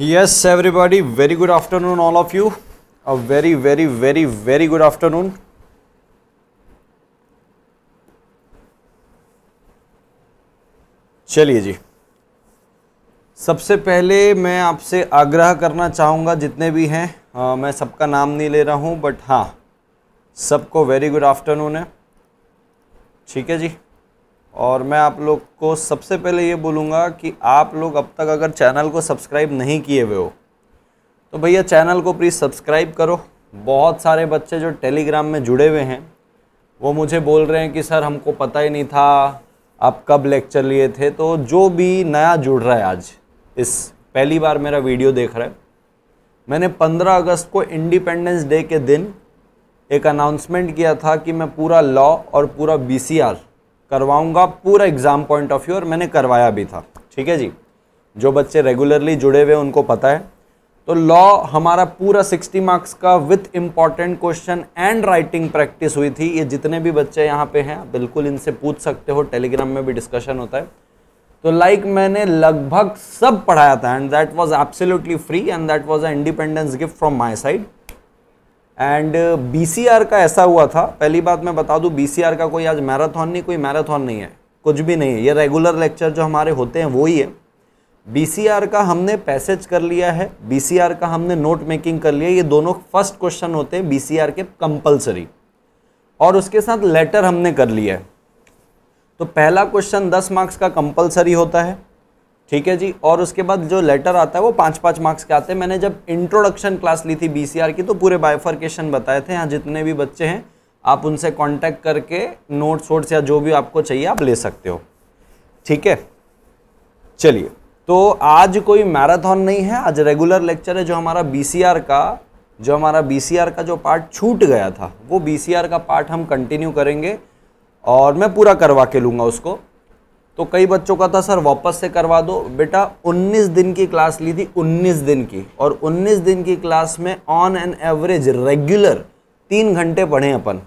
Yes everybody very good afternoon all of you a very very very very good afternoon चलिए जी सबसे पहले मैं आपसे आग्रह करना चाहूँगा जितने भी हैं मैं सबका नाम नहीं ले रहा हूँ बट हाँ सबको वेरी गुड आफ्टरनून है ठीक है जी और मैं आप लोग को सबसे पहले ये बोलूँगा कि आप लोग अब तक अगर चैनल को सब्सक्राइब नहीं किए हुए हो तो भैया चैनल को प्लीज़ सब्सक्राइब करो बहुत सारे बच्चे जो टेलीग्राम में जुड़े हुए हैं वो मुझे बोल रहे हैं कि सर हमको पता ही नहीं था आप कब लेक्चर लिए थे तो जो भी नया जुड़ रहा है आज इस पहली बार मेरा वीडियो देख रहा है मैंने 15 अगस्त को इंडिपेंडेंस डे के दिन एक अनाउंसमेंट किया था कि मैं पूरा लॉ और पूरा बीसीआर करवाऊंगा पूरा एग्ज़ाम पॉइंट ऑफ व्यू और मैंने करवाया भी था ठीक है जी जो बच्चे रेगुलरली जुड़े हुए उनको पता है तो लॉ हमारा पूरा 60 मार्क्स का with important question and writing practice हुई थी ये जितने भी बच्चे यहाँ पे हैं बिल्कुल इनसे पूछ सकते हो टेलीग्राम में भी डिस्कशन होता है तो लाइक like मैंने लगभग सब पढ़ाया था and that was absolutely free and that was a independence gift from my side and be uh, का ऐसा हुआ था पहली बात मैं बता दूं बी का कोई आज मैराथन नहीं कोई मैराथन नहीं है कुछ भी नहीं है ये रेगुलर लेक्चर जो हमारे होते हैं वो ही है बी का हमने पैसेज कर लिया है बी का हमने नोट मेकिंग कर लिया ये दोनों फर्स्ट क्वेश्चन होते हैं बी के कंपलसरी और उसके साथ लेटर हमने कर लिया है तो पहला क्वेश्चन दस मार्क्स का कंपलसरी होता है ठीक है जी और उसके बाद जो लेटर आता है वो पाँच पाँच मार्क्स के आते हैं मैंने जब इंट्रोडक्शन क्लास ली थी बी की तो पूरे बायफर्केशन बताए थे यहाँ जितने भी बच्चे हैं आप उनसे कॉन्टैक्ट करके नोट्स वोट्स या जो भी आपको चाहिए आप ले सकते हो ठीक है चलिए तो आज कोई मैराथन नहीं है आज रेगुलर लेक्चर है जो हमारा बी का जो हमारा बी का जो पार्ट छूट गया था वो बी का पार्ट हम कंटिन्यू करेंगे और मैं पूरा करवा के लूँगा उसको तो कई बच्चों का था सर वापस से करवा दो बेटा 19 दिन की क्लास ली थी 19 दिन की और 19 दिन की क्लास में ऑन एन एवरेज रेगुलर तीन घंटे पढ़े अपन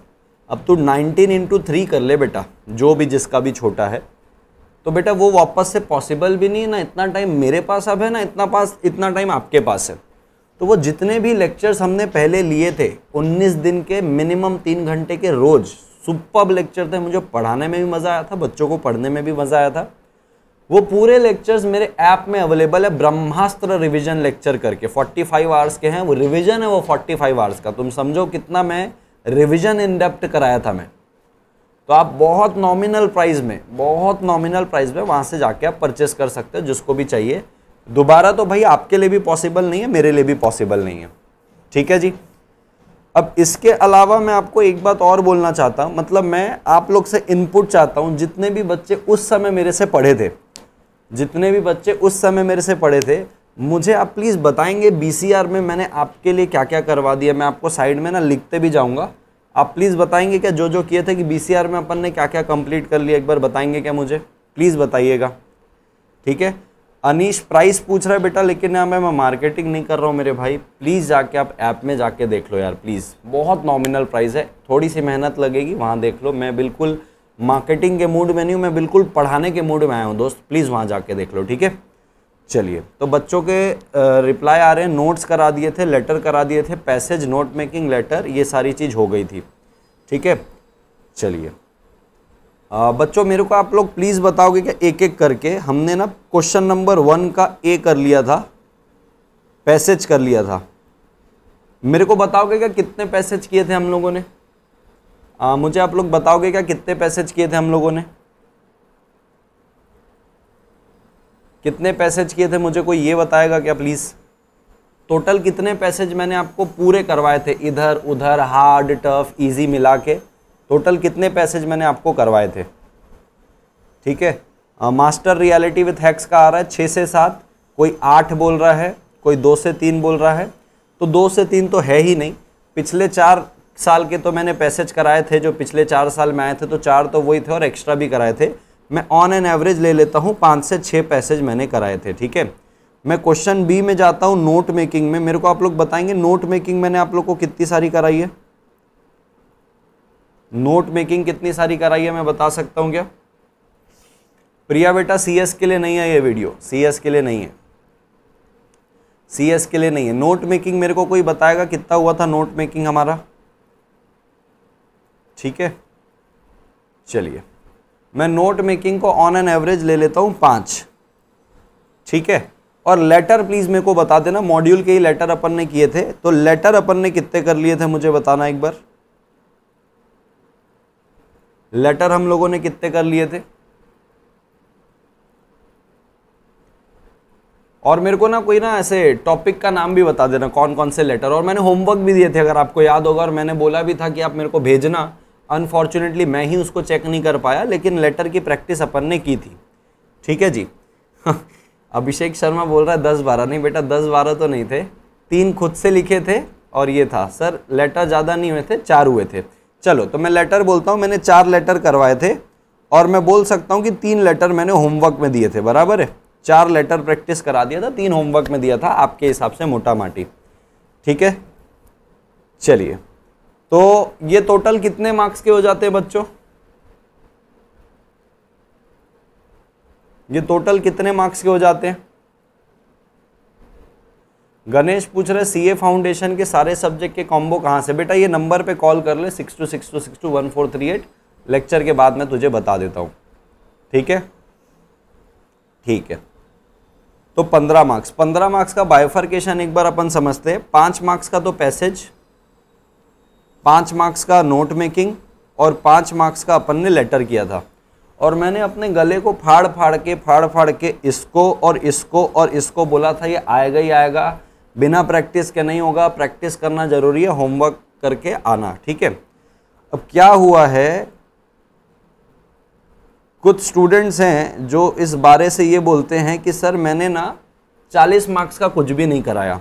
अब तू 19 इंटू थ्री कर ले बेटा जो भी जिसका भी छोटा है तो बेटा वो वापस से पॉसिबल भी नहीं ना इतना टाइम मेरे पास अब है ना इतना पास इतना टाइम आपके पास है तो वो जितने भी लेक्चर्स हमने पहले लिए थे 19 दिन के मिनिमम तीन घंटे के रोज़ सुपर लेक्चर थे मुझे पढ़ाने में भी मज़ा आया था बच्चों को पढ़ने में भी मज़ा आया था वो पूरे लेक्चर्स मेरे ऐप में अवेलेबल है ब्रह्मास्त्र रिवीजन लेक्चर करके 45 आवर्स के हैं वो रिवीजन है वो 45 आवर्स का तुम समझो कितना मैं रिवीजन इन कराया था मैं तो आप बहुत नॉमिनल प्राइस में बहुत नॉमिनल प्राइस में वहाँ से जाके आप परचेस कर सकते हो जिसको भी चाहिए दोबारा तो भाई आपके लिए भी पॉसिबल नहीं है मेरे लिए भी पॉसिबल नहीं है ठीक है जी अब इसके अलावा मैं आपको एक बात और बोलना चाहता हूँ मतलब मैं आप लोग से इनपुट चाहता हूँ जितने भी बच्चे उस समय मेरे से पढ़े थे जितने भी बच्चे उस समय मेरे से पढ़े थे मुझे आप प्लीज़ बताएंगे बी में मैंने आपके लिए क्या क्या करवा दिया मैं आपको साइड में ना लिखते भी जाऊँगा आप प्लीज़ बताएंगे क्या जो जो किए थे कि बी में अपन ने क्या क्या कंप्लीट कर लिया एक बार बताएंगे क्या मुझे प्लीज़ बताइएगा ठीक है अनीश प्राइस पूछ रहा है बेटा लेकिन यार मैं मैं मार्केटिंग नहीं कर रहा हूँ मेरे भाई प्लीज़ जाके आप ऐप में जाके देख लो यार प्लीज़ बहुत नॉमिनल प्राइस है थोड़ी सी मेहनत लगेगी वहाँ देख लो मैं बिल्कुल मार्केटिंग के मूड में नहीं हूँ मैं बिल्कुल पढ़ाने के मूड में आया हूँ दोस्त प्लीज़ वहाँ जाके देख लो ठीक है चलिए तो बच्चों के रिप्लाई आ रहे हैं नोट्स करा दिए थे लेटर करा दिए थे पैसेज नोट मेकिंग लेटर ये सारी चीज़ हो गई थी ठीक है चलिए बच्चों मेरे को आप लोग प्लीज़ बताओगे क्या एक एक करके हमने ना क्वेश्चन नंबर वन का ए कर लिया था पैसेज कर लिया था मेरे को बताओगे क्या कितने पैसेज किए थे हम लोगों ने आ, मुझे आप लोग बताओगे क्या कितने पैसेज किए थे हम लोगों ने कितने पैसेज किए थे मुझे कोई ये बताएगा क्या प्लीज़ टोटल कितने पैसेज मैंने आपको पूरे करवाए थे इधर उधर हार्ड टफ इजी मिला के टोटल कितने पैसेज मैंने आपको करवाए थे ठीक है मास्टर रियलिटी विथ हैक्स का आ रहा है छः से सात कोई आठ बोल रहा है कोई दो से तीन बोल रहा है तो दो से तीन तो है ही नहीं पिछले चार साल के तो मैंने पैसेज कराए थे जो पिछले चार साल में आए थे तो चार तो वही थे और एक्स्ट्रा भी कराए थे मैं ऑन एन एवरेज ले लेता हूँ पाँच से छः पैसेज मैंने कराए थे ठीक है मैं क्वेश्चन बी में जाता हूँ नोट मेकिंग में मेरे को आप लोग बताएंगे नोट मेकिंग मैंने आप लोग को कितनी सारी कराई है नोट मेकिंग कितनी सारी कराई है मैं बता सकता हूँ क्या प्रिया बेटा सी के लिए नहीं है ये वीडियो सी के लिए नहीं है सी के लिए नहीं है नोट मेकिंग मेरे को कोई बताएगा कितना हुआ था नोट मेकिंग हमारा ठीक है चलिए मैं नोट मेकिंग को ऑन एन एवरेज ले लेता हूँ पाँच ठीक है और लेटर प्लीज़ मेरे को बता देना मॉड्यूल के ही लेटर अपन ने किए थे तो लेटर अपन ने कितने कर लिए थे मुझे बताना एक बार लेटर हम लोगों ने कितने कर लिए थे और मेरे को ना कोई ना ऐसे टॉपिक का नाम भी बता देना कौन कौन से लेटर और मैंने होमवर्क भी दिए थे अगर आपको याद होगा और मैंने बोला भी था कि आप मेरे को भेजना अनफॉर्चुनेटली मैं ही उसको चेक नहीं कर पाया लेकिन लेटर की प्रैक्टिस अपन ने की थी ठीक है जी अभिषेक शर्मा बोल रहा है दस बारह नहीं बेटा दस बारह तो नहीं थे तीन खुद से लिखे थे और ये था सर लेटर ज़्यादा नहीं हुए थे चार हुए थे चलो तो मैं लेटर बोलता हूँ मैंने चार लेटर करवाए थे और मैं बोल सकता हूँ कि तीन लेटर मैंने होमवर्क में दिए थे बराबर है चार लेटर प्रैक्टिस करा दिया था तीन होमवर्क में दिया था आपके हिसाब से मोटा माटी ठीक है चलिए तो ये टोटल कितने मार्क्स के हो जाते हैं बच्चों ये टोटल कितने मार्क्स के हो जाते हैं गणेश पूछ रहे सीए फाउंडेशन के सारे सब्जेक्ट के कॉम्बो कहाँ से बेटा ये नंबर पे कॉल कर ले six two six two six two one four three eight lecture के बाद मैं तुझे बता देता हूँ ठीक है ठीक है तो पंद्रह मार्क्स पंद्रह मार्क्स का बायोफर्केशन एक बार अपन समझते हैं पाँच मार्क्स का तो पैसेज पाँच मार्क्स का नोट मेकिंग और पाँच मार्क्स का अपन ने लेटर किया था और मैंने अपने गले को फाड़ फाड़ के फाड़ फाड़ के इसको और इसको और इसको बोला था ये आएगा ही आएगा बिना प्रैक्टिस के नहीं होगा प्रैक्टिस करना ज़रूरी है होमवर्क करके आना ठीक है अब क्या हुआ है कुछ स्टूडेंट्स हैं जो इस बारे से ये बोलते हैं कि सर मैंने ना 40 मार्क्स का कुछ भी नहीं कराया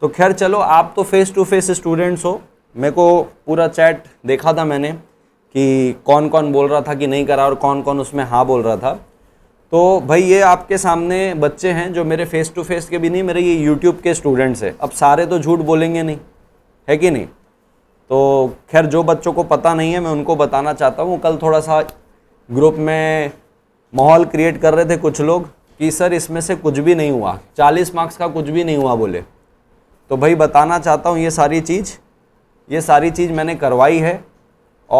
तो खैर चलो आप तो फेस टू फेस स्टूडेंट्स हो मेरे को पूरा चैट देखा था मैंने कि कौन कौन बोल रहा था कि नहीं करा और कौन कौन उसमें हाँ बोल रहा था तो भाई ये आपके सामने बच्चे हैं जो मेरे फेस टू फेस के भी नहीं मेरे ये यूट्यूब के स्टूडेंट्स हैं अब सारे तो झूठ बोलेंगे नहीं है कि नहीं तो खैर जो बच्चों को पता नहीं है मैं उनको बताना चाहता हूँ कल थोड़ा सा ग्रुप में माहौल क्रिएट कर रहे थे कुछ लोग कि सर इसमें से कुछ भी नहीं हुआ चालीस मार्क्स का कुछ भी नहीं हुआ बोले तो भाई बताना चाहता हूँ ये सारी चीज़ ये सारी चीज़ मैंने करवाई है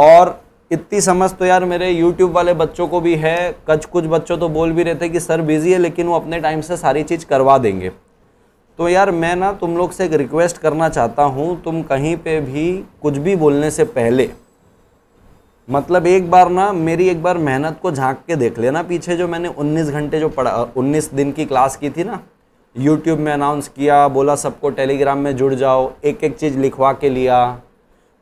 और इतनी समझ तो यार मेरे यूट्यूब वाले बच्चों को भी है कुछ कुछ बच्चों तो बोल भी रहे थे कि सर बिज़ी है लेकिन वो अपने टाइम से सारी चीज़ करवा देंगे तो यार मैं ना तुम लोग से एक रिक्वेस्ट करना चाहता हूँ तुम कहीं पे भी कुछ भी बोलने से पहले मतलब एक बार ना मेरी एक बार मेहनत को झांक के देख लेना पीछे जो मैंने 19 घंटे जो पढ़ा 19 दिन की क्लास की थी ना यूट्यूब में अनाउंस किया बोला सबको टेलीग्राम में जुड़ जाओ एक एक चीज़ लिखवा के लिया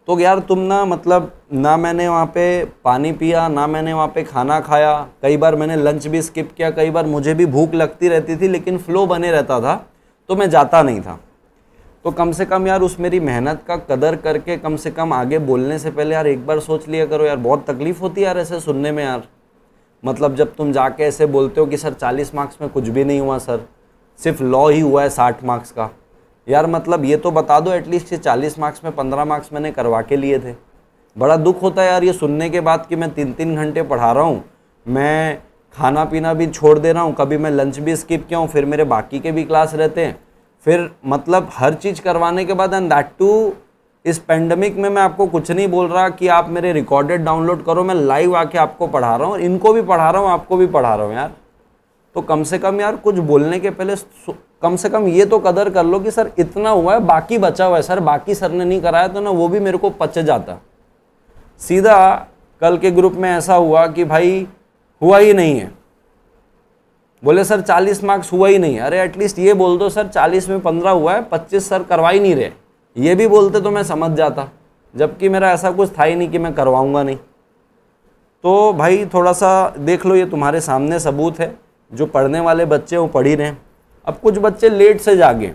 तो यार तुम ना मतलब ना मैंने वहाँ पे पानी पिया ना मैंने वहाँ पे खाना खाया कई बार मैंने लंच भी स्किप किया कई बार मुझे भी भूख लगती रहती थी लेकिन फ़्लो बने रहता था तो मैं जाता नहीं था तो कम से कम यार उस मेरी मेहनत का कदर करके कम से कम आगे बोलने से पहले यार एक बार सोच लिया करो यार बहुत तकलीफ़ होती है यार ऐसे सुनने में यार मतलब जब तुम जाके ऐसे बोलते हो कि सर चालीस मार्क्स में कुछ भी नहीं हुआ सर सिर्फ लॉ ही हुआ है साठ मार्क्स का यार मतलब ये तो बता दो एटलीस्ट ये चालीस मार्क्स में पंद्रह मार्क्स मैंने करवा के लिए थे बड़ा दुख होता है यार ये सुनने के बाद कि मैं तीन तीन घंटे पढ़ा रहा हूँ मैं खाना पीना भी छोड़ दे रहा हूँ कभी मैं लंच भी स्किप किया हूँ फिर मेरे बाकी के भी क्लास रहते हैं फिर मतलब हर चीज़ करवाने के बाद एंड दैट टू इस पेंडेमिक में मैं आपको कुछ नहीं बोल रहा कि आप मेरे रिकॉर्डेड डाउनलोड करो मैं लाइव आके आपको पढ़ा रहा हूँ इनको भी पढ़ा रहा हूँ आपको भी पढ़ा रहा हूँ यार तो कम से कम यार कुछ बोलने के पहले कम से कम ये तो कदर कर लो कि सर इतना हुआ है बाकी बचा हुआ है सर बाकी सर ने नहीं कराया तो ना वो भी मेरे को पच जाता सीधा कल के ग्रुप में ऐसा हुआ कि भाई हुआ ही नहीं है बोले सर 40 मार्क्स हुआ ही नहीं अरे एटलीस्ट ये बोल दो सर 40 में 15 हुआ है 25 सर करवा ही नहीं रहे ये भी बोलते तो मैं समझ जाता जबकि मेरा ऐसा कुछ था ही नहीं कि मैं करवाऊंगा नहीं तो भाई थोड़ा सा देख लो ये तुम्हारे सामने सबूत है जो पढ़ने वाले बच्चे वो पढ़ ही रहे हैं अब कुछ बच्चे लेट से जागे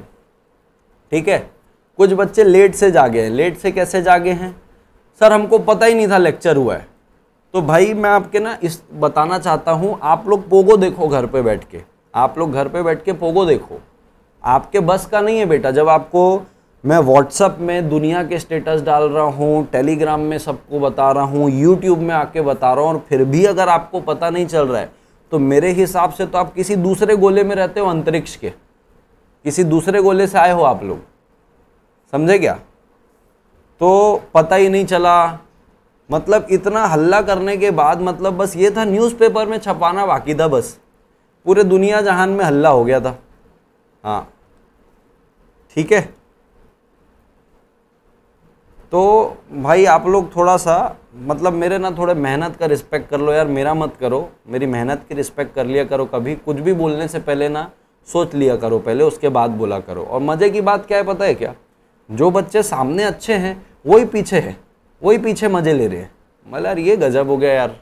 ठीक है कुछ बच्चे लेट से जागे हैं लेट से कैसे जागे हैं सर हमको पता ही नहीं था लेक्चर हुआ है तो भाई मैं आपके ना इस बताना चाहता हूँ आप लोग पोगो देखो घर पे बैठ के आप लोग घर पे बैठ के पोगो देखो आपके बस का नहीं है बेटा जब आपको मैं व्हाट्सअप में दुनिया के स्टेटस डाल रहा हूँ टेलीग्राम में सबको बता रहा हूँ यूट्यूब में आके बता रहा हूँ और फिर भी अगर आपको पता नहीं चल रहा है तो मेरे हिसाब से तो आप किसी दूसरे गोले में रहते हो अंतरिक्ष के किसी दूसरे गोले से आए हो आप लोग समझे क्या तो पता ही नहीं चला मतलब इतना हल्ला करने के बाद मतलब बस ये था न्यूज़पेपर में छपाना बाकी था बस पूरे दुनिया जहान में हल्ला हो गया था हाँ ठीक है तो भाई आप लोग थोड़ा सा मतलब मेरे ना थोड़े मेहनत का रिस्पेक्ट कर लो यार मेरा मत करो मेरी मेहनत की रिस्पेक्ट कर लिया करो कभी कुछ भी बोलने से पहले ना सोच लिया करो पहले उसके बाद बोला करो और मज़े की बात क्या है पता है क्या जो बच्चे सामने अच्छे हैं वही पीछे हैं वही पीछे मज़े ले रहे हैं मतलब यार ये गजब हो गया यार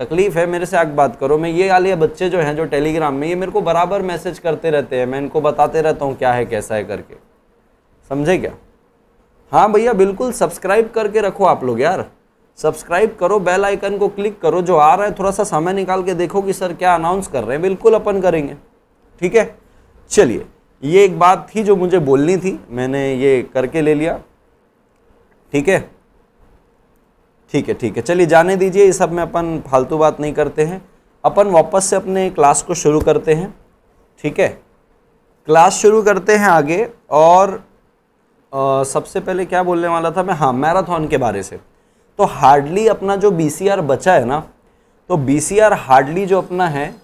तकलीफ़ है मेरे से आग बात करो मैं ये वाले बच्चे जो हैं जो टेलीग्राम में ये मेरे को बराबर मैसेज करते रहते हैं मैं इनको बताते रहता हूँ क्या है कैसा है करके समझे क्या हाँ भैया बिल्कुल सब्सक्राइब करके रखो आप लोग यार सब्सक्राइब करो बेल आइकन को क्लिक करो जो आ रहा है थोड़ा सा समय निकाल के देखो कि सर क्या अनाउंस कर रहे हैं बिल्कुल अपन करेंगे ठीक है चलिए ये एक बात थी जो मुझे बोलनी थी मैंने ये करके ले लिया ठीक है ठीक है ठीक है चलिए जाने दीजिए ये सब में अपन फालतू बात नहीं करते हैं अपन वापस से अपने क्लास को शुरू करते हैं ठीक है क्लास शुरू करते हैं आगे और आ, सबसे पहले क्या बोलने वाला था मैं हाँ मैराथन के बारे से तो हार्डली अपना जो बी बचा है ना तो बी सी हार्डली जो अपना है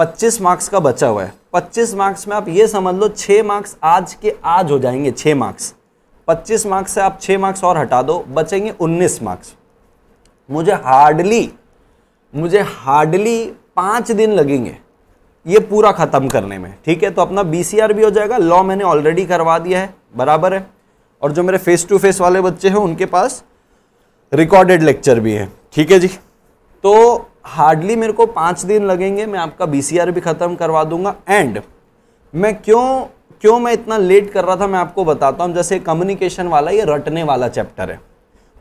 25 मार्क्स का बचा हुआ है 25 मार्क्स में आप ये समझ लो 6 मार्क्स आज के आज हो जाएंगे 6 मार्क्स 25 मार्क्स से आप 6 मार्क्स और हटा दो बचेंगे 19 मार्क्स मुझे हार्डली मुझे हार्डली पाँच दिन लगेंगे ये पूरा ख़त्म करने में ठीक है तो अपना बी भी हो जाएगा लॉ मैंने ऑलरेडी करवा दिया है बराबर है और जो मेरे फेस टू फेस वाले बच्चे हैं उनके पास रिकॉर्डेड लेक्चर भी है ठीक है जी तो हार्डली मेरे को पाँच दिन लगेंगे मैं आपका बी भी ख़त्म करवा दूंगा एंड मैं क्यों क्यों मैं इतना लेट कर रहा था मैं आपको बताता हूँ जैसे कम्युनिकेशन वाला ये रटने वाला चैप्टर है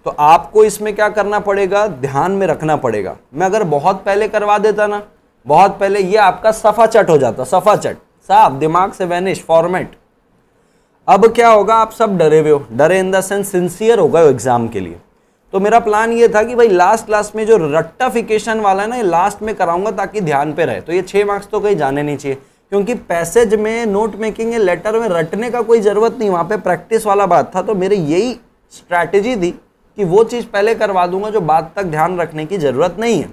तो आपको इसमें क्या करना पड़ेगा ध्यान में रखना पड़ेगा मैं अगर बहुत पहले करवा देता ना बहुत पहले ये आपका सफ़ा चट हो जाता सफ़ा चट साफ दिमाग से वैनिश फॉर्मेट अब क्या होगा आप सब डरे हुए हो डरे इन द सेंस सिंसियर होगा एग्ज़ाम के लिए तो मेरा प्लान ये था कि भाई लास्ट लास्ट में जो रट्टाफिकेशन वाला है ना ये लास्ट में कराऊंगा ताकि ध्यान पे रहे तो ये छः मार्क्स तो कहीं जाने नहीं चाहिए क्योंकि पैसेज में नोट मेकिंग या लेटर में रटने का कोई ज़रूरत नहीं वहाँ पे प्रैक्टिस वाला बात था तो मेरी यही स्ट्रैटेजी थी कि वो चीज़ पहले करवा दूंगा जो बात तक ध्यान रखने की ज़रूरत नहीं है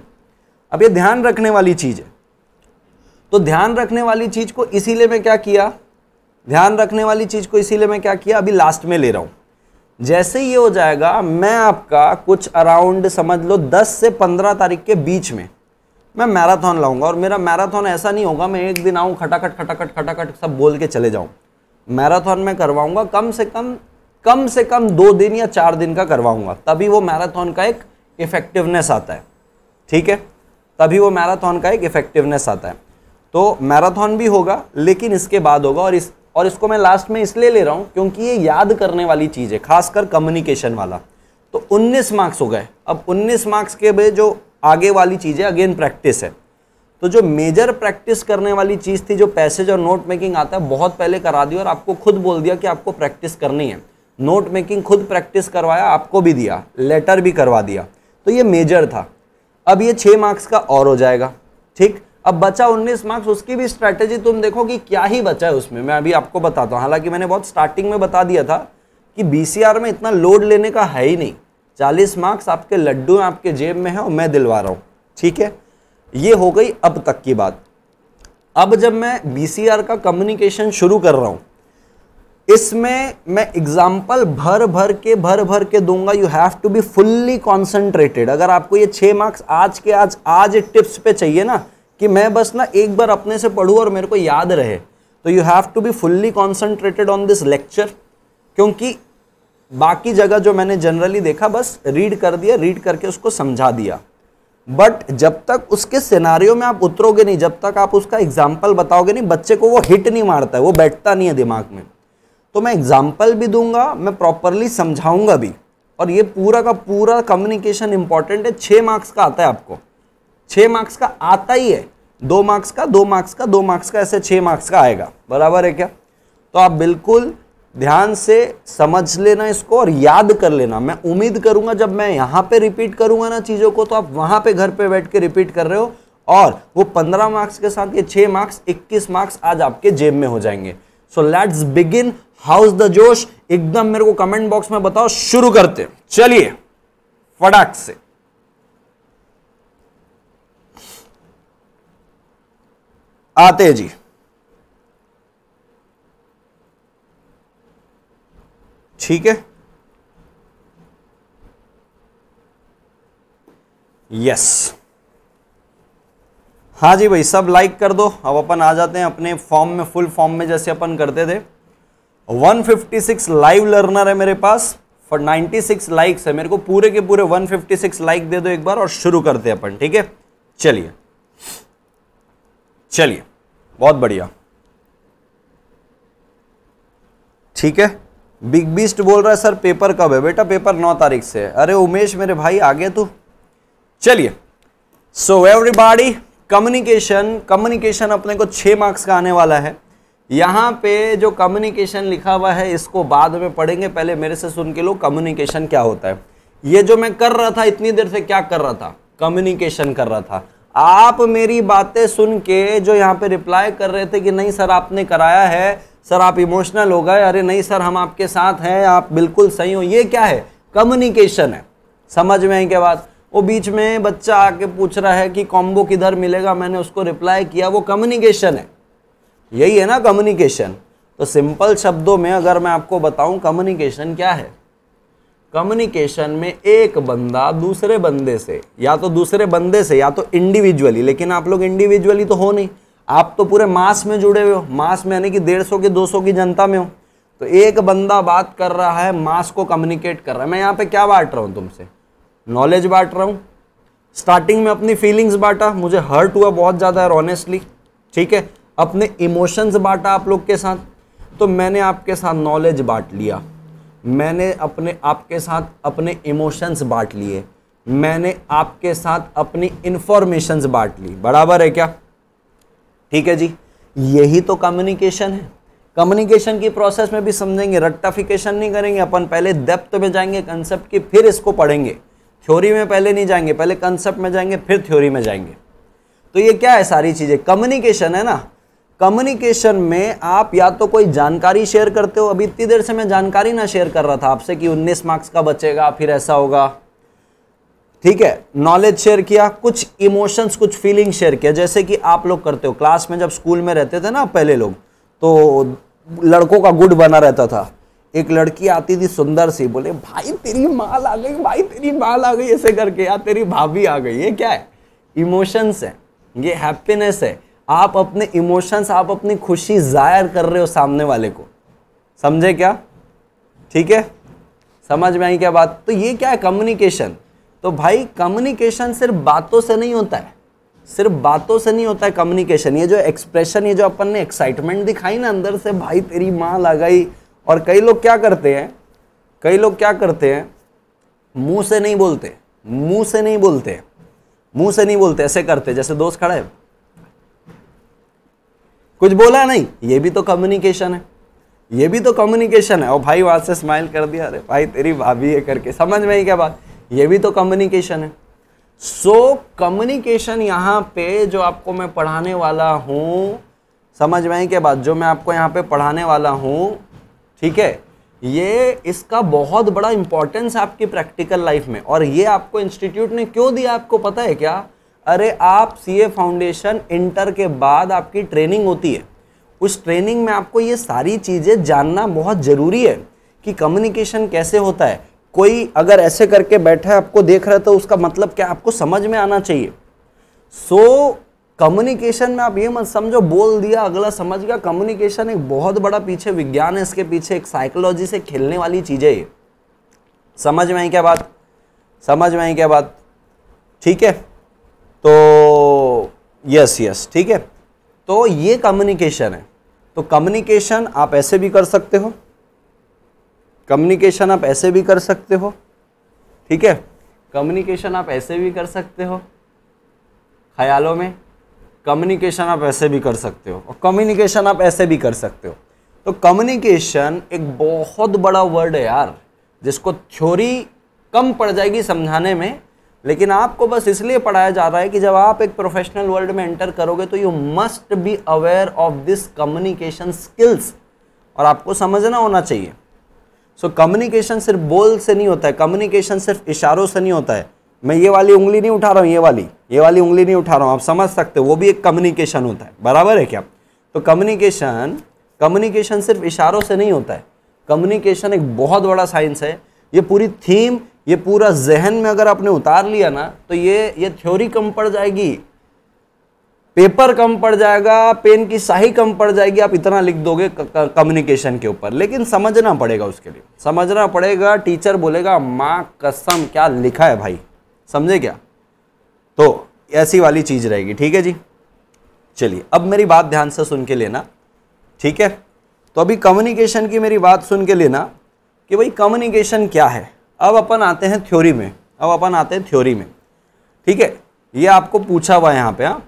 अब ये ध्यान रखने वाली चीज़ है तो ध्यान रखने वाली चीज़ को इसीलिए मैं क्या किया ध्यान रखने वाली चीज़ को इसीलिए मैं क्या किया अभी लास्ट में ले रहा हूँ जैसे ही ये हो जाएगा मैं आपका कुछ अराउंड समझ लो 10 से 15 तारीख के बीच में मैं मैराथन लाऊंगा और मेरा मैराथन ऐसा नहीं होगा मैं एक दिन आऊँ खटाखट खटाखट खटाखट सब बोल के चले जाऊँ मैराथन में करवाऊँगा कम से कम कम से कम दो दिन या चार दिन का करवाऊँगा तभी वो मैराथन का एक इफ़ेक्टिवनेस आता है ठीक है तभी वो मैराथन का एक इफ़ेक्टिवनेस आता है तो मैराथन भी होगा लेकिन इसके बाद होगा और इस और इसको मैं लास्ट में इसलिए ले रहा हूँ क्योंकि ये याद करने वाली चीज़ है खासकर कम्युनिकेशन वाला तो 19 मार्क्स हो गए अब 19 मार्क्स के बे जो आगे वाली चीज़ है अगेन प्रैक्टिस है तो जो मेजर प्रैक्टिस करने वाली चीज़ थी जो पैसेज और नोट मेकिंग आता है बहुत पहले करा दिया और आपको खुद बोल दिया कि आपको प्रैक्टिस करनी है नोट मेकिंग खुद प्रैक्टिस करवाया आपको भी दिया लेटर भी करवा दिया तो ये मेजर था अब ये छः मार्क्स का और हो जाएगा ठीक अब बचा 19 मार्क्स उसकी भी स्ट्रैटेजी तुम देखो कि क्या ही बचा है उसमें मैं अभी आपको बताता हूँ हालांकि मैंने बहुत स्टार्टिंग में बता दिया था कि बीसीआर में इतना लोड लेने का है ही नहीं 40 मार्क्स आपके लड्डू आपके जेब में है और मैं दिलवा रहा हूँ ठीक है ये हो गई अब तक की बात अब जब मैं बी का कम्युनिकेशन शुरू कर रहा हूँ इसमें मैं एग्जाम्पल भर भर के भर भर के दूंगा you have to be fully concentrated अगर आपको ये छः मार्क्स आज के आज आज टिप्स पे चाहिए ना कि मैं बस ना एक बार अपने से पढ़ूँ और मेरे को याद रहे तो you have to be fully concentrated on this lecture क्योंकि बाकी जगह जो मैंने जनरली देखा बस रीड कर दिया रीड करके उसको समझा दिया बट जब तक उसके सिनारियों में आप उतरोगे नहीं जब तक आप उसका एग्जाम्पल बताओगे नहीं बच्चे को वो हिट नहीं मारता है वो बैठता नहीं है दिमाग में तो मैं एग्जाम्पल भी दूंगा मैं प्रॉपरली समझाऊंगा भी और ये पूरा का पूरा कम्युनिकेशन इंपॉर्टेंट है छः मार्क्स का आता है आपको छः मार्क्स का आता ही है दो मार्क्स का दो मार्क्स का दो मार्क्स का ऐसे छः मार्क्स का आएगा बराबर है क्या तो आप बिल्कुल ध्यान से समझ लेना इसको और याद कर लेना मैं उम्मीद करूंगा जब मैं यहाँ पे रिपीट करूंगा ना चीज़ों को तो आप वहाँ पे घर पे बैठ के रिपीट कर रहे हो और वो पंद्रह मार्क्स के साथ ये छः मार्क्स इक्कीस मार्क्स आज आपके जेब में हो जाएंगे so let's begin how's the josh एकदम मेरे को कमेंट बॉक्स में बताओ शुरू करते चलिए फटाक से आते हैं जी ठीक है यस हाँ जी भाई सब लाइक कर दो अब अपन आ जाते हैं अपने फॉर्म में फुल फॉर्म में जैसे अपन करते थे 156 लाइव लर्नर है मेरे पास फॉर 96 लाइक्स है मेरे को पूरे के पूरे 156 लाइक दे दो एक बार और शुरू करते हैं अपन ठीक है चलिए चलिए बहुत बढ़िया ठीक है बिग बीस्ट बोल रहा है सर पेपर कब है बेटा पेपर नौ तारीख से अरे उमेश मेरे भाई आ गया तू चलिए सो एवरीबॉडी कम्युनिकेशन कम्युनिकेशन अपने को छ मार्क्स का आने वाला है यहाँ पे जो कम्युनिकेशन लिखा हुआ है इसको बाद में पढ़ेंगे पहले मेरे से सुन के लो कम्युनिकेशन क्या होता है ये जो मैं कर रहा था इतनी देर से क्या कर रहा था कम्युनिकेशन कर रहा था आप मेरी बातें सुन के जो यहाँ पे रिप्लाई कर रहे थे कि नहीं सर आपने कराया है सर आप इमोशनल हो गए अरे नहीं सर हम आपके साथ हैं आप बिल्कुल सही हो ये क्या है कम्युनिकेशन है समझ में आई क्या बात वो बीच में बच्चा आके पूछ रहा है कि कॉम्बो किधर मिलेगा मैंने उसको रिप्लाई किया वो कम्युनिकेशन है यही है ना कम्युनिकेशन तो सिंपल शब्दों में अगर मैं आपको बताऊं कम्युनिकेशन क्या है कम्युनिकेशन में एक बंदा दूसरे बंदे से या तो दूसरे बंदे से या तो इंडिविजुअली लेकिन आप लोग इंडिविजुअली तो हो नहीं आप तो पूरे मास में जुड़े हुए हो मास में यानी कि डेढ़ सौ की दो सौ की जनता में हो तो एक बंदा बात कर रहा है मास को कम्युनिकेट कर रहा है मैं यहाँ पे क्या बांट रहा हूँ तुमसे नॉलेज बांट रहा हूँ स्टार्टिंग में अपनी फीलिंग्स बांटा मुझे हर्ट हुआ बहुत ज़्यादा है ऑनेस्टली ठीक है अपने इमोशंस बांटा आप लोग के साथ तो मैंने आपके साथ नॉलेज बांट लिया मैंने अपने आपके साथ अपने इमोशंस बांट लिए मैंने आपके साथ अपनी इंफॉर्मेशंस बांट ली बराबर है क्या ठीक है जी यही तो कम्युनिकेशन है कम्युनिकेशन की प्रोसेस में भी समझेंगे रट्टाफिकेशन नहीं करेंगे अपन पहले डेप्थ में जाएंगे कंसेप्ट की फिर इसको पढ़ेंगे थ्योरी में पहले नहीं जाएंगे पहले कंसेप्ट में जाएंगे फिर थ्योरी में जाएंगे तो ये क्या है सारी चीज़ें कम्युनिकेशन है ना कम्युनिकेशन में आप या तो कोई जानकारी शेयर करते हो अभी इतनी देर से मैं जानकारी ना शेयर कर रहा था आपसे कि 19 मार्क्स का बचेगा फिर ऐसा होगा ठीक है नॉलेज शेयर किया कुछ इमोशंस कुछ फीलिंग शेयर किया जैसे कि आप लोग करते हो क्लास में जब स्कूल में रहते थे ना पहले लोग तो लड़कों का गुड बना रहता था एक लड़की आती थी सुंदर सी बोले भाई तेरी माल आ गई भाई तेरी माल आ गई ऐसे करके या तेरी भाभी आ गई ये क्या है इमोशंस है ये हैप्पीनेस है आप अपने इमोशंस आप अपनी खुशी ज़ाहिर कर रहे हो सामने वाले को समझे क्या ठीक है समझ में आई क्या बात तो ये क्या है कम्युनिकेशन तो भाई कम्युनिकेशन सिर्फ बातों से नहीं होता है सिर्फ बातों से नहीं होता है कम्युनिकेशन ये जो एक्सप्रेशन ये जो अपन ने एक्साइटमेंट दिखाई ना अंदर से भाई तेरी माँ लगाई और कई लोग क्या करते हैं कई लोग क्या करते हैं मुंह से नहीं बोलते मुंह से नहीं बोलते मुंह से नहीं बोलते ऐसे करते जैसे दोस्त खड़ा है कुछ बोला नहीं ये भी तो कम्युनिकेशन है ये भी तो कम्युनिकेशन है और भाई वहाँ से स्माइल कर दिया अरे भाई तेरी भाभी है करके समझ में ही क्या बात ये भी तो कम्युनिकेशन है सो कम्युनिकेशन यहाँ पे जो आपको मैं पढ़ाने वाला हूँ समझ में ही क्या बात जो मैं आपको यहाँ पे पढ़ाने वाला हूँ ठीक है ये इसका बहुत बड़ा इंपॉर्टेंस है आपकी प्रैक्टिकल लाइफ में और ये आपको इंस्टीट्यूट ने क्यों दिया आपको पता है क्या अरे आप सीए फाउंडेशन इंटर के बाद आपकी ट्रेनिंग होती है उस ट्रेनिंग में आपको ये सारी चीज़ें जानना बहुत ज़रूरी है कि कम्युनिकेशन कैसे होता है कोई अगर ऐसे करके बैठा है आपको देख रहा है तो उसका मतलब क्या आपको समझ में आना चाहिए सो so, कम्युनिकेशन में आप ये मत समझो बोल दिया अगला समझ गया कम्युनिकेशन एक बहुत बड़ा पीछे विज्ञान है इसके पीछे एक साइकोलॉजी से खेलने वाली चीज़ें ये समझ में आई क्या बात समझ में आई क्या बात ठीक है तो यस यस ठीक है तो ये कम्युनिकेशन है तो कम्युनिकेशन आप ऐसे भी कर सकते हो कम्युनिकेशन आप ऐसे भी कर सकते हो ठीक है कम्युनिकेशन आप ऐसे भी कर सकते हो ख्यालों में कम्युनिकेशन आप ऐसे भी कर सकते हो और कम्युनिकेशन आप ऐसे भी कर सकते हो तो कम्युनिकेशन एक बहुत बड़ा वर्ड है यार जिसको थ्योरी कम पड़ जाएगी समझाने में लेकिन आपको बस इसलिए पढ़ाया जा रहा है कि जब आप एक प्रोफेशनल वर्ल्ड में एंटर करोगे तो you must be aware of this communication skills और आपको समझना होना चाहिए सो so, कम्युनिकेशन सिर्फ बोल से नहीं होता है कम्युनिकेशन सिर्फ इशारों से नहीं होता है मैं ये वाली उंगली नहीं उठा रहा हूँ ये वाली ये वाली उंगली नहीं उठा रहा हूँ आप समझ सकते हो वो भी एक कम्युनिकेशन होता है बराबर है क्या तो कम्युनिकेशन कम्युनिकेशन सिर्फ इशारों से नहीं होता है कम्युनिकेशन एक बहुत बड़ा साइंस है ये पूरी थीम ये पूरा जहन में अगर आपने उतार लिया ना तो ये ये थ्योरी कम पड़ जाएगी पेपर कम पड़ जाएगा पेन की शाही कम पड़ जाएगी आप इतना लिख दोगे कम्युनिकेशन के ऊपर लेकिन समझना पड़ेगा उसके लिए समझना पड़ेगा टीचर बोलेगा माँ कसम क्या लिखा है भाई समझे क्या तो ऐसी वाली चीज़ रहेगी ठीक है जी चलिए अब मेरी बात ध्यान से सुन के लेना ठीक है तो अभी कम्युनिकेशन की मेरी बात सुन के लेना कि भाई कम्युनिकेशन क्या है अब अपन आते हैं थ्योरी में अब अपन आते हैं थ्योरी में ठीक है ये आपको पूछा हुआ है यहाँ पे हाँ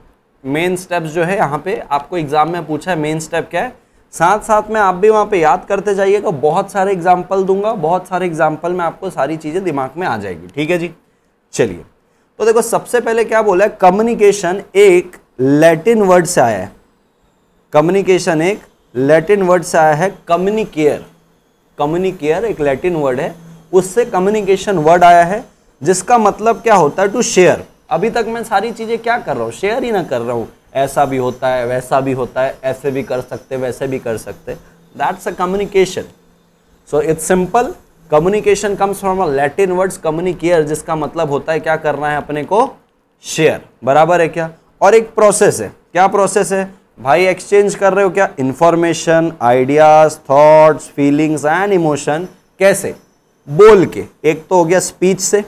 मेन स्टेप्स जो है यहाँ पे आपको एग्जाम में पूछा है मेन स्टेप क्या है साथ साथ में आप भी वहाँ पे याद करते जाइएगा बहुत सारे एग्जाम्पल दूंगा बहुत सारे एग्जाम्पल में आपको सारी चीज़ें दिमाग में आ जाएगी ठीक है जी चलिए तो देखो सबसे पहले क्या बोला है कम्युनिकेशन एक लैटिन वर्ड से आया है कम्युनिकेशन एक लैटिन वर्ड से आया है कम्युनिकेयर कम्युनिकेयर एक लैटिन वर्ड है उससे कम्युनिकेशन वर्ड आया है जिसका मतलब क्या होता है टू शेयर अभी तक मैं सारी चीज़ें क्या कर रहा हूँ शेयर ही ना कर रहा हूँ ऐसा भी होता है वैसा भी होता है ऐसे भी कर सकते वैसे भी कर सकते that's a communication so it's simple communication comes from a Latin words communicare जिसका मतलब होता है क्या करना है अपने को शेयर बराबर है क्या और एक प्रोसेस है क्या प्रोसेस है भाई एक्सचेंज कर रहे हो क्या information ideas thoughts feelings and emotion कैसे बोल के एक तो हो गया स्पीच से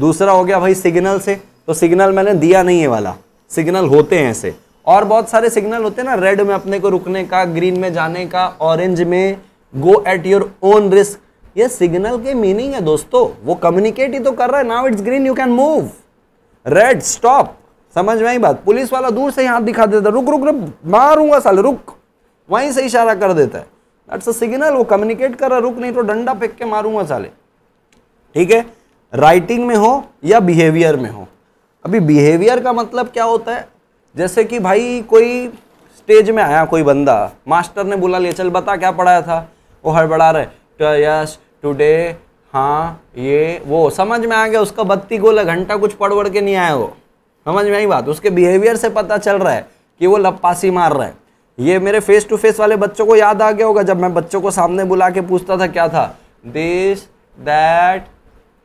दूसरा हो गया भाई सिग्नल से तो सिग्नल मैंने दिया नहीं है वाला सिग्नल होते हैं ऐसे और बहुत सारे सिग्नल होते हैं ना रेड में अपने को रुकने का ग्रीन में जाने का ऑरेंज में go at your own risk ये सिग्नल के मीनिंग है दोस्तों वो कम्युनिकेट ही तो कर रहा है now it's green you can move red stop समझ में आई बात पुलिस वाला दूर से हाथ दिखा देता रुक रुक रुक मारूंगा साल रुक वहीं से इशारा कर देता है दैट्स अ सिग्नल वो कम्युनिकेट कर रहा रुक नहीं तो डंडा फेंक के मारूंगा साले ठीक है राइटिंग में हो या बिहेवियर में हो अभी बिहेवियर का मतलब क्या होता है जैसे कि भाई कोई स्टेज में आया कोई बंदा मास्टर ने बोला ले चल बता क्या पढ़ाया था वो हड़बड़ा रहे तो यस टुडे हाँ ये वो समझ में आ गया उसका बत्ती गोला घंटा कुछ पढ़ वढ़ के नहीं आया वो समझ में आई बात उसके बिहेवियर से पता चल रहा है कि वो लपासी मार रहा है ये मेरे फेस टू फेस वाले बच्चों को याद आ गया होगा जब मैं बच्चों को सामने बुला के पूछता था क्या था दिस दैट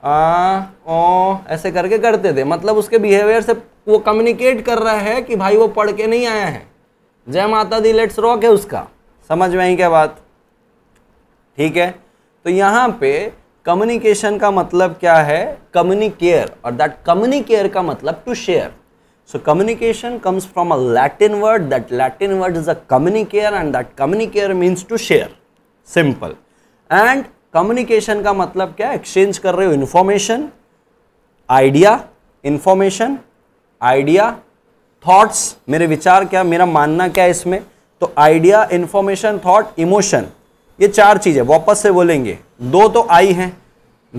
आ ओ ऐसे करके करते थे मतलब उसके बिहेवियर से वो कम्युनिकेट कर रहा है कि भाई वो पढ़ के नहीं आया है जय माता दी लेट्स रॉक है उसका समझ में ही क्या बात ठीक है तो यहाँ पे कम्युनिकेशन का मतलब क्या है कम्युनिकेयर और दैट कम्युनिकेयर का मतलब to share So communication comes from a Latin word. That Latin word is a communicare and that communicare means to share. Simple. And communication का मतलब क्या है एक्सचेंज कर रहे हो information idea information idea thoughts मेरे विचार क्या मेरा मानना क्या है इसमें तो आइडिया इन्फॉर्मेशन थॉट इमोशन ये चार चीज़ें वापस से बोलेंगे दो तो आई हैं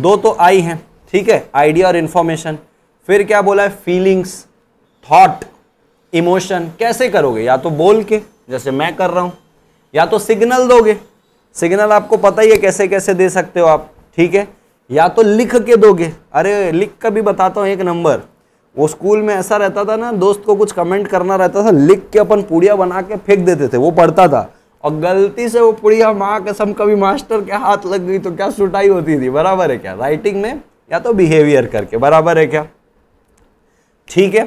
दो तो आई हैं ठीक है आइडिया और इन्फॉर्मेशन फिर क्या बोला है फीलिंग्स थॉट इमोशन कैसे करोगे या तो बोल के जैसे मैं कर रहा हूँ या तो सिग्नल दोगे सिग्नल आपको पता ही है कैसे कैसे दे सकते हो आप ठीक है या तो लिख के दोगे अरे लिख का भी बताता हूँ एक नंबर वो स्कूल में ऐसा रहता था ना दोस्त को कुछ कमेंट करना रहता था लिख के अपन पुड़िया बना के फेंक देते थे वो पढ़ता था और गलती से वो पुड़िया माँ कसम कभी मास्टर के हाथ लग गई तो क्या सुटाई होती थी बराबर है क्या राइटिंग में या तो बिहेवियर करके बराबर है क्या ठीक है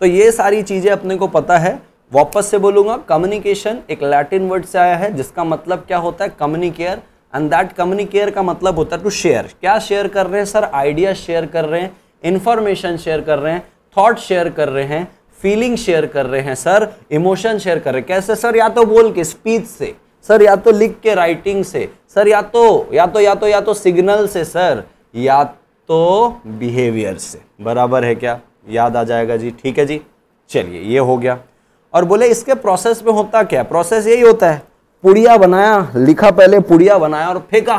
तो ये सारी चीज़ें अपने को पता है वापस से बोलूँगा कम्युनिकेशन एक लैटिन वर्ड से आया है जिसका मतलब क्या होता है कम्युनिकेयर एंड दैट कम्युनिकेयर का मतलब होता है टू शेयर क्या शेयर कर रहे हैं सर आइडिया शेयर कर रहे हैं इन्फॉर्मेशन शेयर कर रहे हैं थॉट शेयर कर रहे हैं फीलिंग शेयर कर रहे हैं सर इमोशन शेयर कर रहे हैं कैसे सर या तो बोल के स्पीच से सर या तो लिख के राइटिंग से सर या तो या तो या तो या तो सिग्नल से सर या तो बिहेवियर से बराबर है क्या याद आ जाएगा जी ठीक है जी चलिए ये हो गया और बोले इसके प्रोसेस में होता क्या प्रोसेस यही होता है पुड़िया बनाया लिखा पहले पुड़िया बनाया और फेंका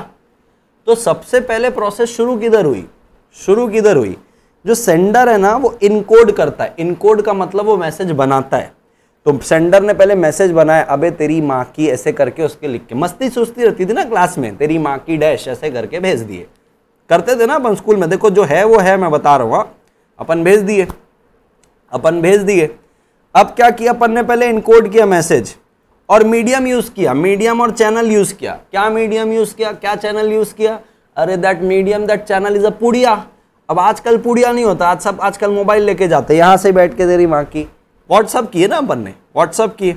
तो सबसे पहले प्रोसेस शुरू किधर हुई शुरू किधर हुई जो सेंडर है ना वो इनकोड करता है इनकोड का मतलब वो मैसेज बनाता है तो सेंडर ने पहले मैसेज बनाया अबे तेरी माँ की ऐसे करके उसके लिख के मस्ती सुस्ती रहती थी ना क्लास में तेरी माँ की डैश ऐसे करके भेज दिए करते थे ना अपन स्कूल में देखो जो है वो है मैं बता रहा हूँ हाँ। अपन भेज दिए अपन भेज दिए अब क्या किया अपन ने पहले इनकोड किया मैसेज और मीडियम यूज़ किया मीडियम और चैनल यूज़ किया क्या मीडियम यूज़ किया क्या चैनल यूज़ किया अरे that medium that channel is a pudiya अब आजकल पुड़िया नहीं होता आज सब आजकल मोबाइल लेके जाते यहाँ से बैठ के दे रही वहाँ की व्हाट्सअप किए ना अपन ने व्हाट्सअप किए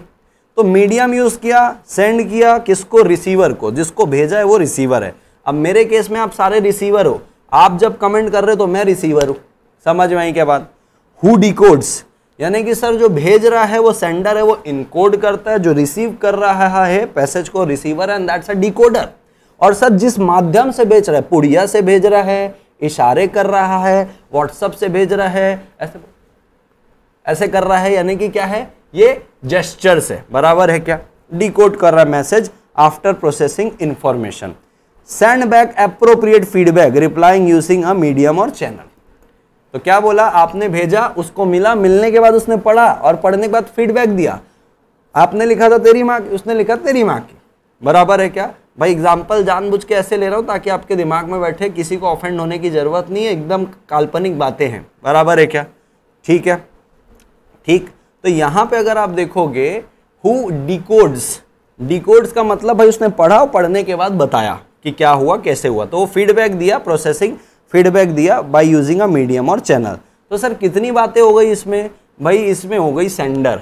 तो मीडियम यूज़ किया सेंड किया किसको रिसीवर को जिसको भेजा है वो रिसीवर है अब मेरे केस में आप सारे रिसीवर हो आप जब कमेंट कर रहे हो तो मैं रिसीवर हूँ समझ में आई क्या बात हु डिकोड्स यानी कि सर जो भेज रहा है वो सेंडर है वो इनकोड करता है जो रिसीव कर रहा है पैसेज को receiver and that's a decoder और सर जिस माध्यम से भेज रहा है पुड़िया से भेज रहा है इशारे कर रहा है व्हाट्सअप से भेज रहा है ऐसे ऐसे कर रहा है यानी कि क्या है ये जेस्चर से बराबर है क्या डिकोड कर रहा है message after processing information send back appropriate feedback replying using a medium और चैनल तो क्या बोला आपने भेजा उसको मिला मिलने के बाद उसने पढ़ा और पढ़ने के बाद फीडबैक दिया आपने लिखा था तेरी माँ की उसने लिखा तेरी माँ की बराबर है क्या भाई एग्जाम्पल जानबूझ के ऐसे ले रहा हूँ ताकि आपके दिमाग में बैठे किसी को ऑफेंड होने की ज़रूरत नहीं है एकदम काल्पनिक बातें हैं बराबर है क्या ठीक है ठीक तो यहाँ पे अगर आप देखोगे हु डिकोड्स डिकोड्स का मतलब भाई उसने पढ़ा और पढ़ने के बाद बताया कि क्या हुआ कैसे हुआ तो वो फीडबैक दिया प्रोसेसिंग फीडबैक दिया बाय यूजिंग अ मीडियम और चैनल तो सर कितनी बातें हो गई इसमें भाई इसमें हो गई सेंडर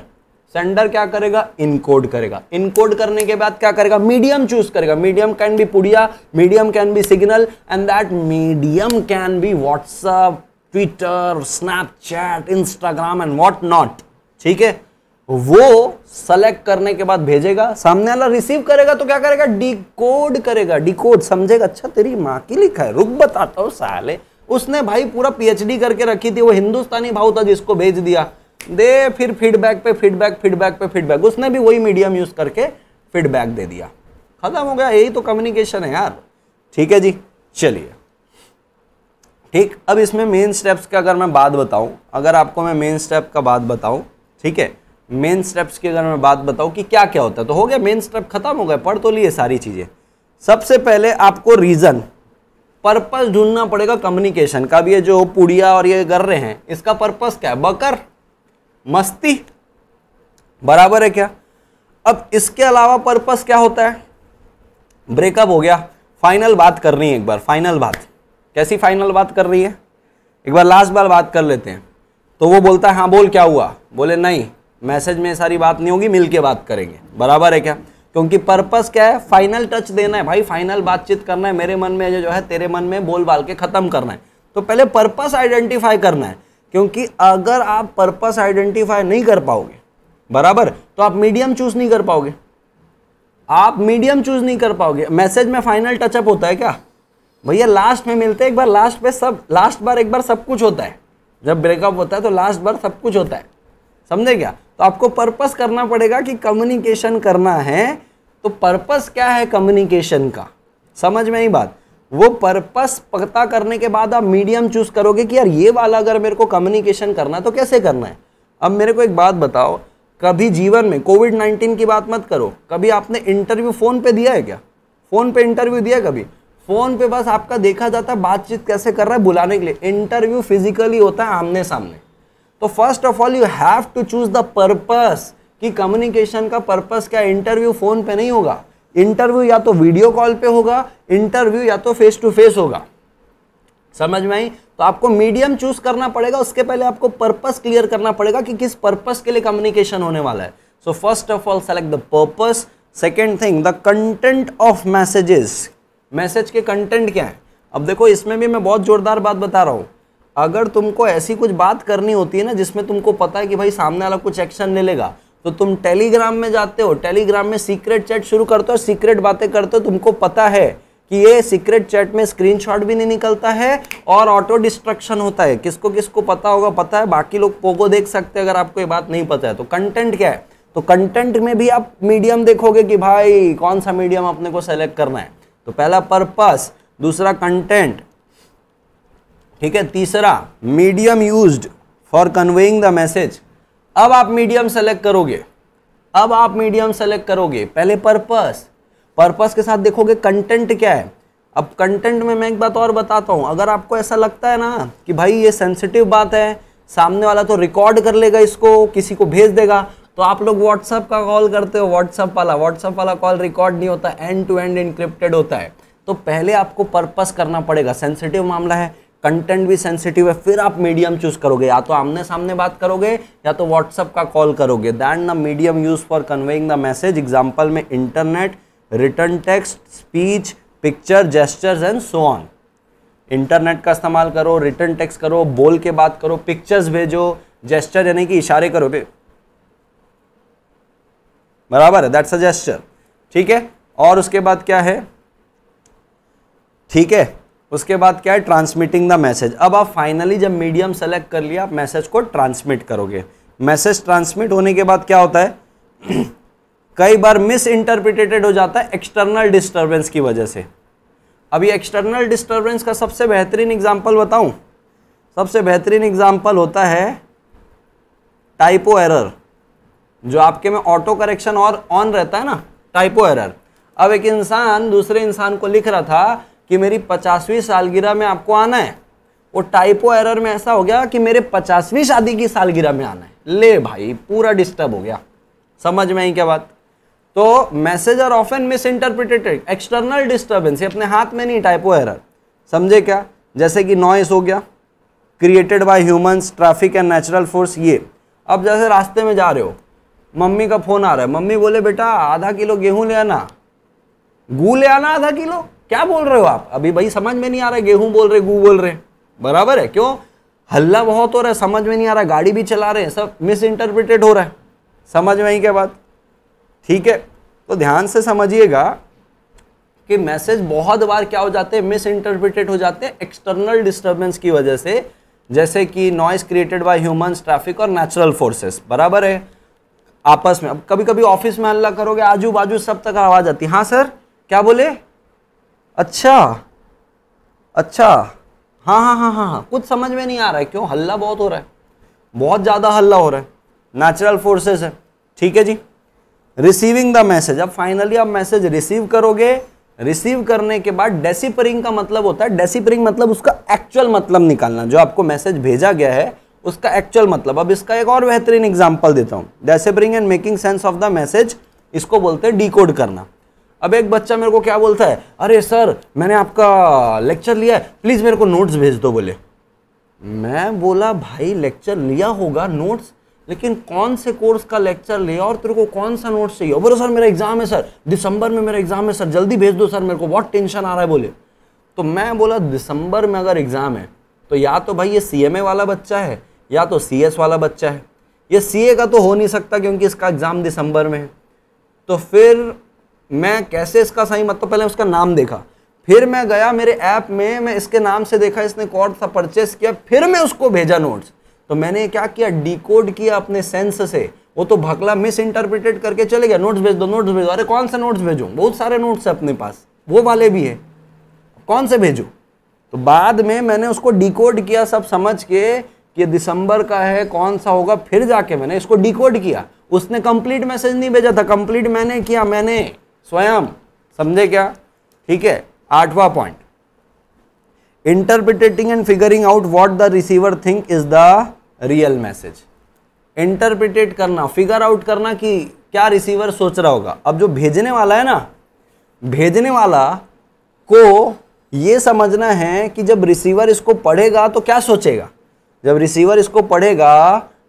सेंडर क्या करेगा इनकोड करेगा इनकोड करने के बाद क्या करेगा मीडियम चूज करेगा medium can be pudiya medium can be signal and that medium can be WhatsApp Twitter Snapchat Instagram and what not ठीक है वो सेलेक्ट करने के बाद भेजेगा सामने वाला रिसीव करेगा तो क्या करेगा डिकोड करेगा डिकोड समझेगा अच्छा तेरी माँ की लिखा है रुक बताता हूँ साले उसने भाई पूरा पीएचडी करके रखी थी वो हिंदुस्तानी भाव था जिसको भेज दिया दे फिर फीडबैक पे फीडबैक फीडबैक पे फीडबैक उसने भी वही मीडियम यूज करके फीडबैक दे दिया खत्म हो गया यही तो कम्युनिकेशन है यार ठीक है जी चलिए ठीक अब इसमें मेन स्टेप्स का अगर मैं बात बताऊं अगर आपको मैं मेन स्टेप का बात बताऊं ठीक है मेन स्टेप्स की अगर मैं बात बताऊँ कि क्या क्या होता है तो हो गया मेन स्टेप खत्म हो गया पढ़ तो लिए सारी चीज़ें सबसे पहले आपको रीज़न पर्पस ढूंढना पड़ेगा कम्युनिकेशन का भी ये जो पुड़िया और ये कर रहे हैं इसका पर्पस क्या है बकर मस्ती बराबर है क्या अब इसके अलावा पर्पस क्या होता है ब्रेकअप हो गया फाइनल बात कर रही है एक बार फाइनल बात कैसी फाइनल बात कर रही है एक बार लास्ट बार बात कर लेते हैं तो वो बोलता है हाँ बोल क्या हुआ बोले नहीं मैसेज में सारी बात नहीं होगी मिल के बात करेंगे बराबर है क्या क्योंकि पर्पस क्या है फाइनल टच देना है भाई फाइनल बातचीत करना है मेरे मन में जो है तेरे मन में बोल बाल के ख़त्म करना है तो पहले पर्पस आइडेंटिफाई करना है क्योंकि अगर आप पर्पस आइडेंटिफाई नहीं कर पाओगे बराबर तो आप मीडियम चूज नहीं कर पाओगे आप मीडियम चूज नहीं कर पाओगे मैसेज में फाइनल टचअप होता है क्या भैया लास्ट में मिलते हैं एक बार लास्ट पे सब लास्ट बार एक बार सब कुछ होता है जब ब्रेकअप होता है तो लास्ट बार सब कुछ होता है समझे क्या तो आपको पर्पस करना पड़ेगा कि कम्युनिकेशन करना है तो पर्पस क्या है कम्युनिकेशन का समझ में ही बात वो पर्पस पता करने के बाद आप मीडियम चूज करोगे कि यार ये वाला अगर मेरे को कम्युनिकेशन करना है तो कैसे करना है अब मेरे को एक बात बताओ कभी जीवन में कोविड नाइन्टीन की बात मत करो कभी आपने इंटरव्यू फ़ोन पे दिया है क्या फ़ोन पे इंटरव्यू दिया कभी फ़ोन पे बस आपका देखा जाता है बातचीत कैसे कर रहा है बुलाने के लिए इंटरव्यू फिजिकली होता है आमने सामने तो first of all you have to choose the purpose कि कम्युनिकेशन का पर्पस क्या इंटरव्यू फोन पे नहीं होगा इंटरव्यू या तो वीडियो कॉल पे होगा इंटरव्यू या तो फेस टू फेस होगा समझ में आई तो आपको मीडियम चूज करना पड़ेगा उसके पहले आपको पर्पस क्लियर करना पड़ेगा कि किस पर्पस के लिए कम्युनिकेशन होने वाला है so first of all select the purpose second thing the content of messages message के कंटेंट क्या है अब देखो इसमें भी मैं बहुत जोरदार बात बता रहा हूँ अगर तुमको ऐसी कुछ बात करनी होती है ना जिसमें तुमको पता है कि भाई सामने वाला कुछ एक्शन ले लेगा तो तुम टेलीग्राम में जाते हो टेलीग्राम में सीक्रेट चैट शुरू करते हो सीक्रेट बातें करते हो तुमको पता है कि ये सीक्रेट चैट में स्क्रीनशॉट भी नहीं निकलता है और ऑटो डिस्ट्रक्शन होता है किसको किसको पता होगा पता है बाकी लोग पोगो देख सकते हैं अगर आपको ये बात नहीं पता है तो कंटेंट क्या है तो कंटेंट में भी आप मीडियम देखोगे कि भाई कौन सा मीडियम अपने को सेलेक्ट करना है तो पहला पर्पस दूसरा कंटेंट ठीक है तीसरा medium used for conveying the message अब आप मीडियम सेलेक्ट करोगे अब आप मीडियम सेलेक्ट करोगे पहले पर्पस पर्पस के साथ देखोगे कंटेंट क्या है अब कंटेंट में मैं एक बात और बताता हूँ अगर आपको ऐसा लगता है ना कि भाई ये सेंसिटिव बात है सामने वाला तो रिकॉर्ड कर लेगा इसको किसी को भेज देगा तो आप लोग व्हाट्सअप का कॉल करते हो व्हाट्सअप वाला व्हाट्सअप वाला कॉल रिकॉर्ड नहीं होता एंड टू एंड इनक्रिप्टेड होता है तो पहले आपको पर्पस करना पड़ेगा सेंसिटिव मामला है कंटेंट भी सेंसिटिव है फिर आप मीडियम चूज करोगे या तो आमने सामने बात करोगे या तो व्हाट्सअप का कॉल करोगे then the medium use for conveying the message example में internet written text speech picture gestures and so on internet का इस्तेमाल करो रिटर्न टेक्स्ट करो बोल के बात करो पिक्चर्स भेजो जेस्टर यानी कि इशारे करो बराबर है दैट्स अ जेस्टर ठीक है और उसके बाद क्या है ठीक है उसके बाद क्या है ट्रांसमिटिंग द मैसेज अब आप फाइनली जब मीडियम सेलेक्ट कर लिया आप मैसेज को ट्रांसमिट करोगे मैसेज ट्रांसमिट होने के बाद क्या होता है कई बार मिस इंटरप्रिटेटेड हो जाता है एक्सटर्नल डिस्टर्बेंस की वजह से अभी एक्सटर्नल डिस्टर्बेंस का सबसे बेहतरीन एग्जाम्पल बताऊँ सबसे बेहतरीन एग्जाम्पल होता है टाइपो एरर जो आपके में ऑटो करेक्शन और ऑन रहता है ना टाइपो एरर अब एक इंसान दूसरे इंसान को लिख रहा था कि मेरी पचासवीं सालगिरह में आपको आना है वो टाइपो एरर में ऐसा हो गया कि मेरे पचासवीं शादी की सालगिरह में आना है ले भाई पूरा डिस्टर्ब हो गया समझ में आई क्या बात तो message are often misinterpreted external disturbance अपने हाथ में नहीं टाइपो एरर समझे क्या जैसे कि नॉइस हो गया created by humans traffic and natural force ये अब जैसे रास्ते में जा रहे हो मम्मी का फ़ोन आ रहा है मम्मी बोले बेटा आधा किलो गेहूं ले आना गू ले आना आधा किलो क्या बोल रहे हो आप अभी भाई समझ में नहीं आ रहा गेहूं बोल रहे गु बोल रहे बराबर है क्यों हल्ला बहुत हो रहा है समझ में नहीं आ रहा गाड़ी भी चला रहे हैं सब मिस इंटरप्रिटेड हो रहा है समझ में ही क्या बात ठीक है तो ध्यान से समझिएगा कि मैसेज बहुत बार क्या हो जाते हैं मिस इंटरप्रिटेड हो जाते हैं एक्सटर्नल डिस्टर्बेंस की वजह से जैसे कि noise created by humans traffic और नेचुरल फोर्सेस बराबर है आपस में अब कभी कभी ऑफिस में हल्ला करोगे आजू बाजू सब तक आवाज़ आती है हाँ सर क्या बोले अच्छा अच्छा हाँ हाँ हाँ हाँ हाँ कुछ समझ में नहीं आ रहा है क्यों हल्ला बहुत हो रहा है बहुत ज़्यादा हल्ला हो रहा है नेचुरल फोर्सेस है ठीक है जी रिसीविंग द मैसेज अब फाइनली आप मैसेज रिसीव करोगे रिसीव करने के बाद डेसिपरिंग का मतलब होता है डेसिपरिंग मतलब उसका एक्चुअल मतलब निकालना जो आपको मैसेज भेजा गया है उसका एक्चुअल मतलब अब इसका एक और बेहतरीन एग्जाम्पल देता हूँ deciphering and making sense of the message इसको बोलते हैं डी करना अब एक बच्चा मेरे को क्या बोलता है अरे सर मैंने आपका लेक्चर लिया है प्लीज़ मेरे को नोट्स भेज दो बोले मैं बोला भाई लेक्चर लिया होगा नोट्स लेकिन कौन से कोर्स का लेक्चर लिया और तेरे को कौन सा नोट्स चाहिए बोलो सर मेरा एग्ज़ाम है सर दिसंबर में मेरा एग्ज़ाम है सर जल्दी भेज दो सर मेरे को बहुत टेंशन आ रहा है बोले तो मैं बोला दिसंबर में अगर एग्ज़ाम है तो या तो भाई ये सी वाला बच्चा है या तो सी वाला बच्चा है ये सी का तो हो नहीं सकता क्योंकि इसका एग्ज़ाम दिसंबर में है तो फिर मैं कैसे इसका सही मतलब पहले उसका नाम देखा फिर मैं गया मेरे ऐप में मैं इसके नाम से देखा इसने कौन सा परचेस किया फिर मैं उसको भेजा नोट्स तो मैंने क्या किया डिकोड किया अपने सेंस से वो तो भकला मिस इंटरप्रिटेड करके चले गया नोट्स भेज दो नोट्स भेजो अरे कौन से नोट्स भेजो बहुत सारे नोट्स है अपने पास वो वाले भी है कौन से भेजो तो बाद में मैंने उसको डिकोड किया सब समझ के कि दिसंबर का है कौन सा होगा फिर जाके मैंने इसको डिकोड किया उसने कंप्लीट मैसेज नहीं भेजा था कंप्लीट मैंने किया मैंने स्वयं समझे क्या ठीक है आठवां point interpreting and figuring out what the receiver think is the real message interpret करना फिगर आउट करना कि क्या रिसीवर सोच रहा होगा अब जो भेजने वाला है ना भेजने वाला को ये समझना है कि जब रिसीवर इसको पढ़ेगा तो क्या सोचेगा जब रिसीवर इसको पढ़ेगा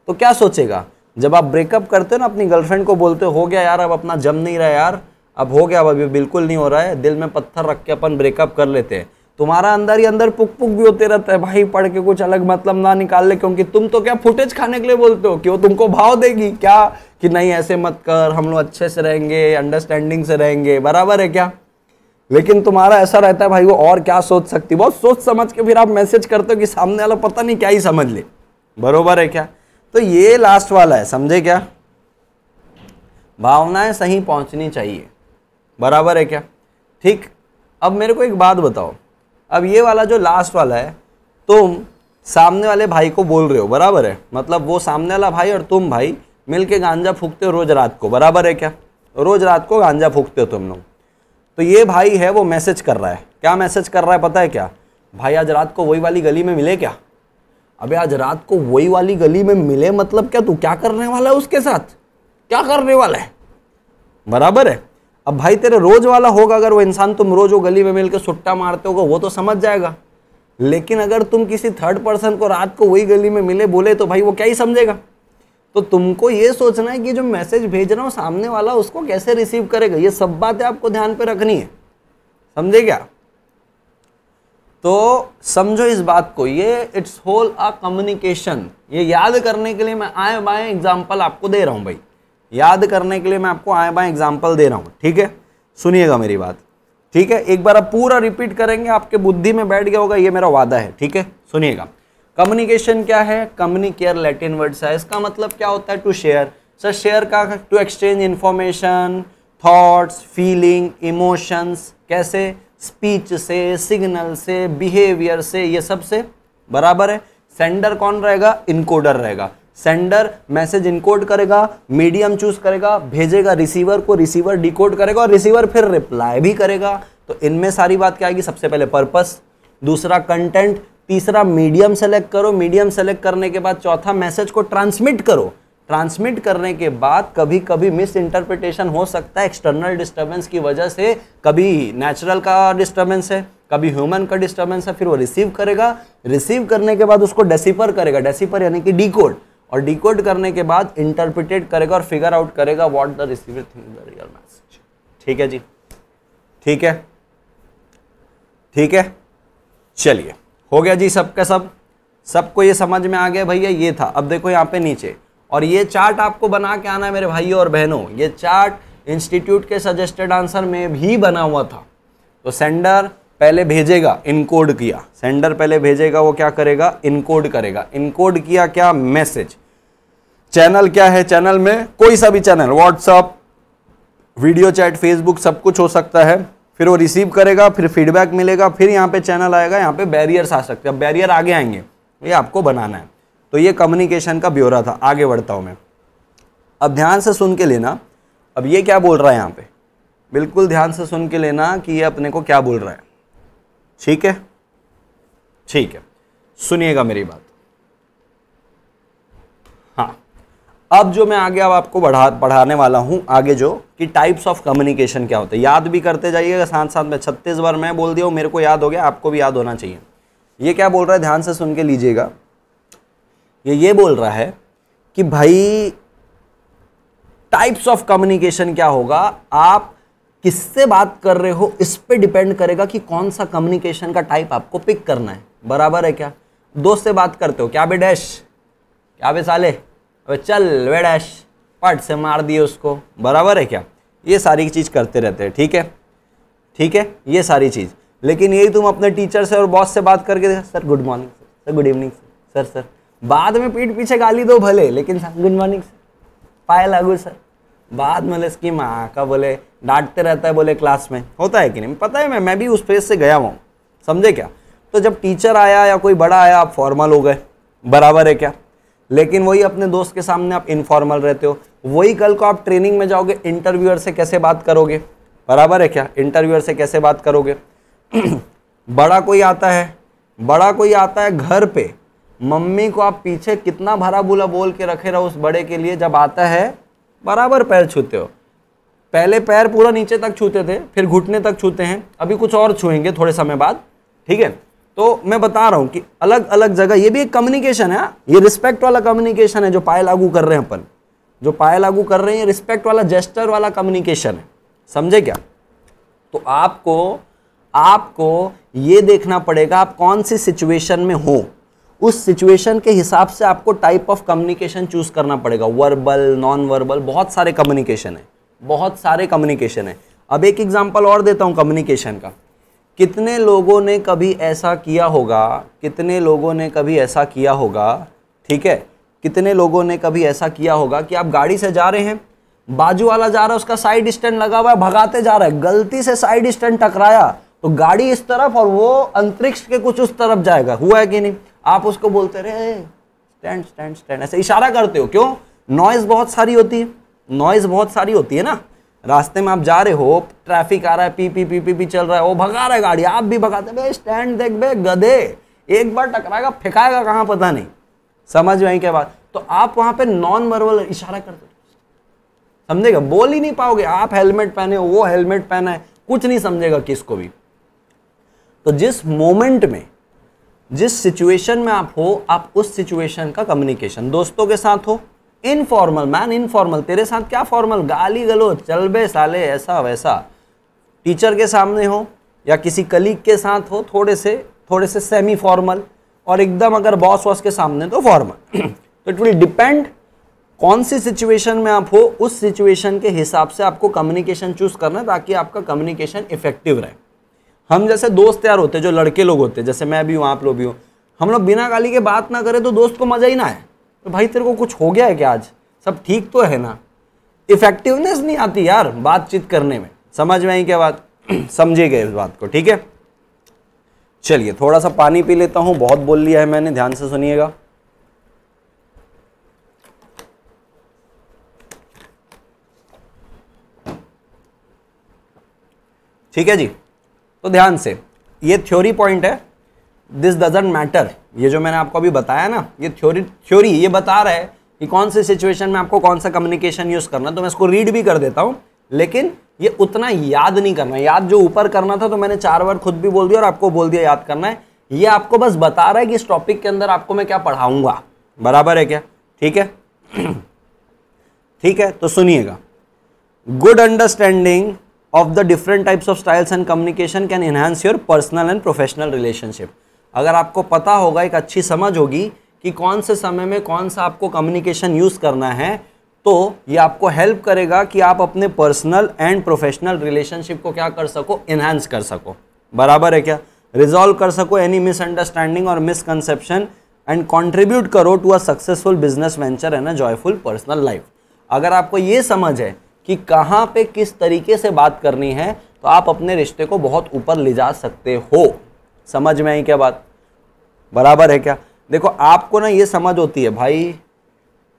तो क्या सोचेगा जब आप ब्रेकअप करते हो ना अपनी गर्लफ्रेंड को बोलते हो गया यार अब अपना जम नहीं रहा यार अब हो गया अब अभी बिल्कुल नहीं हो रहा है दिल में पत्थर रख के अपन ब्रेकअप कर लेते हैं तुम्हारा अंदर ही अंदर पुक पुक भी होते रहता है भाई पढ़ के कुछ अलग मतलब ना निकाल ले क्योंकि तुम तो क्या फुटेज खाने के लिए बोलते हो कि वो तुमको भाव देगी क्या कि नहीं ऐसे मत कर हम लोग अच्छे से रहेंगे अंडरस्टैंडिंग से रहेंगे बराबर है क्या लेकिन तुम्हारा ऐसा रहता है भाई वो और क्या सोच सकती बहुत सोच समझ के फिर आप मैसेज करते हो कि सामने वाला पता नहीं क्या ही समझ ले बरोबर है क्या तो ये लास्ट वाला है समझे क्या भावनाएं सही पहुंचनी चाहिए बराबर है क्या ठीक अब मेरे को एक बात बताओ अब ये वाला जो लास्ट वाला है तुम सामने वाले भाई को बोल रहे हो बराबर है मतलब वो सामने वाला भाई और तुम भाई मिल के गांजा फूकते हो रोज़ रात को बराबर है क्या रोज़ रात को गांजा फूकते हो तुम लोग तो ये भाई है वो मैसेज कर रहा है क्या मैसेज कर रहा है पता है क्या भाई आज रात को वही वाली गली में मिले क्या अबे आज रात को वही वाली गली में मिले मतलब क्या तू क्या करने वाला है उसके साथ क्या करने वाला है बराबर है अब भाई तेरे रोज वाला होगा अगर वो इंसान तुम रोज वो गली में मिलकर सुट्टा मारते होगा वो तो समझ जाएगा लेकिन अगर तुम किसी थर्ड पर्सन को रात को वही गली में मिले बोले तो भाई वो क्या ही समझेगा तो तुमको ये सोचना है कि जो मैसेज भेज रहा हूँ सामने वाला उसको कैसे रिसीव करेगा ये सब बातें आपको ध्यान पे रखनी है समझे क्या तो समझो इस बात को ये इट्स होल अ कम्युनिकेशन ये याद करने के लिए मैं आए बाएँ एग्जाम्पल आपको दे रहा हूँ भाई याद करने के लिए मैं आपको आए बाएँ एग्जाम्पल दे रहा हूँ ठीक है सुनिएगा मेरी बात ठीक है एक बार आप पूरा रिपीट करेंगे आपके बुद्धि में बैठ गया होगा ये मेरा वादा है ठीक है सुनिएगा कम्युनिकेशन क्या है कम्युनिकेयर लैटिन वर्ड्स है इसका मतलब क्या होता है टू शेयर सर शेयर का to exchange information thoughts feeling emotions कैसे स्पीच से सिग्नल से बिहेवियर से ये सब से बराबर है सेंडर कौन रहेगा इनकोडर रहेगा सेंडर मैसेज इनकोड करेगा मीडियम चूज करेगा भेजेगा रिसीवर को रिसीवर डिकोड करेगा और रिसीवर फिर रिप्लाई भी करेगा तो इनमें सारी बात क्या आएगी सबसे पहले पर्पस दूसरा कंटेंट तीसरा मीडियम सेलेक्ट करो मीडियम सेलेक्ट करने के बाद चौथा मैसेज को ट्रांसमिट करो ट्रांसमिट करने के बाद कभी कभी मिस इंटरप्रिटेशन हो सकता है एक्सटर्नल डिस्टर्बेंस की वजह से कभी नेचुरल का डिस्टर्बेंस है कभी ह्यूमन का डिस्टर्बेंस है फिर वो रिसीव करेगा रिसीव करने के बाद उसको डेसीपर करेगा डेसीपर यानी कि डी कोड और डिकोड करने के बाद इंटरप्रिटेट करेगा और फिगर आउट करेगा what the receiver think the real message ठीक है जी ठीक है ठीक है चलिए हो गया जी सबका सब सबको सब ये समझ में आ गया भैया ये था अब देखो यहाँ पे नीचे और ये चार्ट आपको बना के आना है मेरे भाइयों और बहनों ये चार्ट इंस्टीट्यूट के सजेस्टेड आंसर में भी बना हुआ था तो सेंडर पहले भेजेगा इनकोड किया सेंडर पहले भेजेगा वो क्या करेगा इनकोड करेगा इनकोड किया क्या मैसेज चैनल क्या है चैनल में कोई सा भी channel WhatsApp video chat Facebook सब कुछ हो सकता है फिर वो रिसीव करेगा फिर फीडबैक मिलेगा फिर यहाँ पे चैनल आएगा यहाँ पे बैरियर्स आ सकते हैं बैरियर आगे आएंगे ये आपको बनाना है तो ये कम्युनिकेशन का ब्यौरा था आगे बढ़ता हूँ मैं अब ध्यान से सुन के लेना अब ये क्या बोल रहा है यहाँ पे बिल्कुल ध्यान से सुन के लेना कि ये अपने को क्या बोल रहा है ठीक है ठीक है सुनिएगा मेरी बात अब जो मैं आगे अब आपको बढ़ा पढ़ाने वाला हूँ आगे जो कि टाइप्स ऑफ कम्युनिकेशन क्या होते हैं याद भी करते जाइएगा साथ साथ में छत्तीस बार मैं बोल दिया हूँ मेरे को याद हो गया आपको भी याद होना चाहिए ये क्या बोल रहा है ध्यान से सुन के लीजिएगा ये ये बोल रहा है कि भाई टाइप्स ऑफ कम्युनिकेशन क्या होगा आप किससे बात कर रहे हो इस पर डिपेंड करेगा कि कौन सा कम्युनिकेशन का टाइप आपको पिक करना है बराबर है क्या दोस्त से बात करते हो क्या बे डैश क्या बे साले अब चल वेडैश पट से मार दिए उसको बराबर है क्या ये सारी चीज़ करते रहते हैं ठीक है ठीक है ये सारी चीज़ लेकिन यही तुम अपने टीचर से और बॉस से बात करके देखो sir good morning sir good evening sir sir sir बाद में पीठ पीछे गाली दो भले लेकिन सर गुड मॉर्निंग सर पाए लागू सर बाद में इसकी माँ का बोले डांटते रहता है बोले क्लास में होता है कि नहीं पता है मैं मैं भी उस फेज से गया हुआ हूँ समझे क्या तो जब टीचर आया या कोई बड़ा आया आप फॉर्मल हो गए बराबर है क्या लेकिन वही अपने दोस्त के सामने आप इनफॉर्मल रहते हो वही कल को आप ट्रेनिंग में जाओगे इंटरव्यूअर से कैसे बात करोगे बराबर है क्या इंटरव्यूअर से कैसे बात करोगे बड़ा कोई आता है बड़ा कोई आता है घर पे मम्मी को आप पीछे कितना भरा बुला बोल के रखे रहो उस बड़े के लिए जब आता है बराबर पैर छूते हो पहले पैर पूरा नीचे तक छूते थे फिर घुटने तक छूते हैं अभी कुछ और छूएंगे थोड़े समय बाद ठीक है तो मैं बता रहा हूँ कि अलग अलग जगह ये भी एक कम्युनिकेशन है हाँ। ये रिस्पेक्ट वाला कम्युनिकेशन है जो पाए लागू कर रहे हैं अपन जो पाए लागू कर रहे हैं ये रिस्पेक्ट वाला जेस्टर वाला कम्युनिकेशन है समझे क्या तो आपको आपको ये देखना पड़ेगा आप कौन सी सिचुएशन में हो उस सिचुएशन के हिसाब से आपको टाइप ऑफ कम्युनिकेशन चूज करना पड़ेगा वर्बल नॉन वर्बल बहुत सारे कम्युनिकेशन है बहुत सारे कम्युनिकेशन है अब एक एग्जाम्पल और देता हूँ कम्युनिकेशन का कितने लोगों ने कभी ऐसा किया होगा कितने लोगों ने कभी ऐसा किया होगा ठीक है कितने लोगों ने कभी ऐसा किया होगा कि आप गाड़ी से जा रहे हैं बाजू वाला जा रहा है उसका साइड स्टैंड लगा हुआ है भगाते जा रहा है गलती से साइड स्टैंड टकराया तो गाड़ी इस तरफ और वो अंतरिक्ष के कुछ उस तरफ जाएगा हुआ है कि नहीं आप उसको बोलते रहे स्टैंड स्टैंड स्टैंड ऐसे इशारा करते हो क्यों नॉइज़ बहुत सारी होती है नॉइज़ बहुत सारी होती है ना रास्ते में आप जा रहे हो ट्रैफिक आ रहा है पी पी पी पी पी चल रहा है वो भगा रहा है गाड़ी आप भी भगाते बे स्टैंड देख बे गधे एक बार टकराएगा फेंकाएगा कहाँ पता नहीं समझ में क्या बात तो आप वहाँ पे नॉन वर्बल इशारा कर दो समझेगा बोल ही नहीं पाओगे आप हेलमेट पहने वो हेलमेट पहना है कुछ नहीं समझेगा किसको भी तो जिस मोमेंट में जिस सिचुएशन में आप हो आप उस सिचुएशन का कम्युनिकेशन दोस्तों के साथ हो इनफॉर्मल मैन इनफॉर्मल तेरे साथ क्या फॉर्मल गाली गलो चल बे साले ऐसा वैसा टीचर के सामने हो या किसी कलीग के साथ हो थोड़े से थोड़े से सेमी फॉर्मल और एकदम अगर बॉस वॉस के सामने तो फॉर्मल तो इट विल डिपेंड कौन सी सिचुएशन में आप हो उस सिचुएशन के हिसाब से आपको कम्युनिकेशन चूज करना है ताकि आपका कम्युनिकेशन इफेक्टिव रहे हम जैसे दोस्त यार होते जो लड़के लोग होते जैसे मैं भी हूँ आप लोग भी हूँ हम लोग बिना गाली के बात ना करें तो दोस्त को मज़ा ही ना आए तो भाई तेरे को कुछ हो गया है क्या आज सब ठीक तो है ना इफेक्टिवनेस नहीं आती यार बातचीत करने में समझ में आई क्या बात समझे गए इस बात को ठीक है चलिए थोड़ा सा पानी पी लेता हूँ बहुत बोल लिया है मैंने ध्यान से सुनिएगा ठीक है जी तो ध्यान से ये थ्योरी पॉइंट है दिस डजेंट मैटर ये जो मैंने आपको अभी बताया ना ये थ्योरी थ्योरी ये बता रहा है कि कौन से सिचुएशन में आपको कौन सा कम्युनिकेशन यूज़ करना है तो मैं इसको रीड भी कर देता हूँ लेकिन ये उतना याद नहीं करना याद जो ऊपर करना था तो मैंने चार बार खुद भी बोल दिया और आपको बोल दिया याद करना है ये आपको बस बता रहा है कि इस टॉपिक के अंदर आपको मैं क्या पढ़ाऊँगा बराबर है क्या ठीक है ठीक है तो सुनिएगा good understanding of the different types of styles and communication can enhance your personal and professional relationship अगर आपको पता होगा एक अच्छी समझ होगी कि कौन से समय में कौन सा आपको कम्युनिकेशन यूज़ करना है तो ये आपको हेल्प करेगा कि आप अपने पर्सनल एंड प्रोफेशनल रिलेशनशिप को क्या कर सको इन्हांस कर सको बराबर है क्या रिजॉल्व कर सको एनी मिसअंडरस्टैंडिंग और मिसकनसेप्शन एंड कंट्रीब्यूट करो to a successful business venture and a joyful personal life अगर आपको ये समझ है कि कहाँ पे किस तरीके से बात करनी है तो आप अपने रिश्ते को बहुत ऊपर ले जा सकते हो समझ में आई क्या बात बराबर है क्या देखो आपको ना ये समझ होती है भाई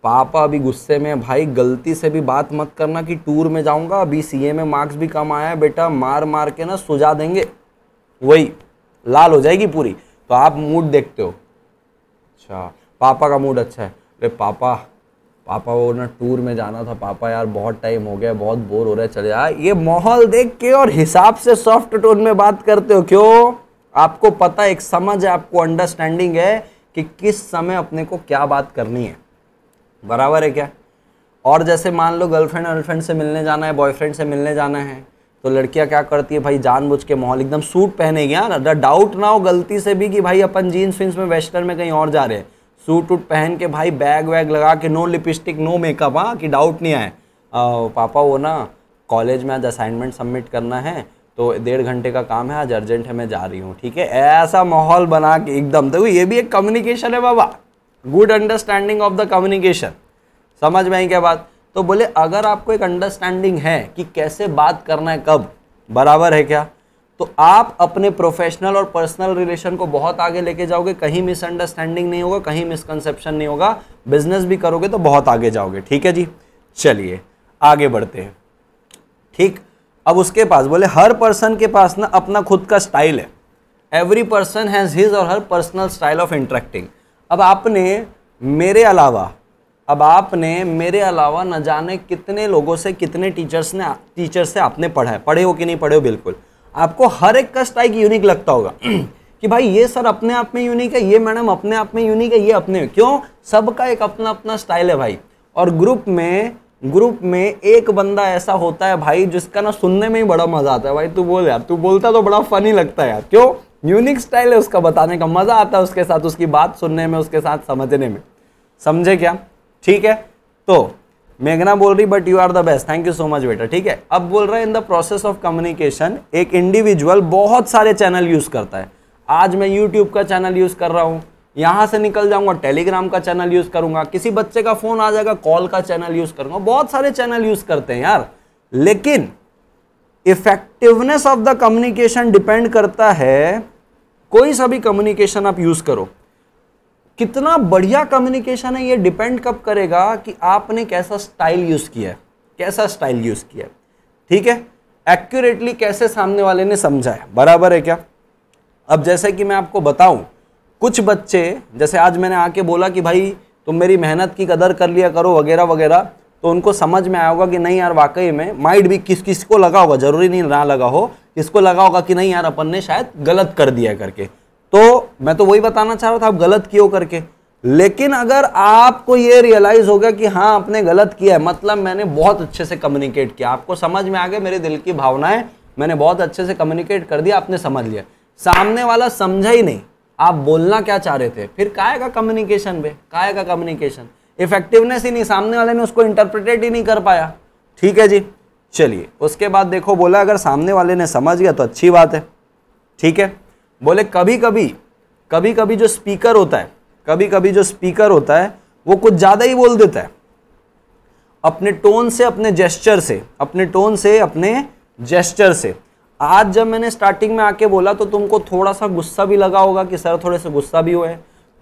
पापा अभी गुस्से में भाई गलती से भी बात मत करना कि टूर में जाऊंगा अभी सीए में मार्क्स भी कम आया है बेटा मार मार के ना सुझा देंगे वही लाल हो जाएगी पूरी तो आप मूड देखते हो अच्छा पापा का मूड अच्छा है अरे पापा पापा वो ना टूर में जाना था पापा यार बहुत टाइम हो गया बहुत बोर हो रहा है चले जाए ये माहौल देख के और हिसाब से सॉफ्ट टोन में बात करते हो क्यों आपको पता एक समझ है आपको अंडरस्टैंडिंग है कि किस समय अपने को क्या बात करनी है बराबर है क्या और जैसे मान लो गर्लफ्रेंड गर्लफ्रेंड से मिलने जाना है बॉयफ्रेंड से मिलने जाना है तो लड़कियां क्या करती है भाई जानबूझ के माहौल एकदम सूट पहनेगी हाँ? द डाउट ना हो गलती से भी कि भाई अपन जीन्स वींस में वेस्टर्न में कहीं और जा रहे हैं सूट वूट पहन के भाई बैग वैग लगा के नो लिपस्टिक नो मेकअप हाँ कि डाउट नहीं आए आ, पापा वो ना कॉलेज में आज असाइनमेंट सबमिट करना है तो डेढ़ घंटे का काम है आज अर्जेंट है मैं जा रही हूँ ठीक है ऐसा माहौल बना के एकदम देखो ये भी एक कम्युनिकेशन है बाबा good understanding of the communication समझ में आई क्या बात तो बोले अगर आपको एक अंडरस्टैंडिंग है कि कैसे बात करना है कब बराबर है क्या तो आप अपने प्रोफेशनल और पर्सनल रिलेशन को बहुत आगे लेके जाओगे कहीं मिसअंडरस्टैंडिंग नहीं होगा कहीं मिसकंसेप्शन नहीं होगा बिजनेस भी करोगे तो बहुत आगे जाओगे ठीक है जी चलिए आगे बढ़ते हैं ठीक अब उसके पास बोले हर पर्सन के पास ना अपना खुद का स्टाइल है एवरी पर्सन हैज़ हिज और her personal style of interacting अब आपने मेरे अलावा अब आपने मेरे अलावा न जाने कितने लोगों से कितने टीचर्स ने टीचर्स से आपने पढ़ा है पढ़े हो कि नहीं पढ़े हो बिल्कुल आपको हर एक का स्टाइल यूनिक लगता होगा कि भाई ये सर अपने आप में यूनिक है ये मैडम अपने आप में यूनिक है ये अपने क्यों सबका एक अपना अपना स्टाइल है भाई और ग्रुप में ग्रुप में एक बंदा ऐसा होता है भाई जिसका ना सुनने में ही बड़ा मजा आता है भाई तू बोल यार तू बोलता तो बड़ा फनी लगता है यार क्यों यूनिक स्टाइल है उसका बताने का मजा आता है उसके साथ उसकी बात सुनने में उसके साथ समझने में समझे क्या ठीक है तो मेघना बोल रही but you are the best thank you so much बेटा ठीक है अब बोल रहा है in the process of communication एक इंडिविजुअल बहुत सारे चैनल यूज़ करता है आज मैं यूट्यूब का चैनल यूज़ कर रहा हूँ यहाँ से निकल जाऊंगा टेलीग्राम का चैनल यूज़ करूंगा किसी बच्चे का फ़ोन आ जाएगा कॉल का चैनल यूज़ करूंगा बहुत सारे चैनल यूज़ करते हैं यार लेकिन effectiveness of the communication depend करता है कोई सा भी कम्युनिकेशन आप यूज़ करो कितना बढ़िया कम्युनिकेशन है ये डिपेंड कब करेगा कि आपने कैसा स्टाइल यूज़ किया है कैसा स्टाइल यूज़ किया है ठीक है एक्यूरेटली कैसे सामने वाले ने समझा है बराबर है क्या अब जैसे कि मैं आपको बताऊं कुछ बच्चे जैसे आज मैंने आके बोला कि भाई तुम मेरी मेहनत की कदर कर लिया करो वगैरह वगैरह तो उनको समझ में आया होगा कि नहीं यार वाकई में माइंड भी किस किस को लगा होगा जरूरी नहीं ना लगा हो किसको लगा होगा कि नहीं यार अपन ने शायद गलत कर दिया करके तो मैं तो वही बताना चाह रहा था आप गलत क्यों करके लेकिन अगर आपको ये रियलाइज हो गया कि हाँ आपने गलत किया है मतलब मैंने बहुत अच्छे से कम्युनिकेट किया आपको समझ में आ गया मेरे दिल की भावनाएं मैंने बहुत अच्छे से कम्युनिकेट कर दिया आपने समझ लिया सामने वाला समझा ही नहीं आप बोलना क्या चाह रहे थे फिर काय का कम्युनिकेशन पे काय का कम्युनिकेशन इफेक्टिवनेस ही नहीं सामने वाले ने उसको इंटरप्रिटेट ही नहीं कर पाया ठीक है जी चलिए उसके बाद देखो बोला अगर सामने वाले ने समझ गया तो अच्छी बात है ठीक है बोले कभी कभी कभी कभी जो स्पीकर होता है कभी कभी जो स्पीकर होता है वो कुछ ज़्यादा ही बोल देता है अपने टोन से अपने जेस्चर से अपने टोन से अपने जेस्चर से आज जब मैंने स्टार्टिंग में आके बोला तो तुमको थोड़ा सा गुस्सा भी लगा होगा कि सर थोड़े से गुस्सा भी हुए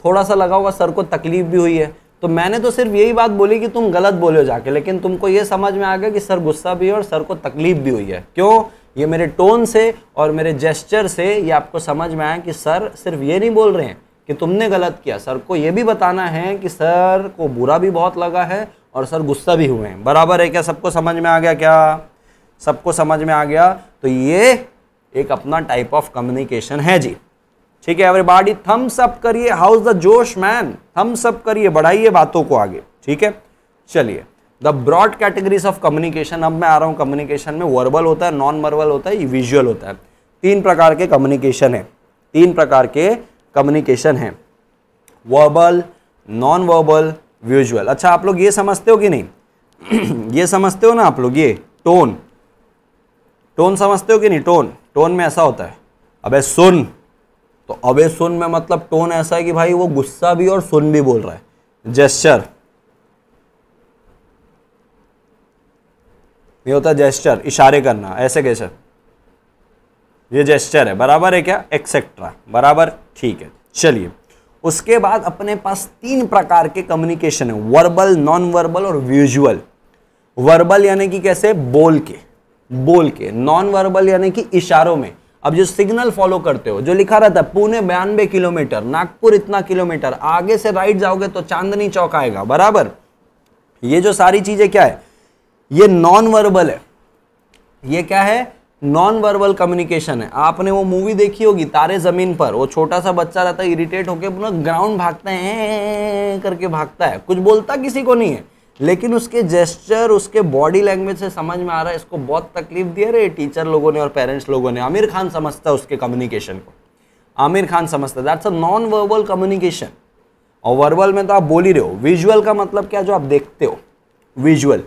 थोड़ा सा लगा होगा सर को तकलीफ भी हुई है तो मैंने तो सिर्फ यही बात बोली कि तुम गलत बोले हो जाके लेकिन तुमको ये समझ में आ गया कि सर गुस्सा भी है और सर को तकलीफ भी हुई है क्यों ये मेरे टोन से और मेरे जेस्चर से ये आपको समझ में आया कि सर सिर्फ ये नहीं बोल रहे हैं कि तुमने गलत किया सर को ये भी बताना है कि सर को बुरा भी बहुत लगा है और सर गुस्सा भी हुए हैं बराबर है क्या सबको समझ में आ गया क्या सबको समझ में आ गया तो ये एक अपना टाइप ऑफ कम्युनिकेशन है जी ठीक है एवरीबॉडी थम्स अप करिए how's the josh man thumbs up करिए बढ़ाइए बातों को आगे ठीक है चलिए the broad categories of communication अब मैं आ रहा हूँ कम्युनिकेशन में वर्बल होता है नॉन वर्बल होता है विजुअल होता है तीन प्रकार के कम्युनिकेशन है तीन प्रकार के कम्युनिकेशन है वर्बल नॉन वर्बल विजुअल अच्छा आप लोग ये समझते हो कि नहीं ये समझते हो ना आप लोग ये टोन टोन समझते हो कि नहीं टोन टोन में ऐसा होता है अबे सुन तो अबे सुन में मतलब टोन ऐसा है कि भाई वो गुस्सा भी और सुन भी बोल रहा है जेस्चर ये होता है जेस्चर इशारे करना ऐसे कैसे ये जेस्चर है बराबर है क्या एक्सेट्रा बराबर ठीक है चलिए उसके बाद अपने पास तीन प्रकार के कम्युनिकेशन है वर्बल नॉन वर्बल और विजुअल वर्बल यानी कि कैसे बोल के बोल के नॉन वर्बल यानी कि इशारों में अब जो सिग्नल फॉलो करते हो जो लिखा रहता है पुणे बयानबे किलोमीटर नागपुर इतना किलोमीटर आगे से राइट जाओगे तो चांदनी चौक आएगा बराबर ये जो सारी चीजें क्या है ये नॉन वर्बल है ये क्या है नॉन वर्बल कम्युनिकेशन है आपने वो मूवी देखी होगी तारे जमीन पर वो छोटा सा बच्चा रहता है इरिटेट होकर ग्राउंड भागता है करके भागता है कुछ बोलता किसी को नहीं है लेकिन उसके जेस्चर उसके बॉडी लैंग्वेज से समझ में आ रहा है इसको बहुत तकलीफ दिया रहे टीचर लोगों ने और पेरेंट्स लोगों ने आमिर खान समझता है उसके कम्युनिकेशन को आमिर खान समझता है that's a non verbal communication और वर्बल में तो आप बोल ही रहे हो विजुअल का मतलब क्या जो आप देखते हो विजुअल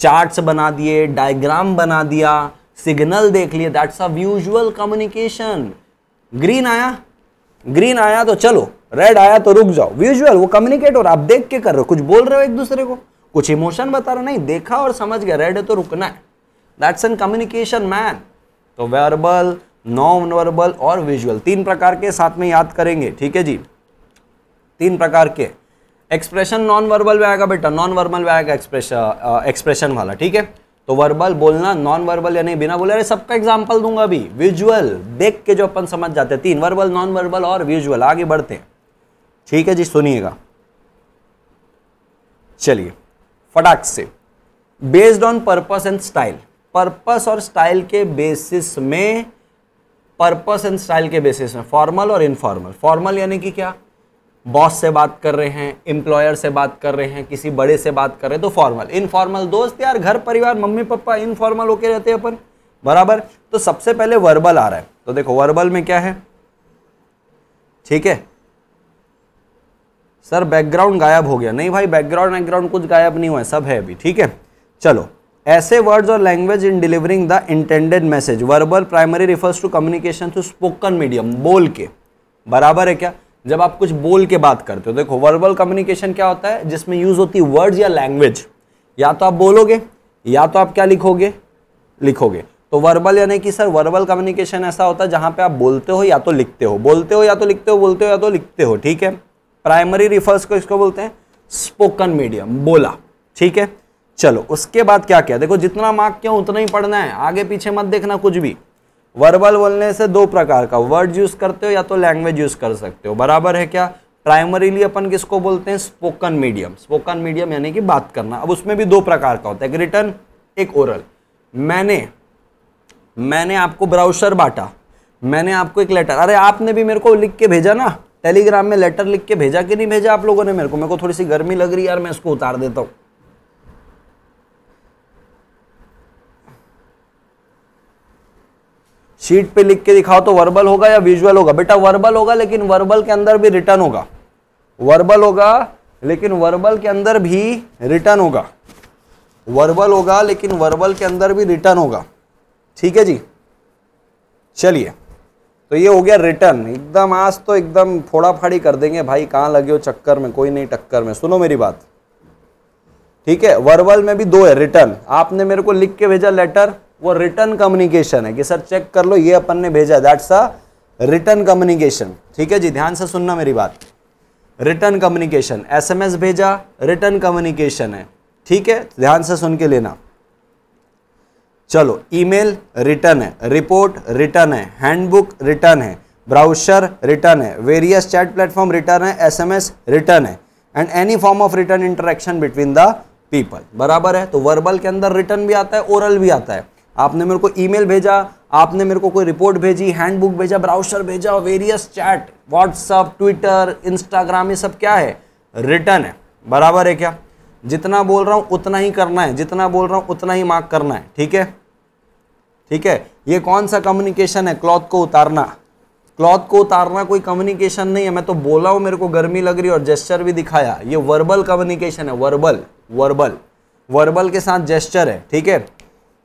चार्ट्स बना दिए डायग्राम बना दिया सिग्नल देख लिए that's a visual communication green आया ग्रीन आया तो चलो रेड आया तो रुक जाओ विजुअल वो कम्युनिकेट हो रहा आप देख के कर रहे हो कुछ बोल रहे हो एक दूसरे को कुछ इमोशन बता रहा नहीं देखा और समझ गया रेड है तो रुकना है दैट्स एन कम्युनिकेशन मैन तो वर्बल नॉन वर्बल और विजुअल तीन प्रकार के साथ में याद करेंगे ठीक है जी तीन प्रकार के एक्सप्रेशन नॉन वर्बल में आएगा बेटा नॉन वर्बल में आएगा एक्सप्रेशन एक्सप्रेशन वाला ठीक है तो वर्बल बोलना नॉन वर्बल यानी बिना बोले अरे सबका एग्जाम्पल दूंगा अभी विजुअल देख के जो अपन समझ जाते हैं तीन वर्बल नॉन वर्बल और विजुअल आगे बढ़ते हैं ठीक है जी सुनिएगा चलिए फटाक से based on purpose and style purpose और स्टाइल के बेसिस में पर्पस एंड स्टाइल के बेसिस में फॉर्मल और इनफॉर्मल फॉर्मल यानी कि क्या बॉस से बात कर रहे हैं एम्प्लॉयर से बात कर रहे हैं किसी बड़े से बात कर रहे हैं तो फॉर्मल इनफॉर्मल दोस्त यार घर परिवार मम्मी पापा इनफॉर्मल होके रहते हैं अपन बराबर तो सबसे पहले वर्बल आ रहा है तो देखो वर्बल में क्या है ठीक है सर बैकग्राउंड गायब हो गया नहीं भाई बैकग्राउंड बैकग्राउंड कुछ गायब नहीं हुआ है सब है अभी ठीक है चलो ऐसे वर्ड्स और language in delivering the intended message verbal primary refers to communication through spoken medium बोल के बराबर है क्या जब आप कुछ बोल के बात करते हो देखो वर्बल कम्युनिकेशन क्या होता है जिसमें यूज होती है वर्ड्स या लैंग्वेज या तो आप बोलोगे या तो आप क्या लिखोगे लिखोगे तो वर्बल यानी कि सर वर्बल कम्युनिकेशन ऐसा होता है जहाँ पे आप बोलते हो या तो लिखते हो बोलते हो या तो लिखते हो बोलते हो या तो लिखते हो ठीक है प्राइमरी रिफर्स को इसको बोलते हैं स्पोकन मीडियम बोला ठीक है चलो उसके बाद क्या किया देखो जितना मार्क क्यों उतना ही पढ़ना है आगे पीछे मत देखना कुछ भी वर्बल बोलने से दो प्रकार का वर्ड यूज करते हो या तो लैंग्वेज यूज कर सकते हो बराबर है क्या प्राइमरीली अपन किसको बोलते हैं स्पोकन मीडियम स्पोकन मीडियम यानी कि बात करना अब उसमें भी दो प्रकार का होता है एक रिटर्न एक ओरल मैंने मैंने आपको ब्राउसर बांटा मैंने आपको एक लेटर अरे आपने भी मेरे को लिख के भेजा ना टेलीग्राम में लेटर लिख के भेजा कि नहीं भेजा आप लोगों ने मेरे को मेरे को थोड़ी सी गर्मी लग रही है यार मैं इसको उतार देता हूँ शीट पे लिख के दिखाओ तो वर्बल होगा या विजुअल होगा बेटा वर्बल होगा लेकिन वर्बल के अंदर भी रिटर्न होगा वर्बल होगा लेकिन वर्बल के अंदर भी रिटर्न होगा वर्बल होगा लेकिन वर्बल के अंदर भी रिटर्न होगा ठीक है जी चलिए तो ये हो गया रिटर्न एकदम आज तो एकदम फोड़ा फाड़ी कर देंगे भाई कहाँ लगे हो चक्कर में कोई नहीं टक्कर में सुनो मेरी बात ठीक है वर्बल में भी दो है रिटर्न आपने मेरे को लिख के भेजा लेटर वो रिटर्न कम्युनिकेशन है कि सर चेक कर लो ये अपन ने भेजा दैट्स अ रिटर्न कम्युनिकेशन ठीक है जी ध्यान से सुनना मेरी बात रिटर्न कम्युनिकेशन एसएमएस भेजा रिटर्न कम्युनिकेशन है ठीक है ध्यान से सुन के लेना चलो ईमेल रिटर्न है रिपोर्ट रिटर्न है हैंडबुक रिटर्न है ब्राउशर रिटर्न है वेरियस चैट प्लेटफॉर्म रिटर्न है एसएमएस रिटर्न है and any form of written interaction between the people बराबर है तो वर्बल के अंदर रिटर्न भी आता है ओरल भी आता है आपने मेरे को ईमेल भेजा आपने मेरे को कोई रिपोर्ट भेजी हैंडबुक भेजा ब्राउशर भेजा various chat WhatsApp Twitter Instagram ये सब क्या है रिटर्न है बराबर है क्या जितना बोल रहा हूँ उतना ही करना है जितना बोल रहा हूँ उतना ही मार्क करना है ठीक है ठीक है ये कौन सा कम्युनिकेशन है क्लॉथ को उतारना क्लॉथ को उतारना कोई कम्युनिकेशन नहीं है मैं तो बोला हूँ मेरे को गर्मी लग रही और जेस्चर भी दिखाया ये वर्बल कम्युनिकेशन है वर्बल वर्बल वर्बल के साथ जेस्चर है ठीक है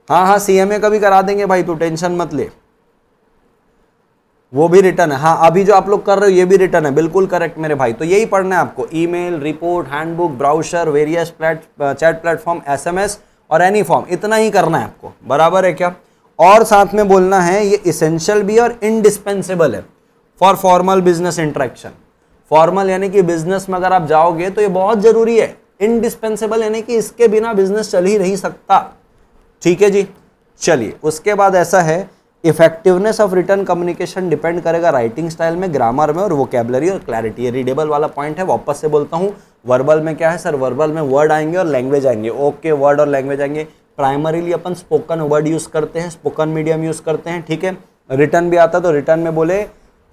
हाँ हाँ सी एम ए का भी करा देंगे भाई तू टेंशन मत ले वो भी रिटर्न है हाँ अभी जो आप लोग कर रहे हो ये भी रिटर्न है बिल्कुल करेक्ट मेरे भाई तो यही पढ़ना है आपको email report handbook brochure various plate chat platform SMS और एनी फॉर्म इतना ही करना है आपको बराबर है क्या और साथ में बोलना है ये इसेंशियल भी और इनडिस्पेंसेबल है for formal business interaction formal यानी कि बिजनेस में अगर आप जाओगे तो ये बहुत ज़रूरी है इनडिस्पेंसेबल यानी कि इसके बिना बिजनेस चल ही नहीं सकता ठीक है जी चलिए उसके बाद ऐसा है effectiveness of written communication depend करेगा राइटिंग स्टाइल में ग्रामर में और वोकेबलरी और क्लैरिटी ये रीडेबल वाला पॉइंट है वापस से बोलता हूँ वर्बल में क्या है सर वर्बल में वर्ड आएंगे और लैंग्वेज आएंगे ओके वर्ड और लैंग्वेज आएंगे प्राइमरीली अपन स्पोकन वर्ड यूज़ करते हैं स्पोकन मीडियम यूज़ करते हैं ठीक है रिटर्न भी आता है तो रिटर्न में बोले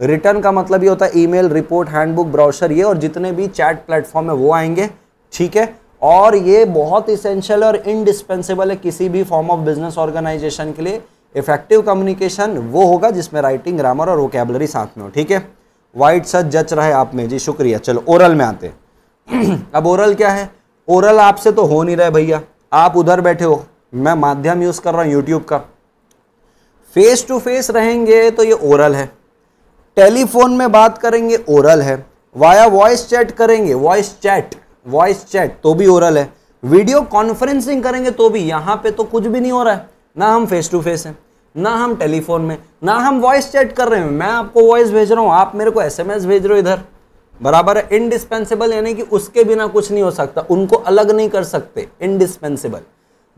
रिटर्न का मतलब ये होता है ईमेल रिपोर्ट हैंडबुक ब्राउशर ये और जितने भी चैट प्लेटफॉर्म है वो आएंगे ठीक है और ये बहुत इसेंशियल और इनडिस्पेंसेबल है किसी भी फॉर्म ऑफ बिजनेस ऑर्गेनाइजेशन के लिए इफेक्टिव कम्युनिकेशन वो होगा जिसमें राइटिंग ग्रामर और वोकेबलरी साथ में हो ठीक है वाइट सच जच रहे आप में जी शुक्रिया चलो ओरल में आते हैं अब ओरल क्या है ओरल आपसे तो हो नहीं रहा है भैया आप उधर बैठे हो मैं माध्यम यूज़ कर रहा हूँ यूट्यूब का फेस टू फेस रहेंगे तो ये ओरल है टेलीफोन में बात करेंगे ओरल है वाया वॉइस चैट करेंगे वॉइस चैट वॉइस चैट तो भी ओरल है वीडियो कॉन्फ्रेंसिंग करेंगे तो भी यहाँ पे तो कुछ भी नहीं हो रहा है ना हम फेस टू फेस हैं ना हम टेलीफोन में ना हम वॉइस चैट कर रहे हैं मैं आपको वॉइस भेज रहा हूँ आप मेरे को एसएमएस भेज रहे हो इधर बराबर है इनडिस्पेंसेबल यानी कि उसके बिना कुछ नहीं हो सकता उनको अलग नहीं कर सकते इनडिस्पेंसेबल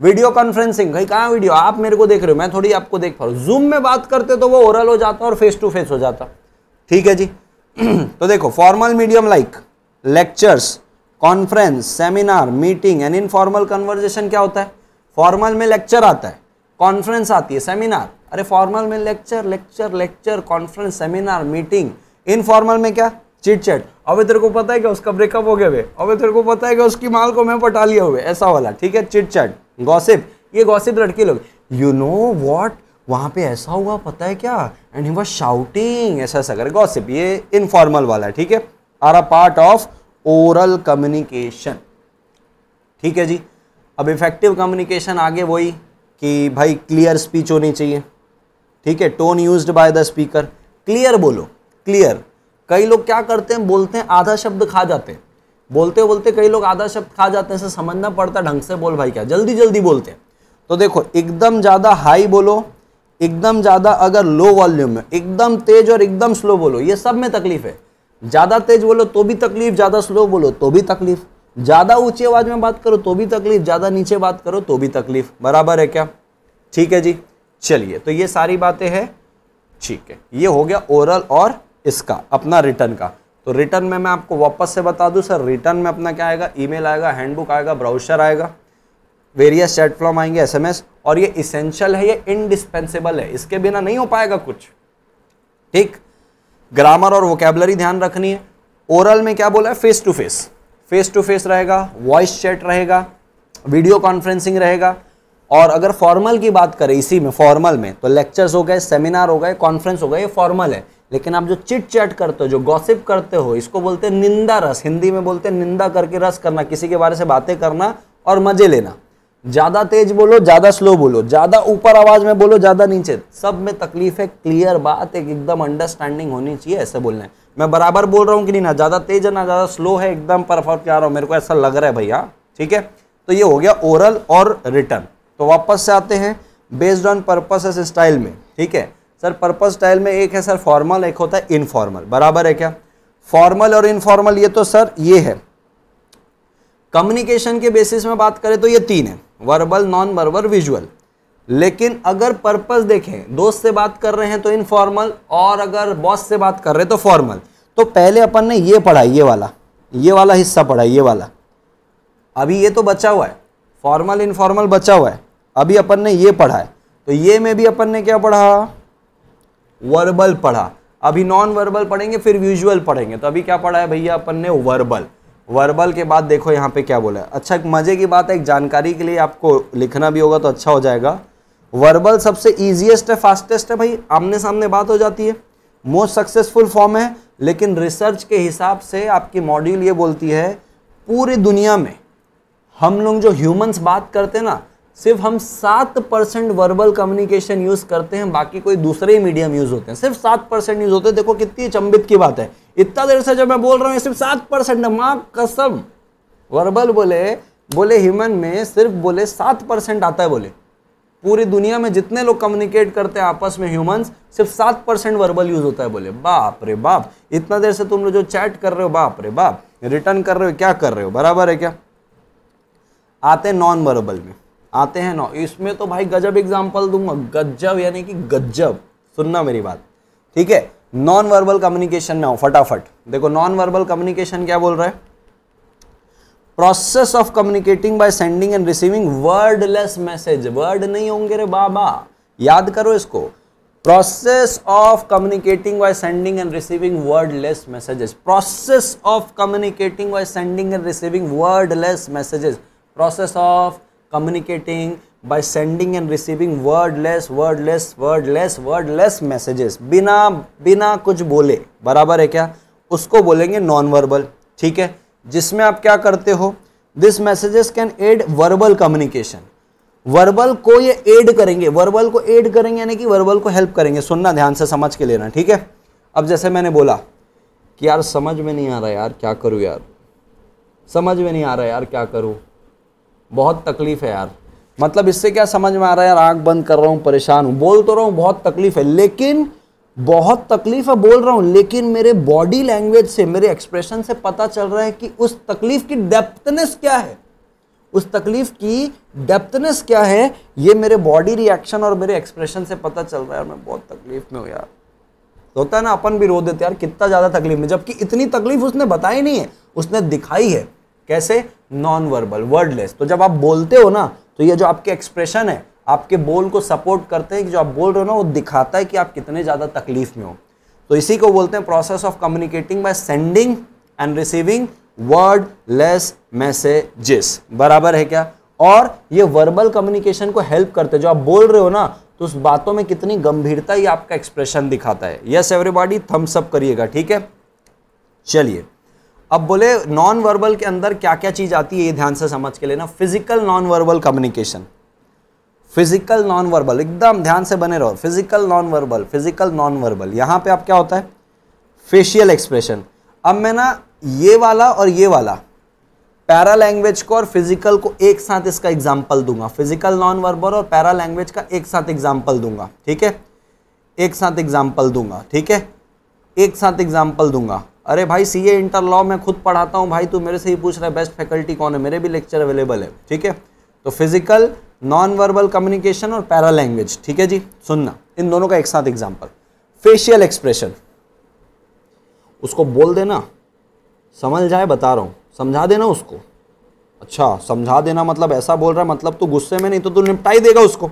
वीडियो कॉन्फ्रेंसिंग भाई कहाँ वीडियो आप मेरे को देख रहे हो मैं थोड़ी आपको देख पा रहा हूँ जूम में बात करते तो वो ओरल हो जाता और फेस टू फेस हो जाता ठीक है जी तो देखो formal medium like lectures conference seminar meeting and informal conversation क्या होता है फॉर्मल में लेक्चर आता है कॉन्फ्रेंस आती है सेमिनार अरे फॉर्मल में lecture lecture lecture conference seminar meeting informal में क्या चिट चैट अबे तेरे को पता है क्या उसका ब्रेकअप हो गया हुए अबे तेरे को पता है क्या उसकी माल को मैं पटा लिया हुए ऐसा वाला ठीक है चिट चैट गॉसिप ये गॉसिप लड़के लोग यू नो वॉट वहाँ पे ऐसा हुआ पता है क्या एंड ही वॉज शाउटिंग ऐसा ऐसा करे गॉसिप ये इनफॉर्मल वाला है ठीक है are a part of oral communication ठीक है जी अब इफेक्टिव कम्युनिकेशन आगे वही कि भाई क्लियर स्पीच होनी चाहिए ठीक है tone use by the speaker clear बोलो क्लियर कई लोग क्या करते हैं बोलते हैं आधा शब्द खा जाते हैं बोलते बोलते कई लोग आधा शब्द खा जाते हैं समझना पड़ता ढंग से बोल भाई क्या जल्दी जल्दी बोलते हैं तो देखो एकदम ज़्यादा हाई बोलो एकदम ज़्यादा अगर लो वॉल्यूम में एकदम तेज और एकदम स्लो बोलो ये सब में तकलीफ है ज़्यादा तेज बोलो तो भी तकलीफ ज़्यादा स्लो बोलो तो भी तकलीफ ज़्यादा ऊंची आवाज़ में बात करो तो भी तकलीफ ज़्यादा नीचे बात करो तो भी तकलीफ बराबर है क्या ठीक है जी चलिए तो ये सारी बातें हैं ठीक है ये हो गया ओरल और इसका अपना रिटर्न का तो रिटर्न में मैं आपको वापस से बता दूं सर रिटर्न में अपना क्या आएगा ईमेल आएगा हैंडबुक आएगा ब्राउसर आएगा वेरियस चैट फॉर्म आएंगे एसएमएस और ये इसेंशियल है ये इनडिस्पेंसेबल है इसके बिना नहीं हो पाएगा कुछ ठीक ग्रामर और वोकेबलरी ध्यान रखनी है ओरल में क्या बोला है face to face face to face रहेगा वॉइस चैट रहेगा वीडियो कॉन्फ्रेंसिंग रहेगा और अगर फॉर्मल की बात करें इसी में फॉर्मल में तो लेक्चर्स हो गए सेमिनार हो गए कॉन्फ्रेंस हो गए ये फॉर्मल है लेकिन आप जो चिट चैट करते हो जो गॉसिप करते हो इसको बोलते हैं निंदा रस हिंदी में बोलते हैं निंदा करके रस करना किसी के बारे से बातें करना और मजे लेना ज़्यादा तेज बोलो ज़्यादा स्लो बोलो ज़्यादा ऊपर आवाज़ में बोलो ज़्यादा नीचे सब में तकलीफ है क्लियर बात एक एकदम अंडरस्टैंडिंग होनी चाहिए ऐसे बोलना है मैं बराबर बोल रहा हूँ कि नहीं ना ज़्यादा तेज है ना ज़्यादा स्लो है एकदम परफॉर्म क्या रहा हूँ मेरे को ऐसा लग रहा है भैया ठीक है तो ये हो गया ओरल और रिटर्न तो वापस से आते हैं based on purpose as style में ठीक है सर पर्पस स्टाइल में एक है सर फॉर्मल एक होता है इनफॉर्मल बराबर है क्या फॉर्मल और इनफॉर्मल ये तो सर ये है कम्युनिकेशन के बेसिस में बात करें तो ये तीन है वर्बल नॉन वर्बल विजुअल लेकिन अगर पर्पस देखें दोस्त से बात कर रहे हैं तो इनफॉर्मल और अगर बॉस से बात कर रहे हैं तो फॉर्मल तो पहले अपन ने ये पढ़ा ये वाला ये वाला हिस्सा पढ़ा ये वाला अभी ये तो बचा हुआ है फॉर्मल इनफॉर्मल बचा हुआ है अभी अपन ने ये पढ़ा है तो ये में भी अपन ने क्या पढ़ा वर्बल पढ़ा अभी नॉन वर्बल पढ़ेंगे फिर विजुअल पढ़ेंगे तो अभी क्या पढ़ा है भैया अपन ने वर्बल वर्बल के बाद देखो यहाँ पे क्या बोला है अच्छा एक मज़े की बात है एक जानकारी के लिए आपको लिखना भी होगा तो अच्छा हो जाएगा वर्बल सबसे ईजिएस्ट है फास्टेस्ट है भाई आमने सामने बात हो जाती है मोस्ट सक्सेसफुल फॉर्म है लेकिन रिसर्च के हिसाब से आपकी मॉड्यूल ये बोलती है पूरी दुनिया में हम लोग जो ह्यूमंस बात करते ना सिर्फ हम सात परसेंट वर्बल कम्युनिकेशन यूज करते हैं बाकी कोई दूसरे ही मीडियम यूज होते हैं सिर्फ सात परसेंट यूज होते हैं देखो कितनी चंबित की बात है इतना देर से जब मैं बोल रहा हूँ सिर्फ सात परसेंट माँ कसम वर्बल बोले बोले ह्यूमन में सिर्फ बोले सात परसेंट आता है बोले पूरी दुनिया में जितने लोग कम्युनिकेट करते हैं आपस में ह्यूमंस सिर्फ सात परसेंट वर्बल यूज होता है बोले बाप रे बाप इतना देर से तुम लोग जो चैट कर रहे हो बाप रे बाप रिटर्न कर रहे हो क्या कर रहे हो बराबर है क्या आते नॉन वर्बल में आते हैं ना इसमें तो भाई गजब एग्जाम्पल दूंगा गजब यानी कि गजब सुनना मेरी बात ठीक है नॉन वर्बल कम्युनिकेशन में आओ फटाफट देखो नॉन वर्बल कम्युनिकेशन क्या बोल रहा है process of communicating by sending and receiving wordless message word नहीं होंगे रे बाबा याद करो इसको process of communicating by sending and receiving wordless messages process of communicating by sending and receiving wordless messages process of communicating by sending and receiving wordless wordless wordless wordless messages बिना बिना कुछ बोले बराबर है क्या उसको बोलेंगे नॉन वर्बल ठीक है जिसमें आप क्या करते हो this messages can aid verbal communication verbal को ये एड करेंगे वर्बल को एड करेंगे यानी कि वर्बल को हेल्प करेंगे सुनना ध्यान से समझ के लेना ठीक है अब जैसे मैंने बोला कि यार समझ में नहीं आ रहा यार क्या करूँ यार समझ में नहीं आ रहा यार क्या करूँ बहुत तकलीफ़ है यार मतलब इससे क्या समझ में आ रहा है यार आँख बंद कर रहा हूँ परेशान हूँ बोल तो रहा हूँ बहुत तकलीफ़ है लेकिन बहुत तकलीफ है बोल रहा हूँ लेकिन मेरे बॉडी लैंग्वेज से मेरे एक्सप्रेशन से पता चल रहा है कि उस तकलीफ की डेप्थनेस क्या है उस तकलीफ की डेप्थनेस क्या है ये मेरे बॉडी रिएक्शन और मेरे एक्सप्रेशन से पता चल रहा है और मैं बहुत तकलीफ में हूँ यार होता है ना अपन भी रो देते यार कितना ज़्यादा तकलीफ में जबकि इतनी तकलीफ उसने बताई नहीं है उसने दिखाई है कैसे नॉन वर्बल वर्डलेस तो जब आप बोलते हो ना तो ये जो आपके एक्सप्रेशन है आपके बोल को सपोर्ट करते हैं कि जो आप बोल रहे हो ना वो दिखाता है कि आप कितने ज़्यादा तकलीफ में हो तो इसी को बोलते हैं process of communicating by sending and receiving wordless messages बराबर है क्या और ये वर्बल कम्युनिकेशन को हेल्प करते हैं जो आप बोल रहे हो ना तो उस बातों में कितनी गंभीरता ये आपका एक्सप्रेशन दिखाता है यस एवरीबॉडी थम्सअप करिएगा ठीक है चलिए अब बोले नॉन वर्बल के अंदर क्या क्या चीज़ आती है ये ध्यान से समझ के लेना physical non verbal communication physical non verbal एकदम ध्यान से बने रहो physical non verbal physical non verbal यहाँ पे आप क्या होता है फेशियल एक्सप्रेशन अब मैं ना ये वाला और ये वाला पैरा लैंग्वेज को और फिजिकल को एक साथ इसका एग्जाम्पल दूंगा फिजिकल नॉन वर्बल और पैरा लैंग्वेज का एक साथ एग्जाम्पल दूंगा ठीक है एक साथ एग्जाम्पल दूंगा ठीक है एक साथ एग्जाम्पल दूंगा अरे भाई सी ए इंटर लॉ मैं खुद पढ़ाता हूँ भाई तू मेरे से ही पूछ रहा है बेस्ट फैकल्टी कौन है मेरे भी लेक्चर अवेलेबल है ठीक है तो फिजिकल नॉन वर्बल कम्युनिकेशन और पैरा लैंग्वेज ठीक है जी सुनना इन दोनों का एक साथ एग्जाम्पल फेशियल एक्सप्रेशन उसको बोल देना समझ जाए बता रहा हूँ समझा देना उसको अच्छा समझा देना मतलब ऐसा बोल रहा है मतलब तू गुस्से में नहीं तो तू निपटा ही देगा उसको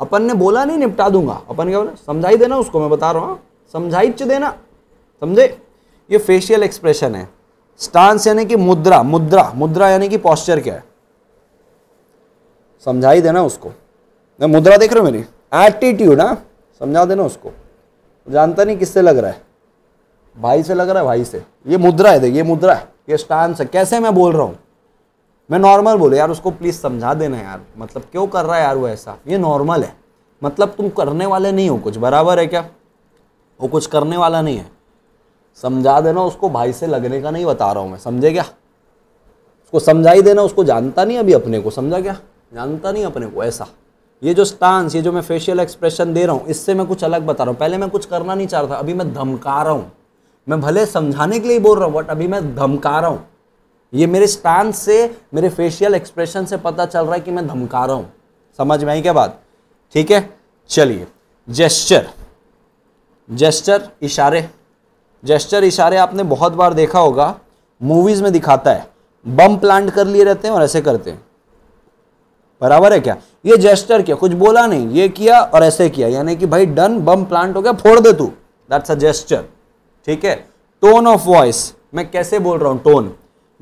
अपन ने बोला नहीं निपटा दूंगा अपन क्या बोला समझाई देना उसको मैं बता रहा हूँ हाँ। समझाई देना समझे ये फेशियल एक्सप्रेशन है स्टांस यानी कि मुद्रा मुद्रा मुद्रा यानी कि पॉस्चर क्या है समझा ही देना उसको मैं मुद्रा देख रहे हो मेरी एटीट्यूड हाँ समझा देना उसको जानता नहीं किससे लग रहा है भाई से लग रहा है भाई से ये मुद्रा है देख ये मुद्रा है ये स्टांस है कैसे मैं बोल रहा हूँ मैं नॉर्मल बोले यार उसको प्लीज़ समझा देना यार मतलब क्यों कर रहा है यार वो ऐसा ये नॉर्मल है मतलब तुम करने वाले नहीं हो कुछ बराबर है क्या वो कुछ करने वाला नहीं है समझा देना उसको भाई से लगने का नहीं बता रहा हूँ मैं समझे क्या उसको समझाई देना उसको जानता नहीं अभी अपने को समझा क्या जानता नहीं अपने को ऐसा ये जो स्टांस ये जो मैं फेशियल एक्सप्रेशन दे रहा हूँ इससे मैं कुछ अलग बता रहा हूँ पहले मैं कुछ करना नहीं चाह रहा था अभी मैं धमका रहा हूँ मैं भले समझाने के लिए बोल रहा हूँ बट अभी मैं धमका रहा हूँ ये मेरे स्टांस से मेरे फेशियल एक्सप्रेशन से पता चल रहा है कि मैं धमका रहा हूँ समझ में आई क्या बात ठीक है चलिए जेस्चर जेस्चर इशारे जेस्चर इशारे आपने बहुत बार देखा होगा मूवीज़ में दिखाता है बम प्लांट कर लिए रहते हैं और ऐसे करते हैं बराबर है क्या ये जेस्टर किया कुछ बोला नहीं ये किया और ऐसे किया यानी कि भाई डन बम प्लांट हो गया फोड़ दे तू दैट्स अ जेस्टर ठीक है टोन ऑफ वॉइस मैं कैसे बोल रहा हूँ टोन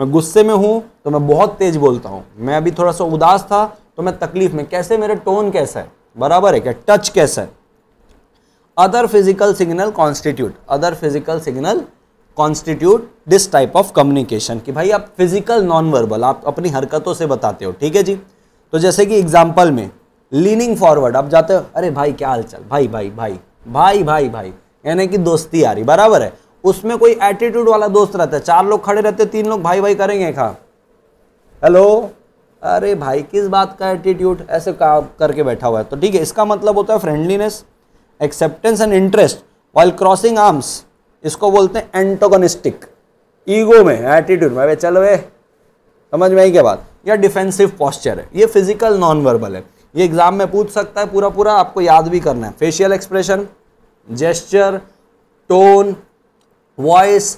मैं गुस्से में हूँ तो मैं बहुत तेज बोलता हूँ मैं अभी थोड़ा सा उदास था तो मैं तकलीफ में कैसे मेरा टोन कैसा है बराबर है क्या टच कैसा है other physical signal constitute other physical signal constitute this type of communication कि भाई आप फिजिकल नॉन वर्बल आप अपनी हरकतों से बताते हो ठीक है जी तो जैसे कि एग्जाम्पल में लीनिंग फॉरवर्ड आप जाते हो अरे भाई क्या हालचाल भाई भाई भाई भाई भाई भाई यानी कि दोस्ती आ रही बराबर है उसमें कोई एटीट्यूड वाला दोस्त रहता है चार लोग खड़े रहते तीन लोग भाई भाई करेंगे कहा हेलो अरे भाई किस बात का एटीट्यूड ऐसे करके बैठा हुआ है तो ठीक है इसका मतलब होता है friendliness acceptance and interest while crossing arms इसको बोलते हैं एंटोगनिस्टिक ईगो में एटीट्यूड में चल वे समझ में आई क्या बात या डिफेंसिव पॉस्चर है ये फिजिकल नॉन वर्बल है ये एग्जाम में पूछ सकता है पूरा पूरा आपको याद भी करना है facial expression gesture tone voice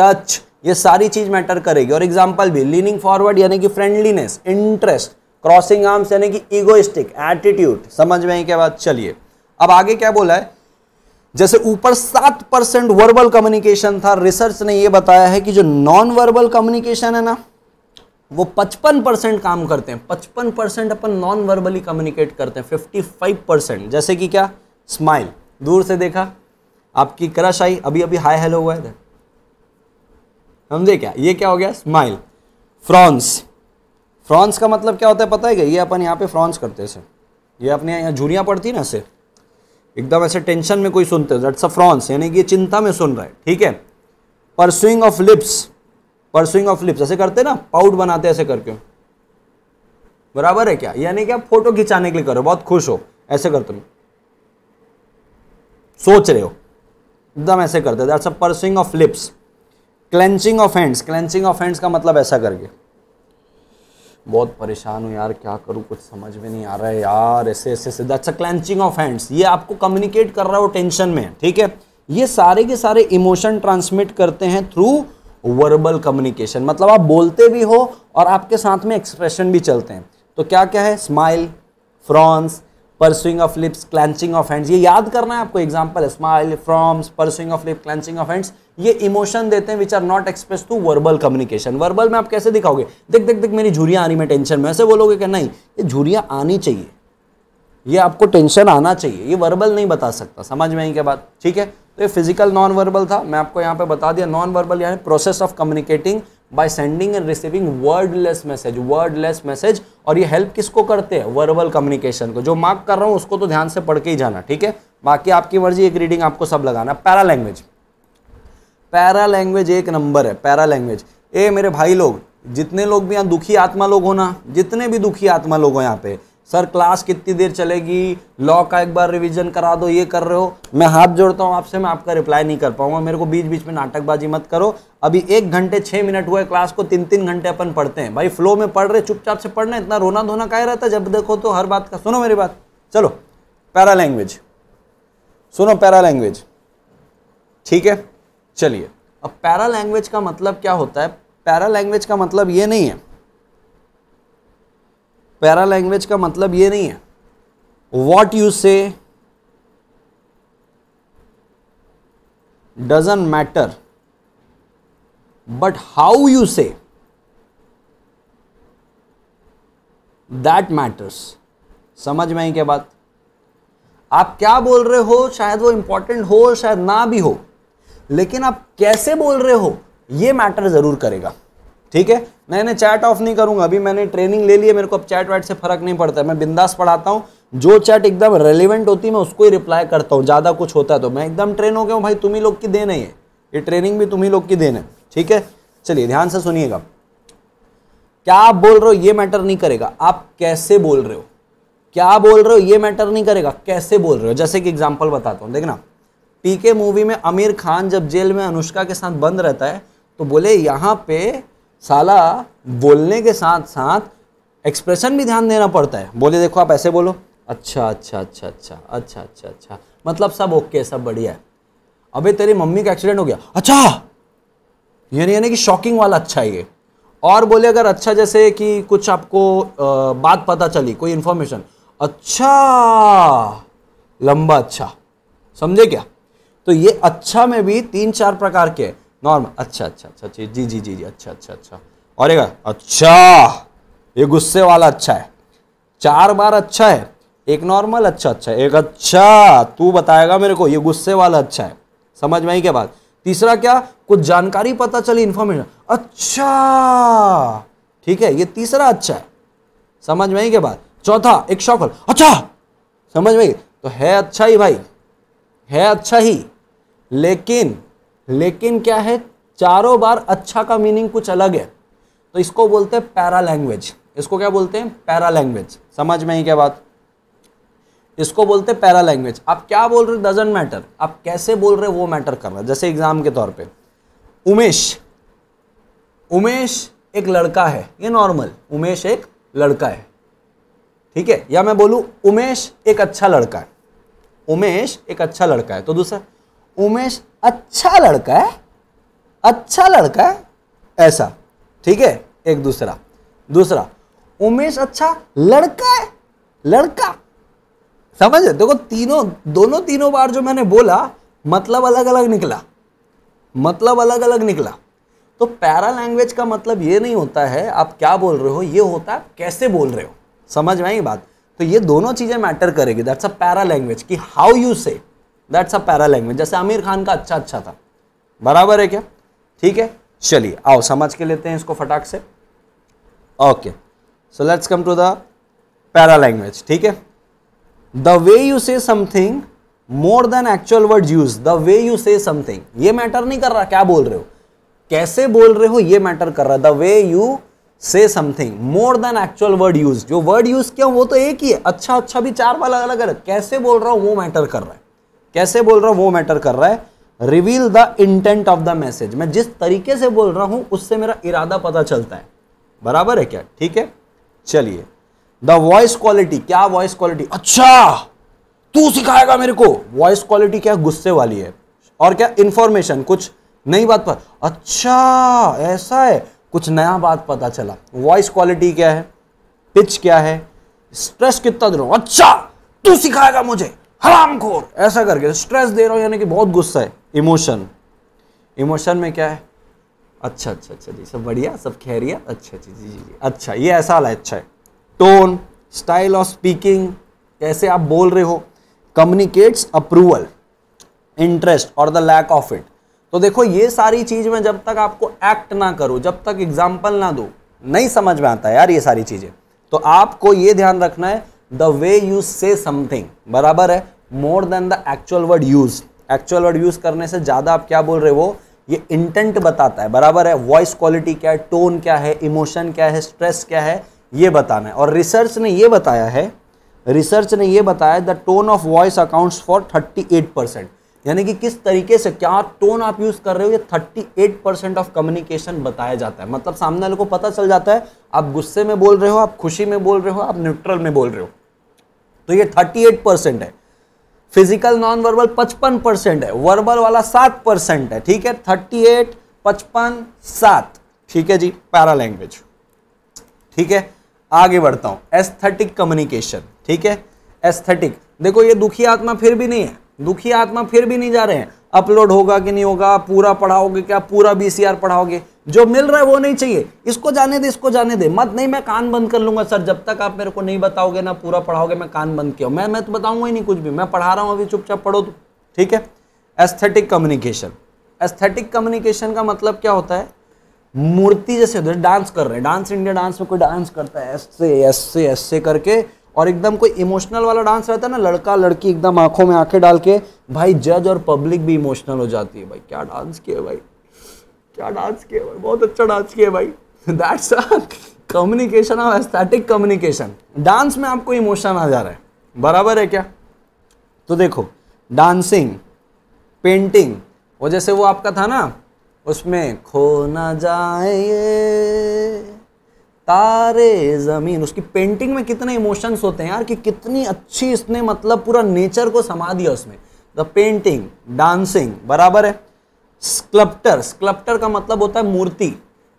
touch ये सारी चीज़ मैटर करेगी और एग्जाम्पल भी लीनिंग फॉरवर्ड यानी कि फ्रेंडलीनेस इंटरेस्ट क्रॉसिंग आर्म्स यानी कि ईगोइस्टिक एटीट्यूड समझ में आई क्या बात चलिए अब आगे क्या बोला है जैसे ऊपर सात परसेंट वर्बल कम्युनिकेशन था रिसर्च ने यह बताया है कि जो नॉन वर्बल कम्युनिकेशन है ना वो पचपन परसेंट काम करते हैं पचपन परसेंट अपन नॉन वर्बली कम्युनिकेट करते हैं फिफ्टी फाइव परसेंट जैसे कि क्या स्माइल दूर से देखा आपकी क्रश आई अभी अभी हाई हेलो हुआ है समझे क्या ये क्या हो गया स्माइल फ्रॉन्स फ्रॉन्स का मतलब क्या होता है पता है क्या ये अपन यहाँ पे फ्रॉन्स करते हैं ये अपने यहाँ झूरियाँ पड़ती ना सिर्फ एकदम ऐसे टेंशन में कोई सुनते दैट्स फ्रॉन्स यानी कि ये चिंता में सुन रहा है ठीक है pursuing of lips pursuing of lips ऐसे करते ना पाउड बनाते ऐसे करके बराबर है क्या यानी कि आप फोटो खिंचाने के लिए करो बहुत खुश हो ऐसे करते हो सोच रहे हो एकदम ऐसे करते that's a pursuing of lips clenching of hands clenching of hands का मतलब ऐसा करके बहुत परेशान हूँ यार क्या करूँ कुछ समझ में नहीं आ रहा है यार ऐसे ऐसे सीधा अच्छा क्लेंचिंग ऑफ हैंड्स ये आपको कम्युनिकेट कर रहा हो टेंशन में ठीक है ये सारे के सारे इमोशन ट्रांसमिट करते हैं थ्रू वर्बल कम्युनिकेशन मतलब आप बोलते भी हो और आपके साथ में एक्सप्रेशन भी चलते हैं तो क्या क्या है smile frowns pursuing of lips clenching of hands ये याद करना है आपको example smile frowns pursuing of lip clenching of hands ये इमोशन देते हैं which are not express to verbal communication verbal में आप कैसे दिखाओगे देख देख देख मेरी आ आनी में टेंशन में ऐसे बोलोगे कि नहीं ये झूरियाँ आनी चाहिए ये आपको टेंशन आना चाहिए ये वर्बल नहीं बता सकता समझ में आई के बाद ठीक है तो ये फिजिकल नॉन वर्बल था मैं आपको यहाँ पे बता दिया नॉन वर्बल यानी process of communicating by sending and receiving wordless message wordless message और ये हेल्प किसको करते हैं वर्बल कम्युनिकेशन को जो मार्क कर रहा हूँ उसको तो ध्यान से पढ़ के ही जाना ठीक है बाकी आपकी मर्जी एक रीडिंग आपको सब लगाना पैरा लैंग्वेज पैरा लैंग्वेज एक नंबर है पैरा लैंग्वेज ए मेरे भाई लोग जितने लोग भी यहाँ दुखी आत्मा लोग हो ना जितने भी दुखी आत्मा लोग हो यहाँ पे सर क्लास कितनी देर चलेगी लॉ का एक बार रिवीजन करा दो ये कर रहे हो मैं हाथ जोड़ता हूँ आपसे मैं आपका रिप्लाई नहीं कर पाऊंगा मेरे को बीच बीच में नाटकबाजी मत करो अभी एक घंटे छः मिनट हुए क्लास को तीन तीन घंटे अपन पढ़ते हैं भाई फ्लो में पढ़ रहे चुपचाप से पढ़ना इतना रोना धोना का रहता है जब देखो तो हर बात का सुनो मेरी बात चलो पैरा लैंग्वेज सुनो पैरा लैंग्वेज ठीक है चलिए अब पैरा लैंग्वेज का मतलब क्या होता है पैरा लैंग्वेज का मतलब ये नहीं है पैरा लैंग्वेज का मतलब ये नहीं है what you say doesn't matter but how you say that matters समझ में आई क्या बात आप क्या बोल रहे हो शायद वो इंपॉर्टेंट हो शायद ना भी हो लेकिन आप कैसे बोल रहे हो ये मैटर ज़रूर करेगा ठीक है मैंने चैट ऑफ नहीं करूंगा अभी मैंने ट्रेनिंग ले ली है मेरे को अब चैट वैट से फर्क नहीं पड़ता मैं बिंदास पढ़ाता हूँ जो चैट एकदम रेलिवेंट होती है मैं उसको ही रिप्लाई करता हूँ ज़्यादा कुछ होता है तो मैं एकदम ट्रेन हो गया हूँ भाई तुम्ही लोग की देना है ये ट्रेनिंग भी तुम्ही लोग की देना है ठीक है चलिए ध्यान से सुनिएगा क्या आप बोल रहे हो ये मैटर नहीं करेगा आप कैसे बोल रहे हो क्या बोल रहे हो ये मैटर नहीं करेगा कैसे बोल रहे हो जैसे कि एग्जाम्पल बताता हूँ देखना पीके मूवी में आमिर खान जब जेल में अनुष्का के साथ बंद रहता है तो बोले यहाँ पे साला बोलने के साथ साथ एक्सप्रेशन भी ध्यान देना पड़ता है बोले देखो आप ऐसे बोलो अच्छा अच्छा अच्छा अच्छा अच्छा अच्छा अच्छा मतलब सब ओके सब बढ़िया है अबे तेरी मम्मी का एक्सीडेंट हो गया अच्छा नहीं यानी कि शॉकिंग वाला अच्छा है ये और बोले अगर अच्छा जैसे कि कुछ आपको आ, बात पता चली कोई इन्फॉर्मेशन अच्छा लंबा अच्छा समझे क्या तो ये अच्छा में भी तीन चार प्रकार के नॉर्मल अच्छा अच्छा अच्छा जी जी जी जी अच्छा अच्छा अच्छा और एक अच्छा ये गुस्से वाला अच्छा है चार बार अच्छा है एक नॉर्मल अच्छा अच्छा एक अच्छा तू बताएगा मेरे को ये गुस्से वाला अच्छा है समझ में आई क्या बात तीसरा क्या कुछ जानकारी पता चली इन्फॉर्मेशन अच्छा ठीक है ये तीसरा अच्छा है समझ में आई क्या बात चौथा एक शॉकल अच्छा समझ में तो है अच्छा ही भाई है अच्छा ही लेकिन लेकिन क्या है चारों बार अच्छा का मीनिंग कुछ अलग है तो इसको बोलते हैं पैरा लैंग्वेज इसको क्या बोलते हैं पैरा लैंग्वेज समझ में ही क्या बात इसको बोलते हैं पैरा लैंग्वेज आप क्या बोल रहे हो डजेंट मैटर आप कैसे बोल रहे हो वो मैटर कर रहा है जैसे एग्जाम के तौर पे उमेश उमेश एक लड़का है ये नॉर्मल उमेश एक लड़का है ठीक है या मैं बोलूँ उमेश एक अच्छा लड़का है उमेश एक अच्छा लड़का है तो दूसरा उमेश अच्छा लड़का है अच्छा लड़का है ऐसा ठीक है एक दूसरा दूसरा उमेश अच्छा लड़का है लड़का समझ देखो तीनों दोनों तीनों बार जो मैंने बोला मतलब अलग अलग निकला मतलब अलग अलग निकला तो पैरा लैंग्वेज का मतलब ये नहीं होता है आप क्या बोल रहे हो ये होता है कैसे बोल रहे हो समझ में आई बात तो ये दोनों चीज़ें मैटर करेगी दैट्स अ पैरा लैंग्वेज कि how you say that's a paralanguage जैसे आमिर खान का अच्छा अच्छा था बराबर है क्या ठीक है चलिए आओ समझ के लेते हैं इसको फटाक से okay so let's come to the paralanguage ठीक है the way you say something more than actual word use the way you say something ये मैटर नहीं कर रहा क्या बोल रहे हो कैसे बोल रहे हो ये मैटर कर रहा है the way you say something more than actual word use जो वर्ड यूज किया वो तो एक ही है अच्छा अच्छा भी चार बार अलग अलग कैसे बोल रहा हूँ वो मैटर कर रहा है कैसे बोल रहा हूं वो मैटर कर रहा है reveal the intent of the message मैं जिस तरीके से बोल रहा हूं उससे मेरा इरादा पता चलता है बराबर है क्या ठीक है चलिए द वॉइस क्वालिटी क्या वॉइस क्वालिटी अच्छा तू सिखाएगा मेरे को वॉइस क्वालिटी क्या गुस्से वाली है और क्या इंफॉर्मेशन कुछ नई बात पर अच्छा ऐसा है कुछ नया बात पता चला वॉइस क्वालिटी क्या है पिच क्या है स्ट्रेस कितना दे अच्छा तू सिखाएगा मुझे हरामखोर ऐसा करके स्ट्रेस दे रहा हूँ यानी कि बहुत गुस्सा है इमोशन इमोशन में क्या है अच्छा अच्छा अच्छा जी सब बढ़िया सब खैरियत अच्छा जी जी जी अच्छा ये ऐसा वाला अच्छा है टोन स्टाइल ऑफ स्पीकिंग कैसे आप बोल रहे हो कम्युनिकेट्स अप्रूवल इंटरेस्ट और द लैक ऑफ इट तो देखो ये सारी चीज़ में जब तक आपको एक्ट ना करो जब तक एग्जाम्पल ना दो नहीं समझ में आता यार ये सारी चीज़ें तो आपको ये ध्यान रखना है the way you say something बराबर है more than the actual word use actual word use करने से ज़्यादा आप क्या बोल रहे हो ये इंटेंट बताता है बराबर है वॉइस क्वालिटी क्या है टोन क्या है इमोशन क्या है स्ट्रेस क्या है ये बताना है और रिसर्च ने ये बताया है रिसर्च ने ये बताया the tone of voice accounts for thirty eight percent यानी कि किस तरीके से क्या टोन आप यूज़ कर रहे हो ये 38 परसेंट ऑफ कम्युनिकेशन बताया जाता है मतलब सामने वाले को पता चल जाता है आप गुस्से में बोल रहे हो आप खुशी में बोल रहे हो आप न्यूट्रल में बोल रहे हो तो ये 38 परसेंट है फिजिकल नॉन वर्बल 55 परसेंट है वर्बल वाला 7 परसेंट है ठीक है 38, पचपन सात ठीक है जी पैरा लैंग्वेज ठीक है आगे बढ़ता हूँ एस्थेटिक कम्युनिकेशन ठीक है एस्थेटिक देखो ये दुखी आत्मा फिर भी नहीं है दुखी आत्मा फिर भी नहीं जा रहे हैं अपलोड होगा कि नहीं होगा पूरा पढ़ाओगे क्या पूरा बी पढ़ाओगे जो मिल रहा है वो नहीं चाहिए इसको जाने दे इसको जाने दे मत नहीं मैं कान बंद कर लूंगा सर जब तक आप मेरे को नहीं बताओगे ना पूरा पढ़ाओगे मैं कान बंद किया मैं मैं तो बताऊंगा ही नहीं कुछ भी मैं पढ़ा रहा हूँ अभी चुपचाप पढ़ो तो ठीक है एस्थेटिक कम्युनिकेशन एस्थेटिक कम्युनिकेशन का मतलब क्या होता है मूर्ति जैसे डांस कर रहे हैं डांस इंडिया डांस में कोई डांस करता है ऐसे ऐसे ऐसे करके और एकदम कोई इमोशनल वाला डांस रहता है ना लड़का लड़की एकदम आंखों में आंखें डाल के भाई जज और पब्लिक भी इमोशनल हो जाती है भाई क्या डांस किया भाई क्या डांस किया भाई बहुत अच्छा डांस किया भाई दैट्स कम्युनिकेशन और एस्थेटिक कम्युनिकेशन डांस में आपको इमोशन आ जा रहा है बराबर है क्या तो देखो डांसिंग पेंटिंग वो जैसे वो आपका था ना उसमें खो ना जाए तारे ज़मीन उसकी पेंटिंग में कितने इमोशंस होते हैं यार कि कितनी अच्छी इसने मतलब पूरा नेचर को समा दिया उसमें द पेंटिंग डांसिंग बराबर है स्कल्प्टर स्कल्प्टर का मतलब होता है मूर्ति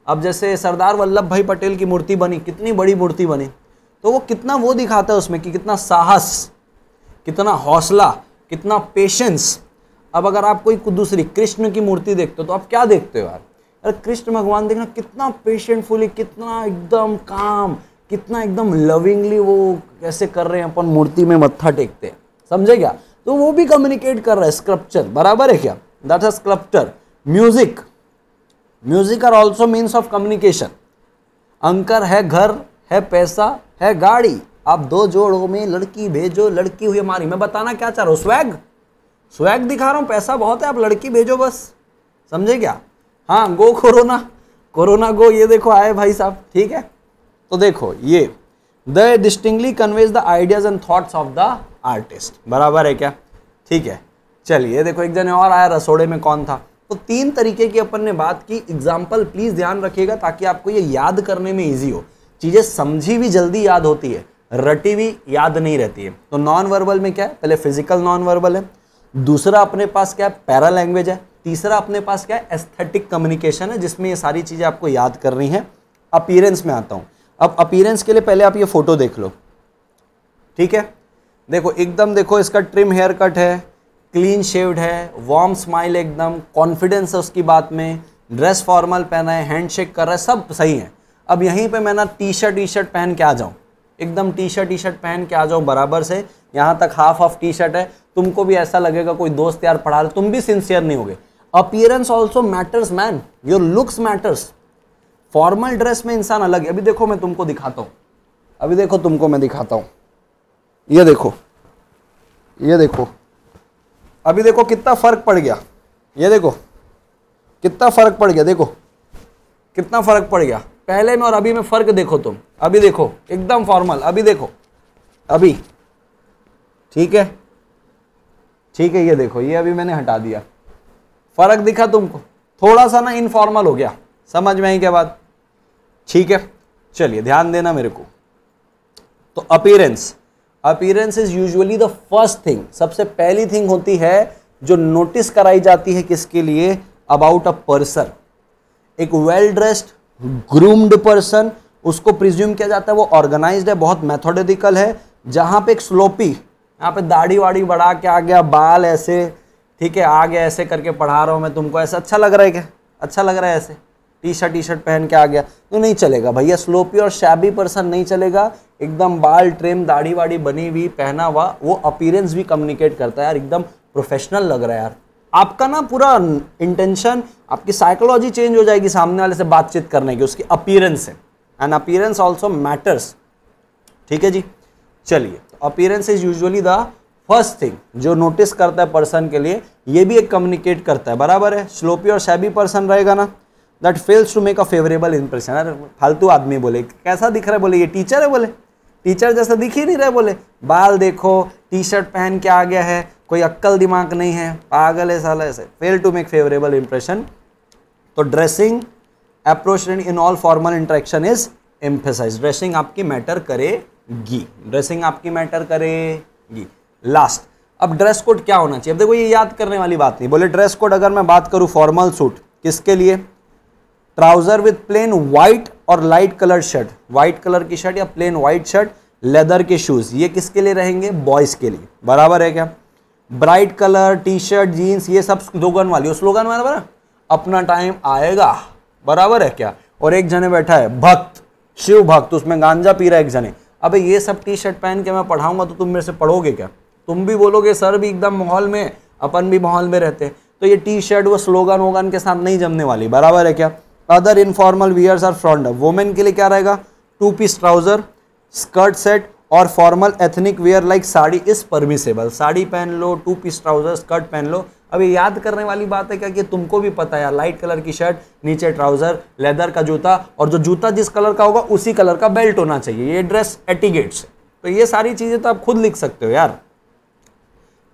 अब जैसे सरदार वल्लभ भाई पटेल की मूर्ति बनी कितनी बड़ी मूर्ति बनी तो वो कितना वो दिखाता है उसमें कि कितना साहस कितना हौसला कितना पेशेंस अब अगर आप कोई दूसरी कृष्ण की मूर्ति देखते हो तो आप क्या देखते हो यार अरे कृष्ण भगवान देखना कितना पेशेंटफुली कितना एकदम काम कितना एकदम लविंगली वो कैसे कर रहे हैं अपन मूर्ति में मत्था टेकते हैं समझे क्या तो वो भी कम्युनिकेट कर रहा है स्क्रप्चर बराबर है क्या that is sculpture music music are also means of communication अंकर है घर है पैसा है गाड़ी आप दो जोड़ों में लड़की भेजो लड़की हुई हमारी मैं बताना क्या चाह रहा हूँ स्वैग स्वैग दिखा रहा हूँ पैसा बहुत है आप लड़की भेजो बस समझे क्या हाँ गो कोरोना कोरोना गो ये देखो आए भाई साहब ठीक है तो देखो ये the distinctly conveys the ideas and thoughts of the artist बराबर है क्या ठीक है चलिए देखो एक जने और आया रसोड़े में कौन था तो तीन तरीके की अपन ने बात की एग्जाम्पल प्लीज ध्यान रखिएगा ताकि आपको ये याद करने में ईजी हो चीज़ें समझी भी जल्दी याद होती है रटी भी याद नहीं रहती है तो नॉन वर्बल में क्या है पहले फिजिकल नॉन वर्बल है दूसरा अपने पास क्या है पैरा लैंग्वेज है तीसरा अपने पास क्या है एस्थेटिक कम्युनिकेशन है जिसमें ये सारी चीज़ें आपको याद कर रही हैं अपीरेंस में आता हूँ अब अपीयरेंस के लिए पहले आप ये फ़ोटो देख लो ठीक है देखो एकदम देखो इसका ट्रिम हेयर कट है क्लीन शेव्ड है वार्म स्माइल एकदम कॉन्फिडेंस है उसकी बात में ड्रेस फॉर्मल पहना है हैंड शेक कर रहा है सब सही है अब यहीं पे मैं ना टी शर्ट टी शर्ट पहन के आ जाऊँ एकदम टी शर्ट टी शर्ट पहन के आ जाऊँ बराबर से यहाँ तक हाफ हाफ टी शर्ट है तुमको भी ऐसा लगेगा कोई दोस्त यार पढ़ा रहे तुम भी सिंसियर नहीं होगे appearance also matters man your looks matters formal dress में इंसान अलग है अभी देखो मैं तुमको दिखाता हूँ अभी देखो तुमको मैं दिखाता हूँ ये देखो ये देखो अभी देखो कितना फ़र्क पड़ गया ये देखो कितना फ़र्क पड़ गया देखो कितना फ़र्क पड़ गया पहले में और अभी में फ़र्क देखो तुम अभी देखो एकदम फॉर्मल अभी देखो अभी ठीक है ठीक है ये देखो ये अभी मैंने हटा दिया फर्क दिखा तुमको थोड़ा सा ना इनफॉर्मल हो गया समझ में आई क्या बात ठीक है चलिए ध्यान देना मेरे को तो appearance appearance is usually the first thing सबसे पहली थिंग होती है जो नोटिस कराई जाती है किसके लिए अबाउट अ पर्सन एक वेल ड्रेस्ड ग्रूम्ड पर्सन उसको प्रिज्यूम किया जाता है वो ऑर्गेनाइज है बहुत मेथोडिकल है जहाँ पे एक स्लोपी यहाँ पे दाढ़ी वाड़ी बढ़ा के आ गया बाल ऐसे ठीक है आ गया ऐसे करके पढ़ा रहा हूँ मैं तुमको ऐसा अच्छा लग रहा है क्या अच्छा लग रहा है ऐसे टी शर्ट टी शर्ट पहन के आ गया तो नहीं चलेगा भैया स्लोपी और शैबी पर्सन नहीं चलेगा एकदम बाल ट्रेम दाढ़ी वाड़ी बनी हुई पहना हुआ वो अपीरेंस भी कम्युनिकेट करता है यार एकदम प्रोफेशनल लग रहा है यार आपका ना पूरा इंटेंशन आपकी साइकोलॉजी चेंज हो जाएगी सामने वाले से बातचीत करने की उसकी अपीरेंस है एंड अपीरेंस ऑल्सो मैटर्स ठीक है जी चलिए appearance is usually the first thing जो नोटिस करता है पर्सन के लिए ये भी एक कम्युनिकेट करता है बराबर है स्लोपी और शैबी पर्सन रहेगा ना that fails to make a favourable impression अरे फालतू आदमी बोले कैसा दिख रहा है बोले ये टीचर है बोले टीचर जैसा दिख ही नहीं रहा बोले बाल देखो टी शर्ट पहन के आ गया है कोई अक्कल दिमाग नहीं है पागल है साला ऐसे fail to make favourable impression तो dressing approach in all formal interaction is emphasise dressing आपकी मैटर करेगी ड्रेसिंग आपकी मैटर करेगी लास्ट अब ड्रेस कोड क्या होना चाहिए अब देखो ये याद करने वाली बात नहीं बोले ड्रेस कोड अगर मैं बात करूँ फॉर्मल सूट किसके लिए ट्राउजर विथ प्लेन व्हाइट और light colour shirt white colour की शर्ट या प्लेन व्हाइट शर्ट लेदर के शूज़ ये किसके लिए रहेंगे बॉयज़ के लिए बराबर है क्या bright colour T shirt jeans ये सब स्लोगन वाली स्लोगन वाला बना अपना टाइम आएगा बराबर है क्या और एक जने बैठा है भक्त शिव भक्त उसमें गांजा पी रहा है एक जने अबे ये सब टी शर्ट पहन के मैं पढ़ाऊंगा तो तुम मेरे से पढ़ोगे क्या तुम भी बोलोगे सर भी एकदम माहौल में अपन भी माहौल में रहते हैं तो ये टी शर्ट वो स्लोगन वोगन के साथ नहीं जमने वाली बराबर है क्या other informal wears are front women के लिए क्या रहेगा two piece trouser skirt set और formal ethnic wear like sari is permissible sari पहन लो टू पीस ट्राउज़र स्कर्ट पहन लो अब ये याद करने वाली बात है क्या कि तुमको भी पता है लाइट कलर की शर्ट नीचे ट्राउज़र लेदर का जूता और जो जूता जिस कलर का होगा उसी कलर का बेल्ट होना चाहिए ये ड्रेस एटिगेट्स तो ये सारी चीज़ें तो आप खुद लिख सकते हो यार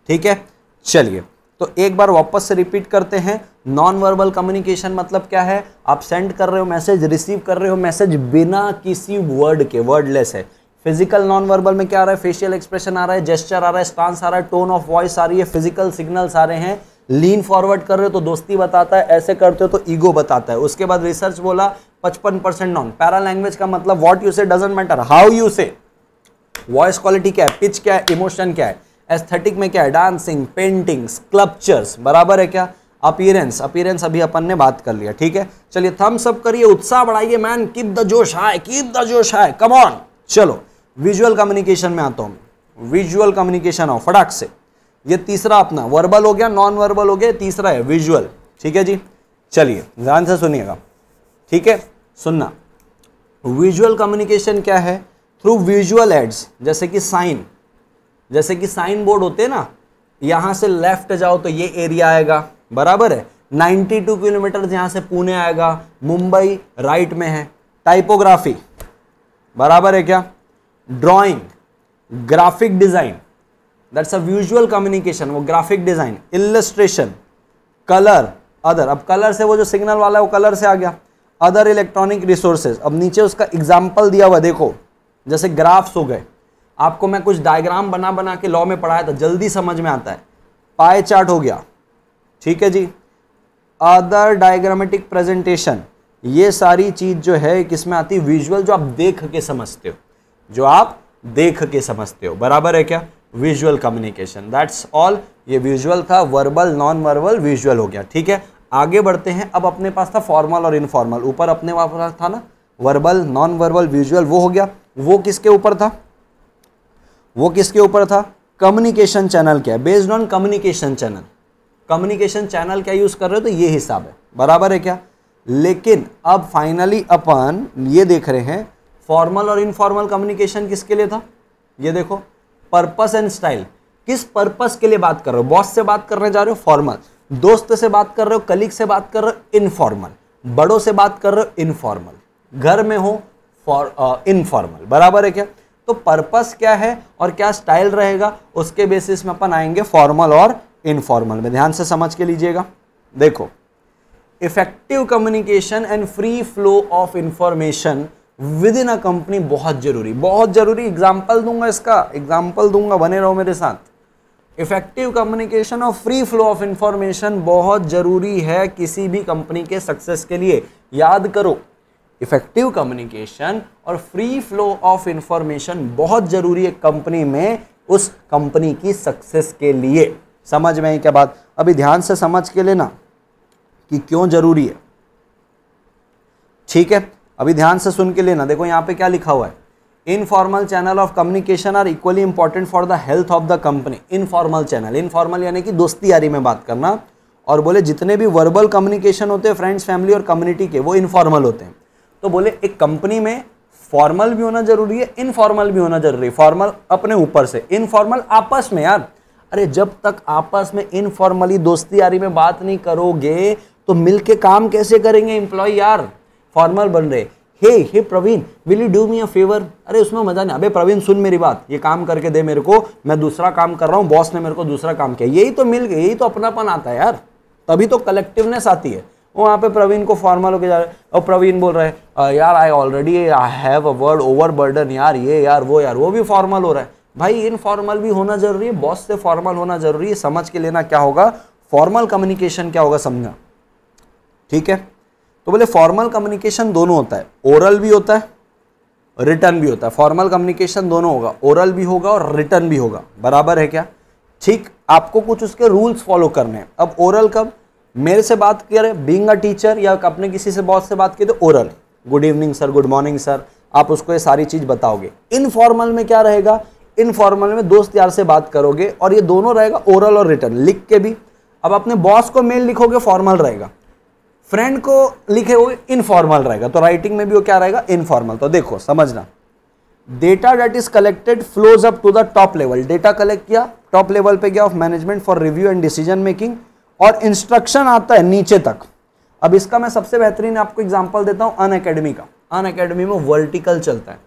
ठीक है चलिए तो एक बार वापस से रिपीट करते हैं नॉन वर्बल कम्युनिकेशन मतलब क्या है आप सेंड कर रहे हो मैसेज रिसीव कर रहे हो मैसेज बिना किसी वर्ड के वर्डलेस है फिजिकल नॉन वर्बल में क्या आ रहा है फेशियल एक्सप्रेशन आ रहा है जेस्चर आ रहा है स्टांस आ रहा है टोन ऑफ वॉइस आ रही है फिजिकल सिग्नल्स आ रहे हैं लीन फॉरवर्ड कर रहे हो तो दोस्ती बताता है ऐसे करते हो तो ईगो बताता है उसके बाद रिसर्च बोला पचपन परसेंट नॉन पैरा लैंग्वेज का मतलब what you say doesn't matter how you say voice quality क्या है पिच क्या है इमोशन क्या है एस्थेटिक में क्या है डांसिंग पेंटिंग स्कल्पचर्स बराबर है क्या अपीयरेंस अपीयरेंस अभी अपन ने बात कर लिया ठीक है चलिए थम्स अप करिए उत्साह बढ़ाइए मैन किप द जोश हाय किप द जोश हाय कम ऑन चलो विजुअल कम्युनिकेशन में आता हूँ विजुअल कम्युनिकेशन आओ फटाक से ये तीसरा अपना वर्बल हो गया नॉन वर्बल हो गया तीसरा है विजुअल ठीक है जी चलिए ध्यान से सुनिएगा ठीक है सुनना विजुअल कम्युनिकेशन क्या है थ्रू विजुअल एड्स जैसे कि साइन जैसे कि साइन बोर्ड होते हैं ना यहाँ से लेफ्ट जाओ तो ये एरिया आएगा बराबर है 92 किलोमीटर यहाँ से पुणे आएगा मुंबई राइट में है टाइपोग्राफी बराबर है क्या drawing graphic design that's a visual communication वो graphic design illustration colour other अब कलर से वो जो सिग्नल वाला है वो कलर से आ गया अदर इलेक्ट्रॉनिक रिसोर्सेज अब नीचे उसका एग्जाम्पल दिया हुआ देखो जैसे ग्राफ्स हो गए आपको मैं कुछ डायग्राम बना बना के लॉ में पढ़ाया था जल्दी समझ में आता है पाए चार्ट हो गया ठीक है जी अदर डायग्रामेटिक प्रेजेंटेशन ये सारी चीज़ जो है किसमें आती है विजुअल जो आप देख के समझते हो जो आप देख के समझते हो बराबर है क्या विजुअल कम्युनिकेशन दैट्स ऑल ये विजुअल था वर्बल नॉन वर्बल विजुअल हो गया ठीक है आगे बढ़ते हैं अब अपने पास था फॉर्मल और इनफॉर्मल ऊपर अपने पास था ना वर्बल नॉन वर्बल विजुअल वो हो गया वो किसके ऊपर था वो किसके ऊपर था कम्युनिकेशन चैनल क्या है based on communication channel communication channel क्या यूज़ कर रहे हो तो ये हिसाब है बराबर है क्या लेकिन अब फाइनली अपन ये देख रहे हैं फॉर्मल और इनफॉर्मल कम्युनिकेशन किसके लिए था ये देखो पर्पस एंड स्टाइल किस पर्पस के लिए बात कर रहे हो बॉस से बात करने जा रहे हो फॉर्मल दोस्त से बात कर रहे हो कलीग से बात कर रहे हो इनफॉर्मल बड़ों से बात कर रहे हो इनफॉर्मल घर में हो फॉर इनफॉर्मल uh, बराबर है क्या तो पर्पस क्या है और क्या स्टाइल रहेगा उसके बेसिस में अपन आएंगे फॉर्मल और इनफॉर्मल में ध्यान से समझ के लीजिएगा देखो effective communication and free flow of information within a company बहुत जरूरी बहुत जरूरी एग्जाम्पल दूंगा इसका एग्जाम्पल दूंगा बने रहो मेरे साथ इफेक्टिव कम्युनिकेशन और फ्री फ्लो ऑफ इंफॉर्मेशन बहुत जरूरी है किसी भी कंपनी के सक्सेस के लिए याद करो इफ़ेक्टिव कम्युनिकेशन और फ्री फ्लो ऑफ इंफॉर्मेशन बहुत ज़रूरी है कंपनी में उस कंपनी की सक्सेस के लिए समझ में आई क्या बात अभी ध्यान से समझ के लेना कि क्यों ज़रूरी है ठीक है अभी ध्यान से सुन के लेना देखो यहाँ पे क्या लिखा हुआ है informal channel of communication are equally important for the health of the company informal channel informal यानी कि दोस्ती यारी में बात करना और बोले जितने भी वर्बल कम्युनिकेशन होते हैं फ्रेंड्स फैमिली और कम्युनिटी के वो इनफॉर्मल होते हैं तो बोले एक कंपनी में फॉर्मल भी होना जरूरी है इनफॉर्मल भी होना जरूरी है फॉर्मल अपने ऊपर से इनफॉर्मल आपस में यार अरे जब तक आपस में इनफॉर्मली दोस्ती यारी में बात नहीं करोगे तो मिलके काम कैसे करेंगे इंप्लॉय यार फॉर्मल बन रहे hey hey Praveen will you do me a favour अरे उसमें मजा नहीं अबे प्रवीण सुन मेरी बात ये काम करके दे मेरे को मैं दूसरा काम कर रहा हूँ बॉस ने मेरे को दूसरा काम किया यही तो मिल गया यही तो अपनापन आता है यार तभी तो कलेक्टिवनेस आती है वहाँ पे प्रवीण को फॉर्मल होके जा रहे और प्रवीण बोल रहे हैं यार I already I have a word overburden यार ये यार वो यार वो भी फॉर्मल हो रहा है भाई इनफॉर्मल भी होना जरूरी है बॉस से फॉर्मल होना जरूरी है समझ के लेना क्या होगा फॉर्मल कम्युनिकेशन क्या होगा समझा ठीक है तो बोले फॉर्मल कम्युनिकेशन दोनों होता है ओरल भी होता है रिटर्न भी होता है फॉर्मल कम्युनिकेशन दोनों होगा ओरल भी होगा और रिटर्न भी होगा बराबर है क्या ठीक आपको कुछ उसके रूल्स फॉलो करने हैं अब ओरल कब मेरे से बात करें बींग अ टीचर या अपने किसी से बॉस से बात की तो oral good evening sir good morning sir आप उसको ये सारी चीज़ बताओगे इनफॉर्मल में क्या रहेगा इनफॉर्मल में दोस्त यार से बात करोगे और ये दोनों रहेगा ओरल और रिटर्न लिख के भी अब अपने बॉस को मेल लिखोगे फॉर्मल रहेगा फ्रेंड को लिखे हुए इनफॉर्मल रहेगा तो राइटिंग में भी वो क्या रहेगा इनफॉर्मल तो देखो समझना data date is collected flows up to the top level data collect किया टॉप लेवल पे गया of management for review and decision making और इंस्ट्रक्शन आता है नीचे तक अब इसका मैं सबसे बेहतरीन आपको एग्जाम्पल देता हूँ अन अकेडमी का अन अकेडमी में वर्टिकल चलता है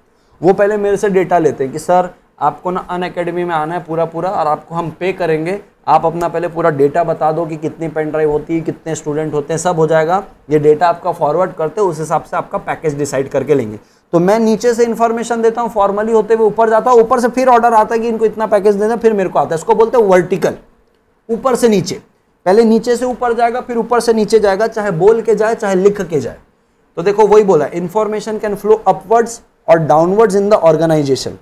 वो पहले मेरे से डेटा लेते हैं कि सर आपको ना अन अकेडमी में आना है पूरा पूरा और आपको हम पे करेंगे आप अपना पहले पूरा डेटा बता दो कि कितनी पेन ड्राइव होती है कितने स्टूडेंट होते हैं सब हो जाएगा ये डेटा आपका फॉरवर्ड करते हैं उस हिसाब से आपका पैकेज डिसाइड करके लेंगे तो मैं नीचे से इन्फॉर्मेशन देता हूँ फॉर्मली होते हुए ऊपर जाता हूँ ऊपर से फिर ऑर्डर आता है कि इनको इतना पैकेज देना फिर मेरे को आता है इसको बोलते हैं वर्टिकल ऊपर से नीचे पहले नीचे से ऊपर जाएगा फिर ऊपर से नीचे जाएगा चाहे बोल के जाए चाहे लिख के जाए तो देखो वही बोला इन्फॉर्मेशन कैन फ्लो अपवर्ड्स और downwards in the organisation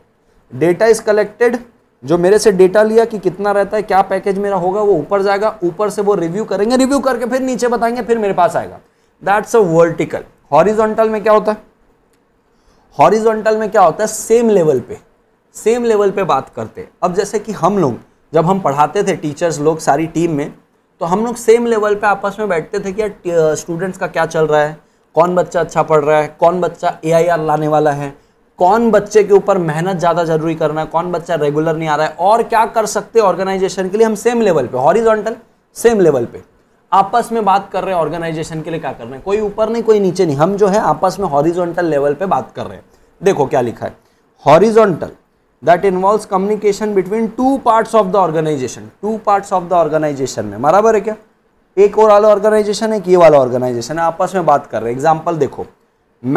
data is collected जो मेरे से डेटा लिया कि कितना रहता है क्या पैकेज मेरा होगा वो ऊपर जाएगा ऊपर से वो रिव्यू करेंगे रिव्यू करके फिर नीचे बताएंगे फिर मेरे पास आएगा दैट्स अ वर्टिकल हॉरिजोंटल में क्या होता है हॉरिजोंटल में क्या होता है सेम लेवल पे सेम लेवल पे बात करते हैं अब जैसे कि हम लोग जब हम पढ़ाते थे टीचर्स लोग सारी टीम में तो हम लोग सेम लेवल पे आपस में बैठते थे कि यार स्टूडेंट्स का क्या चल रहा है कौन बच्चा अच्छा पढ़ रहा है कौन बच्चा ए लाने वाला है कौन बच्चे के ऊपर मेहनत ज़्यादा जरूरी करना है कौन बच्चा रेगुलर नहीं आ रहा है और क्या कर सकते हैं ऑर्गेनाइजेशन के लिए हम सेम लेवल पे हॉरिजॉन्टल सेम लेवल पे आपस में बात कर रहे हैं ऑर्गेनाइजेशन के लिए क्या कर रहे हैं कोई ऊपर नहीं कोई नीचे नहीं हम जो है आपस में हॉरिजॉन्टल लेवल पे बात कर रहे हैं देखो क्या लिखा है horizontal that involve communication between two part of the organisation two part of the organisation में बराबर है क्या एक और वाला ऑर्गेनाइजेशन है कि ये वाला ऑर्गेनाइजेशन है आपस में बात कर रहे हैं एग्जाम्पल देखो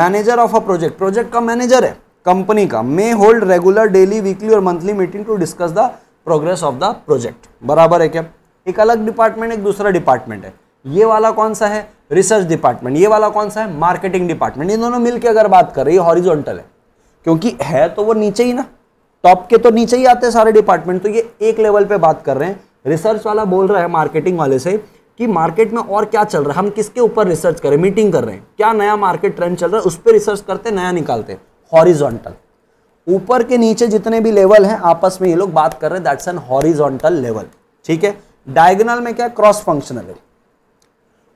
manager of a project project का मैनेजर है कंपनी का may hold regular daily weekly और monthly meeting to discuss the progress of the project बराबर है क्या एक अलग डिपार्टमेंट एक दूसरा डिपार्टमेंट है ये वाला कौन सा है रिसर्च डिपार्टमेंट ये वाला कौन सा है मार्केटिंग डिपार्टमेंट इन दोनों मिलकर अगर बात कर रही हैं हॉरिजॉन्टल है क्योंकि है तो वो नीचे ही ना टॉप के तो नीचे ही आते हैं सारे डिपार्टमेंट तो ये एक लेवल पे बात कर रहे हैं रिसर्च वाला बोल रहा है मार्केटिंग वाले से कि मार्केट में और क्या चल रहा है हम किसके ऊपर रिसर्च करें मीटिंग कर रहे हैं क्या नया मार्केट ट्रेंड चल रहा है उस पर रिसर्च करते नया निकालते हैं ऊपर के नीचे जितने भी लेवल हैं आपस में ये लोग बात कर रहे हैं दैट्स एन हॉरिजोंटल लेवल ठीक है डायगनल में क्या क्रॉस फंक्शनल है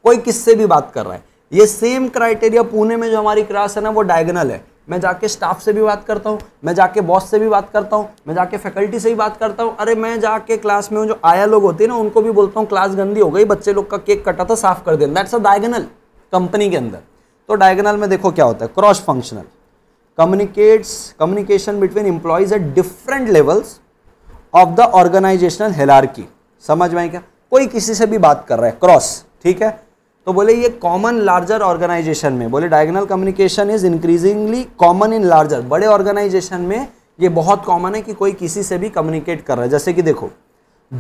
कोई किससे भी बात कर रहा है ये सेम क्राइटेरिया पुणे में जो हमारी क्रास है ना वो डायगनल है मैं जाके स्टाफ से भी बात करता हूँ मैं जाके बॉस से भी बात करता हूँ मैं जाके फैकल्टी से भी बात करता हूँ अरे मैं जाके क्लास में जो आया लोग होते हैं ना उनको भी बोलता हूँ क्लास गंदी हो गई बच्चे लोग का केक कटा था साफ़ कर देना दैट्स अ डायगनल कंपनी के अंदर तो डायगनल में देखो क्या होता है cross functional communicates communication between employees at different levels of the organisational hierarchy समझ में आए क्या कोई किसी से भी बात कर रहा है क्रॉस ठीक है तो बोले ये कॉमन लार्जर ऑर्गेनाइजेशन में बोले diagonal communication is increasingly common in larger बड़े ऑर्गेनाइजेशन में ये बहुत कॉमन है कि कोई किसी से भी कम्युनिकेट कर रहा है जैसे कि देखो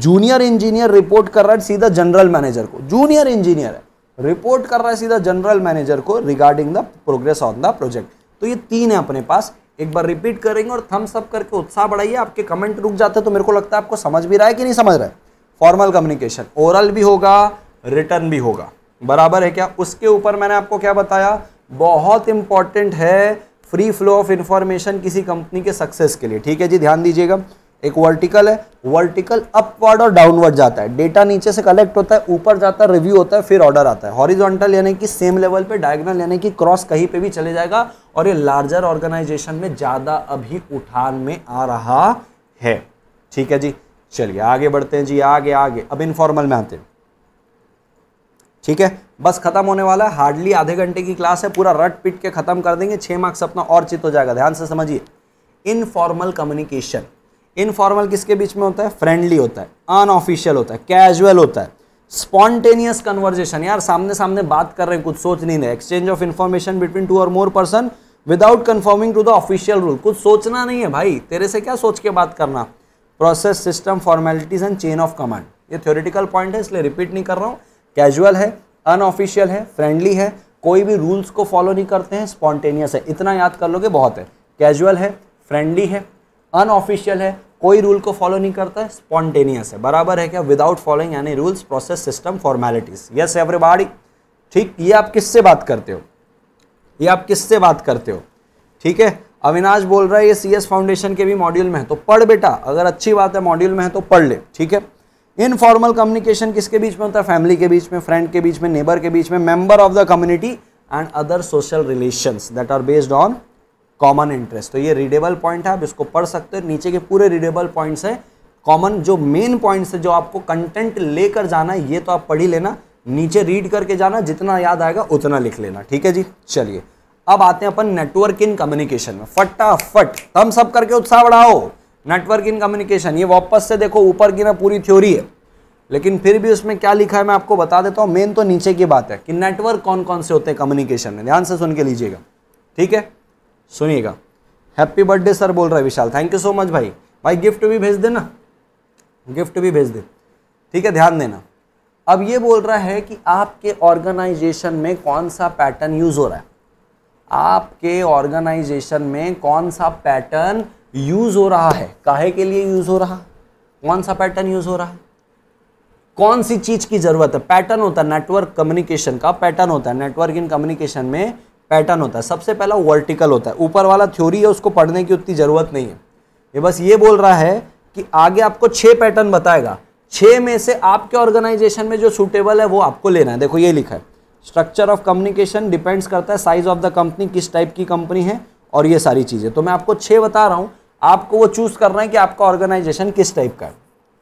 जूनियर इंजीनियर रिपोर्ट कर रहा है सीधा जनरल मैनेजर को जूनियर इंजीनियर है रिपोर्ट कर रहा है सीधा जनरल मैनेजर को regarding the progress on the project तो ये तीन है अपने पास एक बार रिपीट करेंगे और थम्स अप करके उत्साह बढ़ाइए आपके कमेंट रुक जाते हैं तो मेरे को लगता है आपको समझ भी रहा है कि नहीं समझ रहा है फॉर्मल कम्युनिकेशन ओरल भी होगा रिटर्न भी होगा बराबर है क्या उसके ऊपर मैंने आपको क्या बताया बहुत इंपॉर्टेंट है फ्री फ्लो ऑफ इंफॉर्मेशन किसी कंपनी के सक्सेस के लिए ठीक है जी ध्यान दीजिएगा एक वर्टिकल है वर्टिकल अपवर्ड और डाउनवर्ड जाता है डेटा नीचे से कलेक्ट होता है ऊपर जाता है रिव्यू होता है फिर ऑर्डर आता है हॉरिजॉन्टल यानी कि सेम लेवल पे डायगोनल यानी कि क्रॉस कहीं पे भी चले जाएगा और ये लार्जर ऑर्गेनाइजेशन में ज़्यादा अभी उठान में आ रहा है ठीक है जी चलिए आगे बढ़ते हैं जी आगे आगे अब इनफॉर्मल में आते हैं ठीक है बस खत्म होने वाला है हार्डली आधे घंटे की क्लास है पूरा रट पिट के खत्म कर देंगे छः मार्क्स अपना और चित हो जाएगा ध्यान से समझिए इनफॉर्मल कम्युनिकेशन इनफॉर्मल किसके बीच में होता है फ्रेंडली होता है अनऑफिशियल होता है कैजुअल होता है स्पॉन्टेनियस कन्वर्जेशन यार सामने सामने बात कर रहे हैं कुछ सोच नहीं रहे exchange of information between two और more person without confirming to the official rule कुछ सोचना नहीं है भाई तेरे से क्या सोच के बात करना process system formalities and chain of command ये थ्योरिटिकल पॉइंट है इसलिए रिपीट नहीं कर रहा हूँ कैजुअल है अनऑफिशियल है फ्रेंडली है कोई भी रूल्स को फॉलो नहीं करते हैं स्पॉन्टेनियस है इतना याद कर लोगे बहुत है कैजुअल है फ्रेंडली है अनऑफिशियल है कोई रूल को फॉलो नहीं करता है स्पॉन्टेनियस है बराबर है क्या विदाउट फॉलोइंग यानी rules process system formalities yes everybody ठीक ये आप किससे बात करते हो ये आप किससे बात करते हो ठीक है अविनाश बोल रहा है ये सी फाउंडेशन के भी मॉड्यूल में है तो पढ़ बेटा अगर अच्छी बात है मॉड्यूल में है तो पढ़ ले ठीक है इनफॉर्मल कम्युनिकेशन किसके बीच में होता है फैमिली के बीच में फ्रेंड के बीच में नेबर के बीच में member of the community and other social relations that are based on common interest तो ये रीडेबल पॉइंट है आप इसको पढ़ सकते हो नीचे के पूरे रीडेबल पॉइंट्स है कॉमन जो मेन पॉइंट्स है जो आपको कंटेंट लेकर जाना है ये तो आप पढ़ ही लेना नीचे रीड करके जाना जितना याद आएगा उतना लिख लेना ठीक है जी चलिए अब आते हैं अपन नेटवर्क इन कम्युनिकेशन में फटाफट हम सब करके उत्साह बढ़ाओ नेटवर्क इन कम्युनिकेशन ये वापस से देखो ऊपर की ना पूरी थ्योरी है लेकिन फिर भी उसमें क्या लिखा है मैं आपको बता देता हूँ मेन तो नीचे की बात है कि नेटवर्क कौन कौन से होते हैं कम्युनिकेशन में ध्यान से सुन के लीजिएगा ठीक है सुनिएगा हैप्पी बर्थडे सर बोल रहा है Vishal thank you so much भाई भाई गिफ्ट भी भेज देना गिफ्ट भी भेज दे ठीक है ध्यान देना अब ये बोल रहा है कि आपके ऑर्गेनाइजेशन में कौन सा पैटर्न यूज़ हो रहा है आपके ऑर्गेनाइजेशन में कौन सा पैटर्न यूज़ हो रहा है काहे के लिए यूज़ हो रहा कौन सा पैटर्न यूज़ हो रहा है कौन सी चीज़ की ज़रूरत है पैटर्न होता है नेटवर्क कम्युनिकेशन का पैटर्न होता है नेटवर्क इन कम्युनिकेशन में पैटर्न होता है सबसे पहला वर्टिकल होता है ऊपर वाला थ्योरी है उसको पढ़ने की उतनी ज़रूरत नहीं है ये बस ये बोल रहा है कि आगे आपको छः पैटर्न बताएगा छः में से आपके ऑर्गेनाइजेशन में जो सूटेबल है वो आपको लेना है देखो ये लिखा है स्ट्रक्चर ऑफ कम्युनिकेशन डिपेंड्स करता है साइज ऑफ द कंपनी किस टाइप की कंपनी है और ये सारी चीज़ें तो मैं आपको छः बता रहा हूँ आपको वो चूज करना है कि आपका ऑर्गेनाइजेशन किस टाइप का है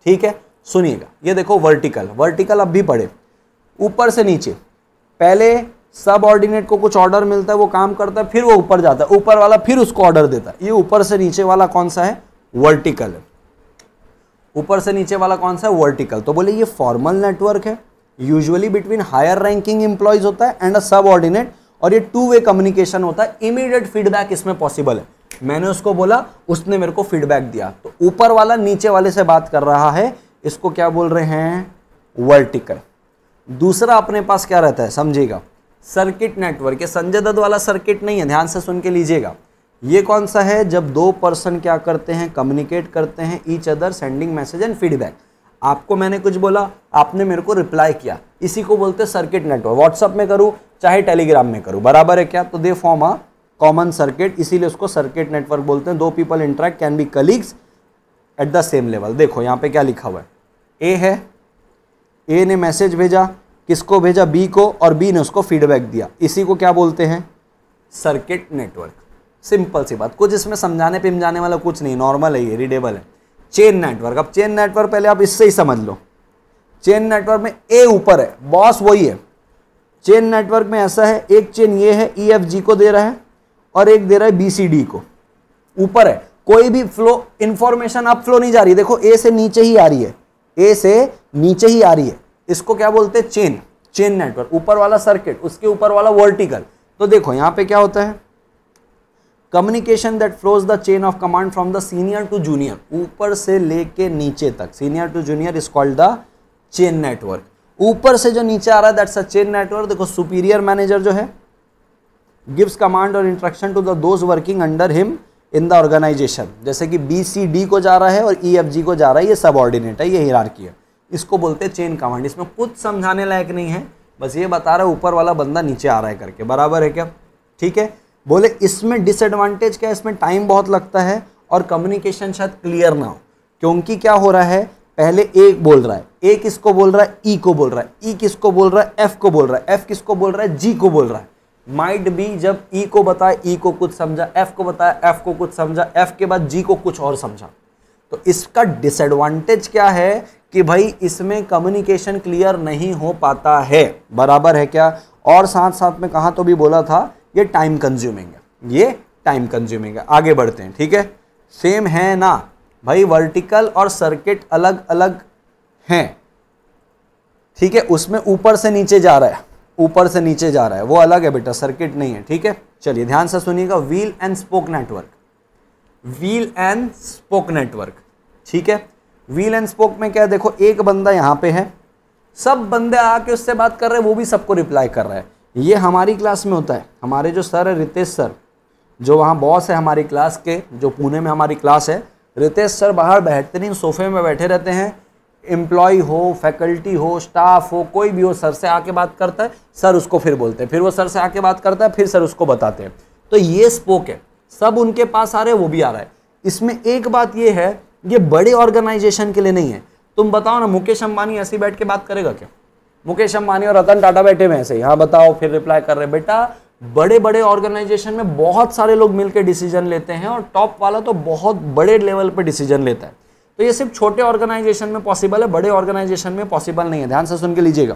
ठीक है सुनिएगा ये देखो वर्टिकल वर्टिकल अब भी पढ़े ऊपर से नीचे पहले सब ऑर्डिनेट को कुछ ऑर्डर मिलता है वो काम करता है फिर वो ऊपर जाता है ऊपर वाला फिर उसको ऑर्डर देता है ये ऊपर से नीचे वाला कौन सा है वर्टिकल है ऊपर से नीचे वाला कौन सा है वर्टिकल तो बोले ये फॉर्मल नेटवर्क है usually between higher ranking employees होता है एंड अ सब ऑर्डिनेट और ये टू वे कम्युनिकेशन होता है इमीडिएट फीडबैक इसमें पॉसिबल है मैंने उसको बोला उसने मेरे को फीडबैक दिया तो ऊपर वाला नीचे वाले से बात कर रहा है इसको क्या बोल रहे हैं वर्टिकल दूसरा अपने पास क्या रहता है समझिएगा सर्किट नेटवर्क ये संजय दत्त वाला सर्किट नहीं है ध्यान से सुन के लीजिएगा ये कौन सा है जब दो पर्सन क्या करते हैं कम्युनिकेट करते हैं each other sending message and feedback आपको मैंने कुछ बोला आपने मेरे को रिप्लाई किया इसी को बोलते सर्किट नेटवर्क व्हाट्सअप में करूँ चाहे टेलीग्राम में करूँ बराबर है क्या तो they form a common circuit इसीलिए उसको सर्किट नेटवर्क बोलते हैं दो people interact can be colleagues at the same level देखो यहाँ पे क्या लिखा हुआ है ए है ए ने मैसेज भेजा किसको भेजा बी को और बी ने उसको फीडबैक दिया इसी को क्या बोलते हैं सर्किट नेटवर्क सिंपल सी बात कुछ इसमें समझाने पिमझाने वाला कुछ नहीं नॉर्मल है ये रीडेबल है चेन नेटवर्क अब चेन नेटवर्क पहले आप इससे ही समझ लो चेन नेटवर्क में ए ऊपर है बॉस वही है चेन नेटवर्क में ऐसा है एक चेन ये है ई एफ जी को दे रहा है और एक दे रहा है बीसीडी को ऊपर है कोई भी फ्लो इंफॉर्मेशन आप फ्लो नहीं जा रही देखो ए से नीचे ही आ रही है ए से नीचे ही आ रही है इसको क्या बोलते हैं चेन चेन नेटवर्क ऊपर वाला सर्किट उसके ऊपर वाला वर्टिकल तो देखो यहां पे क्या होता है communication that flows the chain of command from the senior to junior ऊपर से लेके नीचे तक senior to junior is called the chain network ऊपर से जो नीचे आ रहा है दैट्स अ चेन नेटवर्क देखो सुपीरियर मैनेजर जो है गिव्स कमांड और instruction to the those working under him in the organisation जैसे कि बी सी डी को जा रहा है और ई एफ जी को जा रहा है ये सब ऑर्डिनेट है ये हिरारकी है इसको बोलते हैं चेन कमांड इसमें कुछ समझाने लायक नहीं है बस ये बता रहा है ऊपर वाला बंदा नीचे आ रहा है करके बराबर है क्या ठीक है बोले इसमें डिसएडवांटेज क्या है इसमें टाइम बहुत लगता है और कम्युनिकेशन शायद क्लियर ना हो क्योंकि क्या हो रहा है पहले ए बोल रहा है ए किसको बोल रहा है ई e को बोल रहा है ई e किसको बोल रहा है एफ को बोल रहा है एफ किसको बोल रहा है जी को बोल रहा है माइट बी जब ई e को बताया ई e को कुछ समझा एफ को बताया एफ को कुछ समझा एफ के बाद जी को कुछ और समझा तो इसका डिसएडवांटेज क्या है कि भाई इसमें कम्युनिकेशन क्लियर नहीं हो पाता है बराबर है क्या और साथ साथ में कहा तो भी बोला था ये टाइम कंज्यूमिंग है ये टाइम कंज्यूमिंग है आगे बढ़ते हैं ठीक है सेम है ना भाई वर्टिकल और सर्किट अलग अलग हैं ठीक है उसमें ऊपर से नीचे जा रहा है ऊपर से नीचे जा रहा है वो अलग है बेटा सर्किट नहीं है ठीक है चलिए ध्यान से सुनिएगा wheel and spoke network wheel and spoke network ठीक है व्हील एंड स्पोक में क्या है देखो एक बंदा यहाँ पे है सब बंदे आके उससे बात कर रहे हैं वो भी सबको रिप्लाई कर रहा है ये हमारी क्लास में होता है हमारे जो सर है रितेश सर जो वहाँ बॉस है हमारी क्लास के जो पुणे में हमारी क्लास है रितेश सर बाहर बेहतरीन सोफे में बैठे रहते हैं एम्प्लॉय हो फैकल्टी हो स्टाफ हो कोई भी हो सर से आके बात करता है सर उसको फिर बोलते हैं फिर वो सर से आके बात करता है फिर सर उसको बताते हैं तो ये स्पोक है सब उनके पास आ रहे हैं वो भी आ रहा है इसमें एक बात ये है ये बड़े ऑर्गेनाइजेशन के लिए नहीं है तुम बताओ ना मुकेश अंबानी ऐसे बैठ के बात करेगा क्या मुकेश अंबानी और रतन टाटा बैठे हुए ऐसे हाँ बताओ फिर रिप्लाई कर रहे बेटा बड़े बड़े ऑर्गेनाइजेशन में बहुत सारे लोग मिलकर डिसीजन लेते हैं और टॉप वाला तो बहुत बड़े लेवल पर डिसीजन लेता है तो ये सिर्फ छोटे ऑर्गेनाइजेशन में पॉसिबल है बड़े ऑर्गेनाइजेशन में पॉसिबल नहीं है ध्यान से सुन के लीजिएगा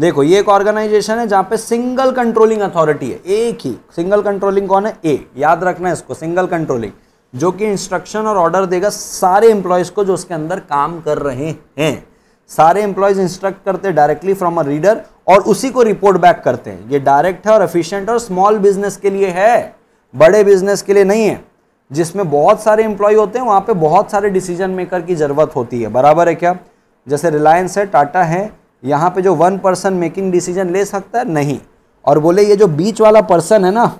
देखो ये एक ऑर्गेनाइजेशन है जहां पे सिंगल कंट्रोलिंग अथॉरिटी है एक ही सिंगल कंट्रोलिंग कौन है ए याद रखना है इसको सिंगल कंट्रोलिंग जो कि इंस्ट्रक्शन और ऑर्डर देगा सारे एम्प्लॉयज को जो उसके अंदर काम कर रहे हैं सारे एम्प्लॉयज इंस्ट्रक्ट करते हैं डायरेक्टली फ्रॉम अ रीडर और उसी को रिपोर्ट बैक करते हैं ये डायरेक्ट है और एफिशियंट और स्मॉल बिजनेस के लिए है बड़े बिजनेस के लिए नहीं है जिसमें बहुत सारे एम्प्लॉय होते हैं वहाँ पे बहुत सारे डिसीजन मेकर की ज़रूरत होती है बराबर है क्या जैसे रिलायंस है टाटा है यहाँ पे जो वन पर्सन मेकिंग डिसीजन ले सकता है नहीं और बोले ये जो बीच वाला पर्सन है ना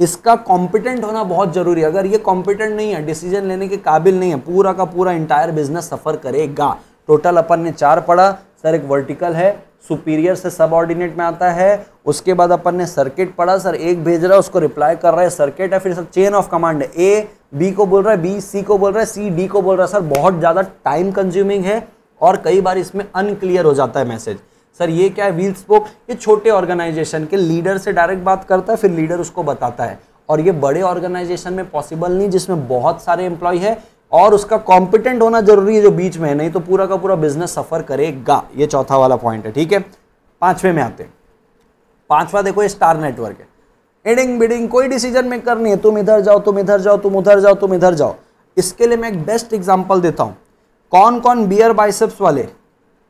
इसका कॉम्पिटेंट होना बहुत ज़रूरी है अगर ये कॉम्पिटेंट नहीं है डिसीजन लेने के काबिल नहीं है पूरा का पूरा इंटायर बिजनेस सफ़र करेगा टोटल अपन ने चार पढ़ा सर एक वर्टिकल है सुपीरियर से सबऑर्डिनेट में आता है उसके बाद अपन ने सर्किट पढ़ा सर एक भेज रहा है उसको रिप्लाई कर रहा है सर्किट है फिर सर चेन ऑफ कमांड है ए बी को बोल रहा है बी सी को बोल रहा है सी डी को बोल रहा है सर बहुत ज़्यादा टाइम कंज्यूमिंग है और कई बार इसमें अनक्लियर हो जाता है मैसेज सर ये क्या है व्हील स्पोक ये छोटे ऑर्गेनाइजेशन के लीडर से डायरेक्ट बात करता है फिर लीडर उसको बताता है और ये बड़े ऑर्गेनाइजेशन में पॉसिबल नहीं जिसमें बहुत सारे एम्प्लॉय है और उसका कॉम्पिटेंट होना जरूरी है जो बीच में है नहीं तो पूरा का पूरा बिजनेस सफर करेगा ये चौथा वाला पॉइंट है ठीक है पांचवें में आते हैं पांचवा देखो ये स्टार नेटवर्क है एडिंग बिडिंग कोई डिसीजन मेकर नहीं है तुम इधर जाओ तुम इधर जाओ तुम उधर जाओ तुम इधर जाओ इसके लिए मैं एक बेस्ट एग्जाम्पल देता हूँ कौन कौन बियर बाइसेप्स वाले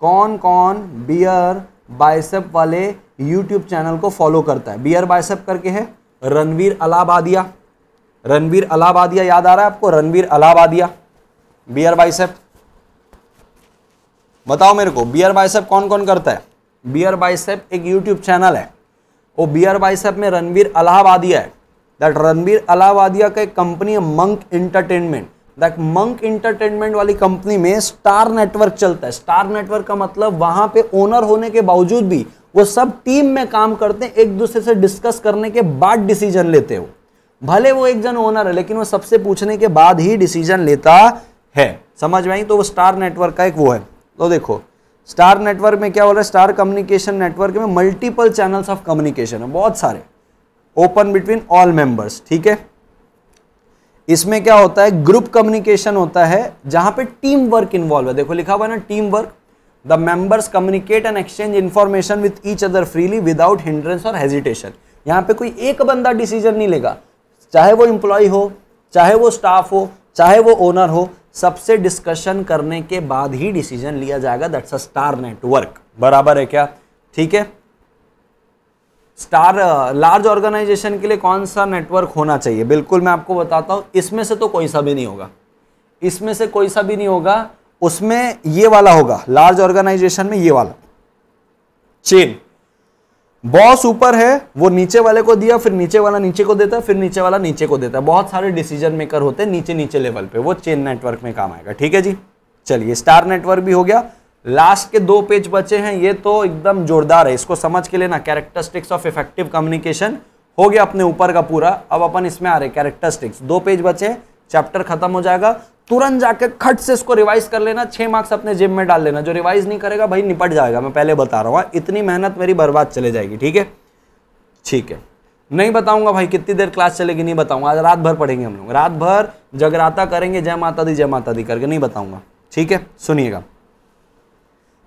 कौन कौन बियर बाइसेप वाले यूट्यूब चैनल को फॉलो करता है बियर बाइसेप करके है रणवीर अलाबादिया रणवीर अलाबादिया याद आ रहा है आपको रणवीर अलाबादिया बियर बाइसेप बताओ मेरे को बियर बाइसेप कौन कौन करता है बियर बाइसेप एक यूट्यूब चैनल है वो बियर बाइसेप में रणवीर अलाहाबादिया है दैट रणवीर अलाहाबादिया का एक कंपनी है Monk Entertainment that Monk Entertainment वाली कंपनी में स्टार नेटवर्क चलता है स्टार नेटवर्क का मतलब वहां पे ओनर होने के बावजूद भी वो सब टीम में काम करते हैं एक दूसरे से डिस्कस करने के बाद डिसीजन लेते हो भले वो एक जन ओनर है लेकिन वो सबसे पूछने के बाद ही डिसीजन लेता है समझ में आई तो वो स्टार नेटवर्क का एक वो है तो देखो स्टार नेटवर्क में क्या बोल रहा है स्टार कम्युनिकेशन नेटवर्क में मल्टीपल चैनल्स ऑफ कम्युनिकेशन है बहुत सारे ओपन बिटवीन ऑल मेंबर्स ठीक है इसमें क्या होता है ग्रुप कम्युनिकेशन होता है जहां पे टीम वर्क इन्वॉल्व है देखो लिखा हुआ है ना team work the members communicate and exchange information with each other freely without hindrance और हेजिटेशन यहाँ पे कोई एक बंदा डिसीजन नहीं लेगा चाहे वो एम्प्लॉय हो चाहे वो स्टाफ हो चाहे वो ओनर हो सबसे डिस्कशन करने के बाद ही डिसीजन लिया जाएगा दैट्स अ स्टार नेटवर्क बराबर है क्या ठीक है स्टार लार्ज ऑर्गेनाइजेशन के लिए कौन सा नेटवर्क होना चाहिए बिल्कुल मैं आपको बताता हूँ इसमें से तो कोई सा भी नहीं होगा इसमें से कोई सा भी नहीं होगा उसमें ये वाला होगा लार्ज ऑर्गेनाइजेशन में ये वाला चेन बॉस ऊपर है वो नीचे वाले को दिया फिर नीचे वाला नीचे को देता है फिर नीचे वाला नीचे को देता है बहुत सारे डिसीजन मेकर होते हैं नीचे नीचे लेवल पे वो चेन नेटवर्क में काम आएगा ठीक है जी चलिए स्टार नेटवर्क भी हो गया लास्ट के दो पेज बचे हैं ये तो एकदम जोरदार है इसको समझ के लेना कैरेक्टरिस्टिक्स ऑफ इफेक्टिव कम्युनिकेशन हो गया अपने ऊपर का पूरा अब अपन इसमें आ रहे कैरेक्टरिस्टिक्स दो पेज बचे हैं चैप्टर खत्म हो जाएगा तुरंत जाकर खट से इसको रिवाइज कर लेना छः मार्क्स अपने जेब में डाल लेना जो रिवाइज नहीं करेगा भाई निपट जाएगा मैं पहले बता रहा हूँ हाँ, इतनी मेहनत मेरी बर्बाद चले जाएगी ठीक है ठीक है नहीं बताऊंगा भाई कितनी देर क्लास चलेगी नहीं बताऊंगा आज रात भर पढ़ेंगे हम लोग रात भर जगराता करेंगे जय माता दी जय माता दी करके नहीं बताऊंगा ठीक है सुनिएगा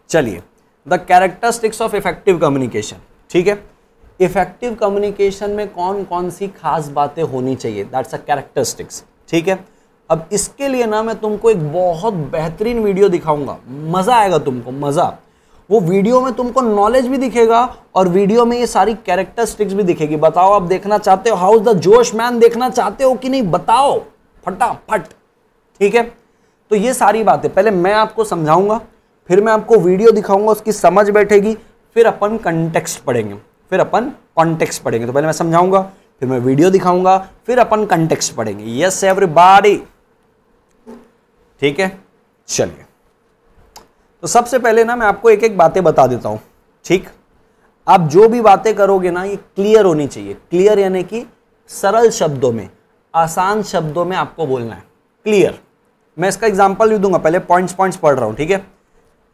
चलिए the characteristics of effective communication ठीक है इफेक्टिव कम्युनिकेशन में कौन कौन सी खास बातें होनी चाहिए दैट्स अ कैरेक्टरिस्टिक्स ठीक है अब इसके लिए ना मैं तुमको एक बहुत बेहतरीन वीडियो दिखाऊंगा मज़ा आएगा तुमको मज़ा वो वीडियो में तुमको नॉलेज भी दिखेगा और वीडियो में ये सारी कैरेक्टरिस्टिक्स भी दिखेगी बताओ आप देखना चाहते हो हाउस द जोश मैन देखना चाहते हो कि नहीं बताओ फटाफट ठीक है तो ये सारी बातें पहले मैं आपको समझाऊंगा फिर मैं आपको वीडियो दिखाऊंगा उसकी समझ बैठेगी फिर अपन कंटेक्स पढ़ेंगे फिर अपन कॉन्टेक्स्ट पढ़ेंगे तो पहले मैं समझाऊंगा फिर मैं वीडियो दिखाऊंगा फिर अपन कंटेक्स पढ़ेंगे यस एवरीबॉडी ठीक है चलिए तो सबसे पहले ना मैं आपको एक एक बातें बता देता हूं ठीक आप जो भी बातें करोगे ना ये क्लियर होनी चाहिए क्लियर यानी कि सरल शब्दों में आसान शब्दों में आपको बोलना है क्लियर मैं इसका एग्जाम्पल भी दूंगा पहले पॉइंट्स पॉइंट्स पढ़ रहा हूं ठीक है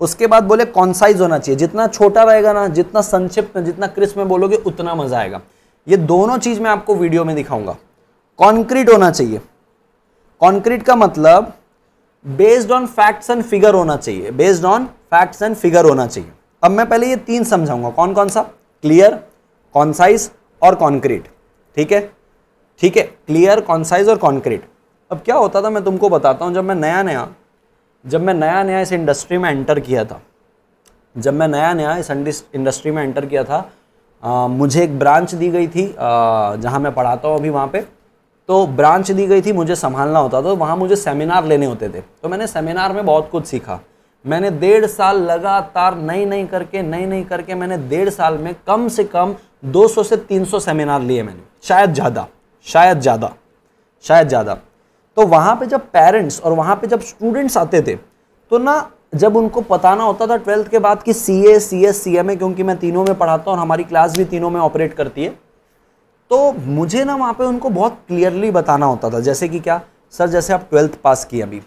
उसके बाद बोले कॉन्साइज होना चाहिए जितना छोटा रहेगा ना जितना संक्षिप्त जितना क्रिस्प में बोलोगे उतना मजा आएगा ये दोनों चीज़ मैं आपको वीडियो में दिखाऊंगा कॉन्क्रीट होना चाहिए कॉन्क्रीट का मतलब based on facts and figure होना चाहिए based on facts and figure होना चाहिए अब मैं पहले ये तीन समझाऊंगा कौन कौन सा क्लियर कॉन्साइज और कॉन्क्रीट ठीक है ठीक है क्लियर कॉन्साइज और कॉन्क्रीट अब क्या होता था मैं तुमको बताता हूँ जब मैं नया नया जब मैं नया नया इस इंडस्ट्री में एंटर किया था जब मैं नया नया इस इंडस्ट्री में एंटर किया था आ, मुझे एक ब्रांच दी गई थी जहाँ मैं पढ़ाता हूँ अभी वहाँ पर तो ब्रांच दी गई थी मुझे संभालना होता था तो वहाँ मुझे सेमिनार लेने होते थे तो मैंने सेमिनार में बहुत कुछ सीखा मैंने डेढ़ साल लगातार नई नई करके नई नई करके मैंने डेढ़ साल में कम से कम 200 से 300 सेमिनार लिए मैंने शायद ज़्यादा शायद ज़्यादा शायद ज़्यादा तो वहाँ पे जब पेरेंट्स और वहाँ पे जब स्टूडेंट्स आते थे तो ना जब उनको पताना होता था ट्वेल्थ के बाद कि सी ए सी एस सी ए क्योंकि मैं तीनों में पढ़ाता हूँ और हमारी क्लास भी तीनों में ऑपरेट करती है तो मुझे ना वहाँ पे उनको बहुत क्लियरली बताना होता था जैसे कि क्या सर जैसे आप ट्वेल्थ पास किए अभी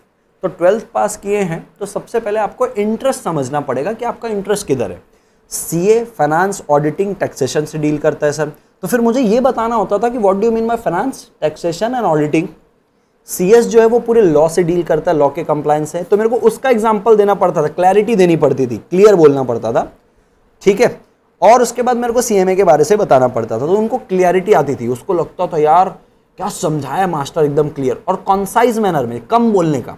तो ट्वेल्थ पास किए हैं तो सबसे पहले आपको इंटरेस्ट समझना पड़ेगा कि आपका इंटरेस्ट किधर है C A finance auditing taxation से डील करता है सर तो फिर मुझे ये बताना होता था कि what do mean my finance taxation and auditing C जो है वो पूरे लॉ से डील करता है लॉ के कंप्लायंस है तो मेरे को उसका एग्जाम्पल देना पड़ता था क्लैरिटी देनी पड़ती थी क्लियर बोलना पड़ता था ठीक है और उसके बाद मेरे को सी के बारे से बताना पड़ता था तो उनको क्लियरिटी आती थी उसको लगता था यार क्या समझाया मास्टर एकदम क्लियर और कॉन्साइज मैनर में कम बोलने का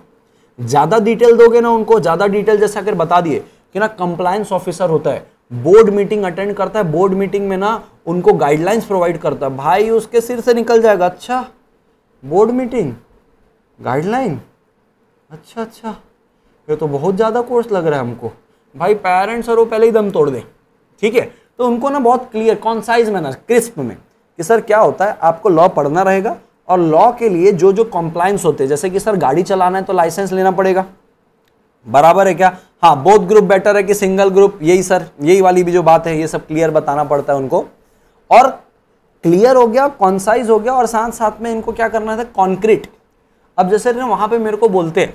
ज़्यादा डिटेल दोगे ना उनको ज़्यादा डिटेल जैसे अगर बता दिए कि ना कंप्लायंस ऑफिसर होता है बोर्ड मीटिंग अटेंड करता है बोर्ड मीटिंग में ना उनको गाइडलाइंस प्रोवाइड करता है भाई उसके सिर से निकल जाएगा अच्छा बोर्ड मीटिंग गाइडलाइन अच्छा अच्छा ये तो बहुत ज़्यादा कोर्स लग रहा है हमको भाई पेरेंट्स और वो पहले ही दम तोड़ दें ठीक है तो उनको ना बहुत क्लियर कॉन्साइज में ना क्रिस्प में कि सर क्या होता है आपको लॉ पढ़ना रहेगा और लॉ के लिए जो जो कॉम्प्लाइंस होते हैं जैसे कि सर गाड़ी चलाना है तो लाइसेंस लेना पड़ेगा बराबर है क्या हाँ बोथ ग्रुप बेटर है कि सिंगल ग्रुप यही सर यही वाली भी जो बात है ये सब क्लियर बताना पड़ता है उनको और क्लियर हो गया कॉन्साइज हो गया और साथ साथ में इनको क्या करना था कॉन्क्रीट अब जैसे ना वहाँ पे मेरे को बोलते हैं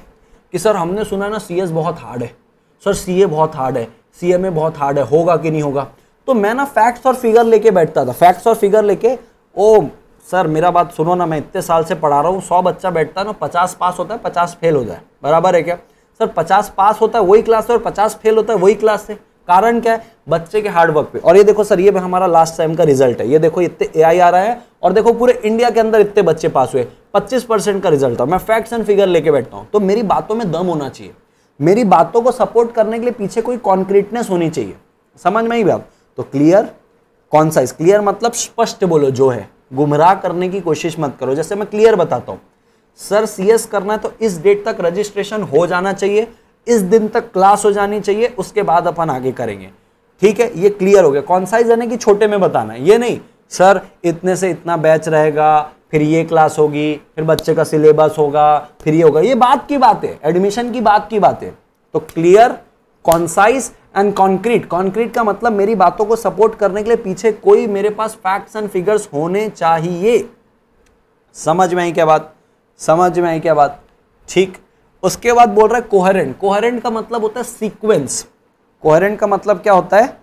कि सर हमने सुना ना सीएस बहुत हार्ड है सर सी ए बहुत हार्ड है सी एम ए बहुत हार्ड है होगा कि नहीं होगा तो मैं ना फैक्ट्स और फिगर लेके बैठता था फैक्ट्स और फिगर लेके ओ सर मेरा बात सुनो ना मैं इतने साल से पढ़ा रहा हूँ सौ बच्चा बैठता है ना पचास पास होता है पचास फेल हो जाए बराबर है क्या सर पचास पास होता है वही क्लास से और पचास फेल होता है वही क्लास से कारण क्या है बच्चे के हार्डवर्क पे और ये देखो सर ये हमारा लास्ट टाइम का रिजल्ट है ये देखो इतने ए आ रहा है और देखो पूरे इंडिया के अंदर इतने बच्चे पास हुए पच्चीस परसेंट का रिजल्ट था मैं फैक्ट्स एंड फिगर लेके बैठता हूँ तो मेरी बातों में दम होना चाहिए मेरी बातों को सपोर्ट करने के लिए पीछे कोई कॉन्क्रीटनेस होनी चाहिए समझ में ही भाई तो क्लियर कौन सा क्लियर मतलब स्पष्ट बोलो जो है गुमराह करने की कोशिश मत करो जैसे मैं क्लियर बताता हूँ सर सीएस करना है तो इस डेट तक रजिस्ट्रेशन हो जाना चाहिए इस दिन तक क्लास हो जानी चाहिए उसके बाद अपन आगे करेंगे ठीक है ये क्लियर हो गया कौन साइज यानी कि छोटे में बताना है ये नहीं सर इतने से इतना बैच रहेगा फिर ये क्लास होगी फिर बच्चे का सिलेबस होगा फिर ये होगा ये बात की बात है एडमिशन की बात की बात है तो clear concise and concrete concrete का मतलब मेरी बातों को सपोर्ट करने के लिए पीछे कोई मेरे पास फैक्ट्स एंड फिगर्स होने चाहिए समझ में आई क्या बात समझ में आई क्या बात ठीक उसके बाद बोल रहा है कोहरेंट कोहरेंट का मतलब होता है सीक्वेंस कोहरेंट का मतलब क्या होता है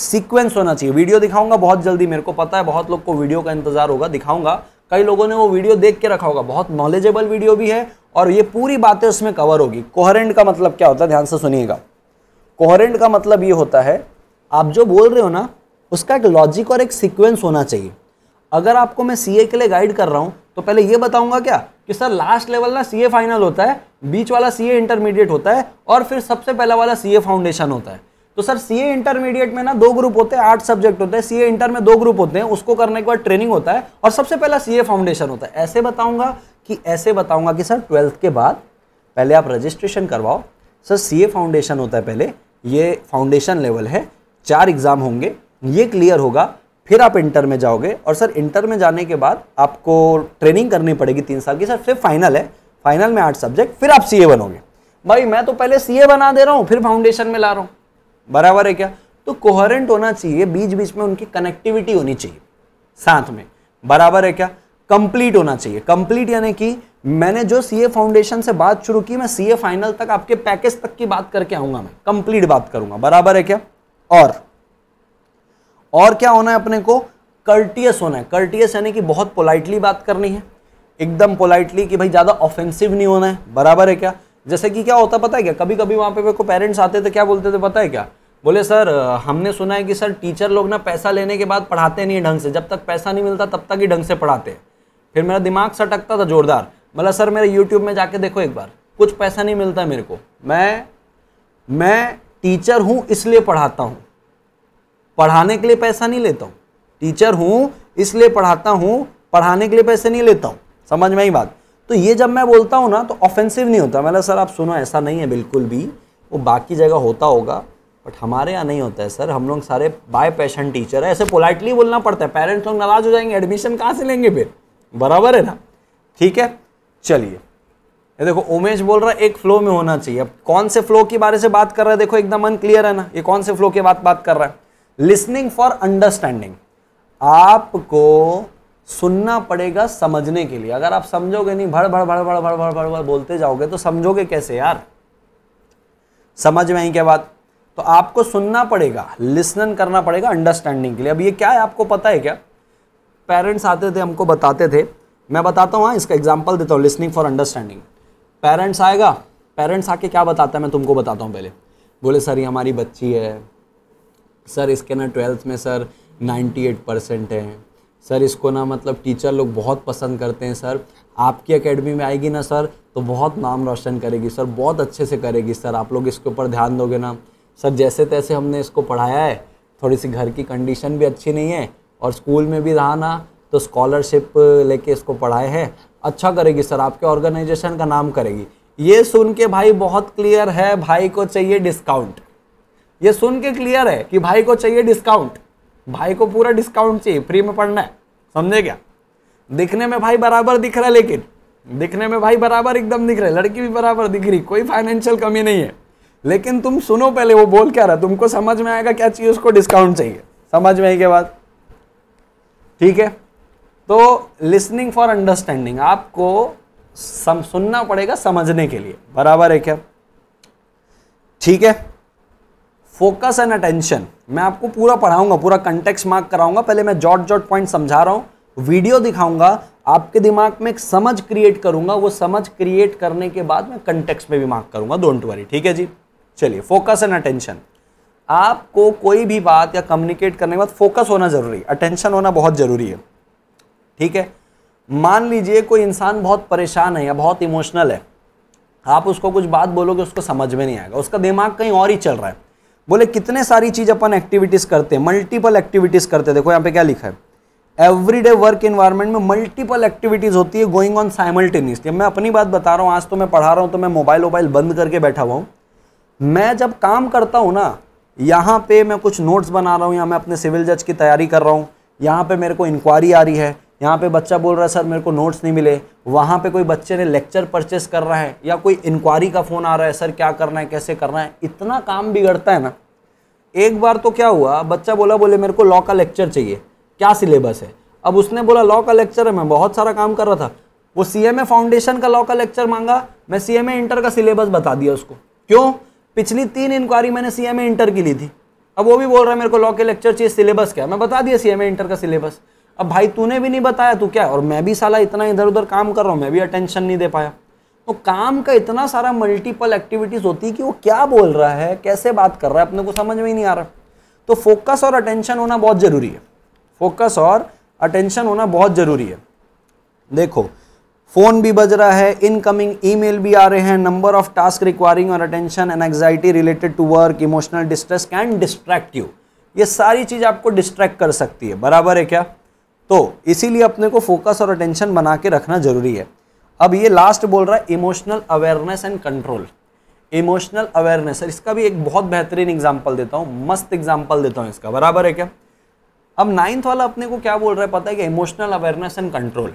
सीक्वेंस होना चाहिए वीडियो दिखाऊंगा बहुत जल्दी मेरे को पता है बहुत लोग को वीडियो का इंतजार होगा दिखाऊंगा कई लोगों ने वो वीडियो देख के रखा होगा बहुत नॉलेजेबल वीडियो भी है और ये पूरी बातें उसमें कवर होगी कोहरेंट का मतलब क्या होता है ध्यान से सुनिएगा कोहरेंट का मतलब ये होता है आप जो बोल रहे हो ना उसका एक लॉजिक और एक सीक्वेंस होना चाहिए अगर आपको मैं सीए के लिए गाइड कर रहा हूँ तो पहले ये बताऊंगा क्या कि सर लास्ट लेवल ना सीए फाइनल होता है बीच वाला सीए इंटरमीडिएट होता है और फिर सबसे पहला वाला सीए फाउंडेशन होता है तो सर सी ए इंटरमीडिएट में ना दो ग्रुप होते हैं आठ सब्जेक्ट होते हैं सी ए इंटर में दो ग्रुप होते हैं उसको करने के बाद ट्रेनिंग होता है और सबसे पहला सी ए फाउंडेशन होता है ऐसे बताऊंगा कि ऐसे बताऊंगा कि सर ट्वेल्थ के बाद पहले आप रजिस्ट्रेशन करवाओ सर सी ए फाउंडेशन होता है पहले ये फाउंडेशन लेवल है चार एग्ज़ाम होंगे ये क्लियर होगा फिर आप इंटर में जाओगे और सर इंटर में जाने के बाद आपको ट्रेनिंग करनी पड़ेगी तीन साल की सर फिर फाइनल है फाइनल में आठ सब्जेक्ट फिर आप ए बनोगे भाई मैं तो पहले ए बना दे रहा हूँ फिर फाउंडेशन में ला रहा हूँ बराबर है क्या तो कोहरेंट होना चाहिए बीच बीच में उनकी कनेक्टिविटी होनी चाहिए साथ में बराबर है क्या कंप्लीट होना चाहिए कंप्लीट यानी कि मैंने जो सीए फाउंडेशन से बात शुरू की मैं सीए फाइनल तक आपके पैकेज तक की बात करके आऊंगा मैं कंप्लीट बात करूंगा बराबर है क्या और और क्या होना है अपने को कर्टियस होना है कर्टियस यानी कि बहुत पोलाइटली बात करनी है एकदम पोलाइटली कि भाई ज़्यादा ऑफेंसिव नहीं होना है बराबर है क्या जैसे कि क्या होता पता है क्या कभी कभी वहाँ पे मेरे को पेरेंट्स आते थे क्या बोलते थे पता है क्या बोले सर हमने सुना है कि सर टीचर लोग ना पैसा लेने के बाद पढ़ाते नहीं ढंग से जब तक पैसा नहीं मिलता तब तक ही ढंग से पढ़ाते फिर मेरा दिमाग सटकता था जोरदार बोला सर मेरे यूट्यूब में जाके देखो एक बार कुछ पैसा नहीं मिलता मेरे को मैं मैं टीचर हूँ इसलिए पढ़ाता हूँ पढ़ाने के लिए पैसा नहीं लेता हूँ टीचर हूँ इसलिए पढ़ाता हूँ पढ़ाने के लिए पैसे नहीं लेता हूँ समझ में ही बात तो ये जब मैं बोलता हूँ ना तो ऑफेंसिव नहीं होता मतलब सर आप सुनो ऐसा नहीं है बिल्कुल भी वो बाकी जगह होता होगा बट हमारे यहाँ नहीं होता है सर हम लोग सारे बाय पैशन टीचर है ऐसे पोलाइटली बोलना पड़ता है पेरेंट्स लोग नाराज हो जाएंगे एडमिशन कहाँ से लेंगे फिर बराबर है ना ठीक है चलिए ये देखो उमेश बोल रहा है एक फ्लो में होना चाहिए अब कौन से फ्लो के बारे से बात कर रहा है देखो एकदम मन क्लियर है ना ये कौन से फ्लो के बात बात कर रहा है लिसनिंग फॉर अंडरस्टैंडिंग आपको सुनना पड़ेगा समझने के लिए अगर आप समझोगे नहीं भड़ भड़ भड़ भड़ भड़ भड़ भड़ भड़ बोलते जाओगे तो समझोगे कैसे यार समझ में आई क्या बात तो आपको सुनना पड़ेगा लिसनन करना पड़ेगा अंडरस्टैंडिंग के लिए अब ये क्या है आपको पता है क्या पेरेंट्स आते थे हमको बताते थे मैं बताता हूँ हाँ इसका एग्जाम्पल देता हूँ लिसनिंग फॉर अंडरस्टैंडिंग पेरेंट्स आएगा पेरेंट्स आके क्या बताता है मैं तुमको बताता हूँ पहले बोले सर ये हमारी बच्ची है सर इसके ना ट्वेल्थ में सर नाइन्टी एट परसेंट है सर इसको ना मतलब टीचर लोग बहुत पसंद करते हैं सर आपकी एकेडमी में आएगी ना सर तो बहुत नाम रोशन करेगी सर बहुत अच्छे से करेगी सर आप लोग इसके ऊपर ध्यान दोगे ना सर जैसे तैसे हमने इसको पढ़ाया है थोड़ी सी घर की कंडीशन भी अच्छी नहीं है और स्कूल में भी रहा ना तो स्कॉलरशिप लेके इसको पढ़ाए हैं अच्छा करेगी सर आपके ऑर्गेनाइजेशन का नाम करेगी ये सुन के भाई बहुत क्लियर है भाई को चाहिए डिस्काउंट ये सुन के क्लियर है कि भाई को चाहिए डिस्काउंट भाई को पूरा डिस्काउंट चाहिए फ्री में पढ़ना है समझे क्या दिखने में भाई बराबर दिख रहा है लेकिन दिखने में भाई बराबर एकदम दिख रहा है लड़की भी बराबर दिख रही कोई फाइनेंशियल कमी नहीं है लेकिन तुम सुनो पहले वो बोल क्या रहा तुमको समझ में आएगा क्या चाहिए उसको डिस्काउंट चाहिए समझ में आई के बाद ठीक है तो लिसनिंग फॉर अंडरस्टैंडिंग आपको सम सुनना पड़ेगा समझने के लिए बराबर है क्या ठीक है फोकस एंड अटेंशन मैं आपको पूरा पढ़ाऊंगा पूरा कंटेक्स मार्क कराऊंगा पहले मैं जॉट जॉट पॉइंट समझा रहा हूँ वीडियो दिखाऊंगा आपके दिमाग में एक समझ क्रिएट करूंगा वो समझ क्रिएट करने के बाद मैं कंटेक्स में भी मार्क करूंगा डोंट वरी ठीक है जी चलिए फोकस एंड अटेंशन आपको कोई भी बात या कम्युनिकेट करने के बाद फोकस होना जरूरी अटेंशन होना बहुत ज़रूरी है ठीक है मान लीजिए कोई इंसान बहुत परेशान है या बहुत इमोशनल है आप उसको कुछ बात बोलोगे उसको समझ में नहीं आएगा उसका दिमाग कहीं और ही चल रहा है बोले कितने सारी चीज़ अपन एक्टिविटीज़ करते हैं मल्टीपल एक्टिविटीज़ करते हैं देखो यहाँ पे क्या लिखा है एवरी डे वर्क इन्वायरमेंट में मल्टीपल एक्टिविटीज़ होती है गोइंग ऑन साइमल्टेनियसली मैं अपनी बात बता रहा हूँ आज तो मैं पढ़ा रहा हूँ तो मैं मोबाइल वोबाइल बंद करके बैठा हुआ हूँ मैं जब काम करता हूँ ना यहाँ पे मैं कुछ नोट्स बना रहा हूँ या मैं अपने सिविल जज की तैयारी कर रहा हूँ यहाँ पे मेरे को इंक्वायरी आ रही है यहाँ पे बच्चा बोल रहा है सर मेरे को नोट्स नहीं मिले वहाँ पे कोई बच्चे ने लेक्चर परचेस कर रहा है या कोई इंक्वायरी का फ़ोन आ रहा है सर क्या करना है कैसे करना है इतना काम बिगड़ता है ना एक बार तो क्या हुआ बच्चा बोला बोले मेरे को लॉ का लेक्चर चाहिए क्या सिलेबस है अब उसने बोला लॉ का लेक्चर है मैं बहुत सारा काम कर रहा था वो सी एम ए फाउंडेशन का लॉ का लेक्चर मांगा मैं सी एम ए इंटर का सिलेबस बता दिया उसको क्यों पिछली तीन इंक्वायरी मैंने सी एम ए इंटर की ली थी अब वो भी बोल रहा है मेरे को लॉ के लेक्चर चाहिए सिलेबस क्या मैं बता दिया सी एम ए इंटर का सिलेबस अब भाई तूने भी नहीं बताया तू क्या और मैं भी साला इतना इधर उधर काम कर रहा हूँ मैं भी अटेंशन नहीं दे पाया तो काम का इतना सारा मल्टीपल एक्टिविटीज़ होती है कि वो क्या बोल रहा है कैसे बात कर रहा है अपने को समझ में ही नहीं आ रहा तो फोकस और अटेंशन होना बहुत ज़रूरी है फोकस और अटेंशन होना बहुत ज़रूरी है देखो फ़ोन भी बज रहा है इनकमिंग ईमेल भी आ रहे हैं number of task requiring our attention and anxiety related to work emotional distress can distract you ये सारी चीज़ आपको डिस्ट्रैक्ट कर सकती है बराबर है क्या तो इसीलिए अपने को फोकस और अटेंशन बना के रखना जरूरी है अब ये लास्ट बोल रहा है emotional awareness and control emotional awareness इसका भी एक बहुत बेहतरीन एग्जाम्पल देता हूँ मस्त एग्जाम्पल देता हूँ इसका बराबर है क्या अब नाइन्थ वाला अपने को क्या बोल रहा है पता है कि इमोशनल अवेयरनेस एंड कंट्रोल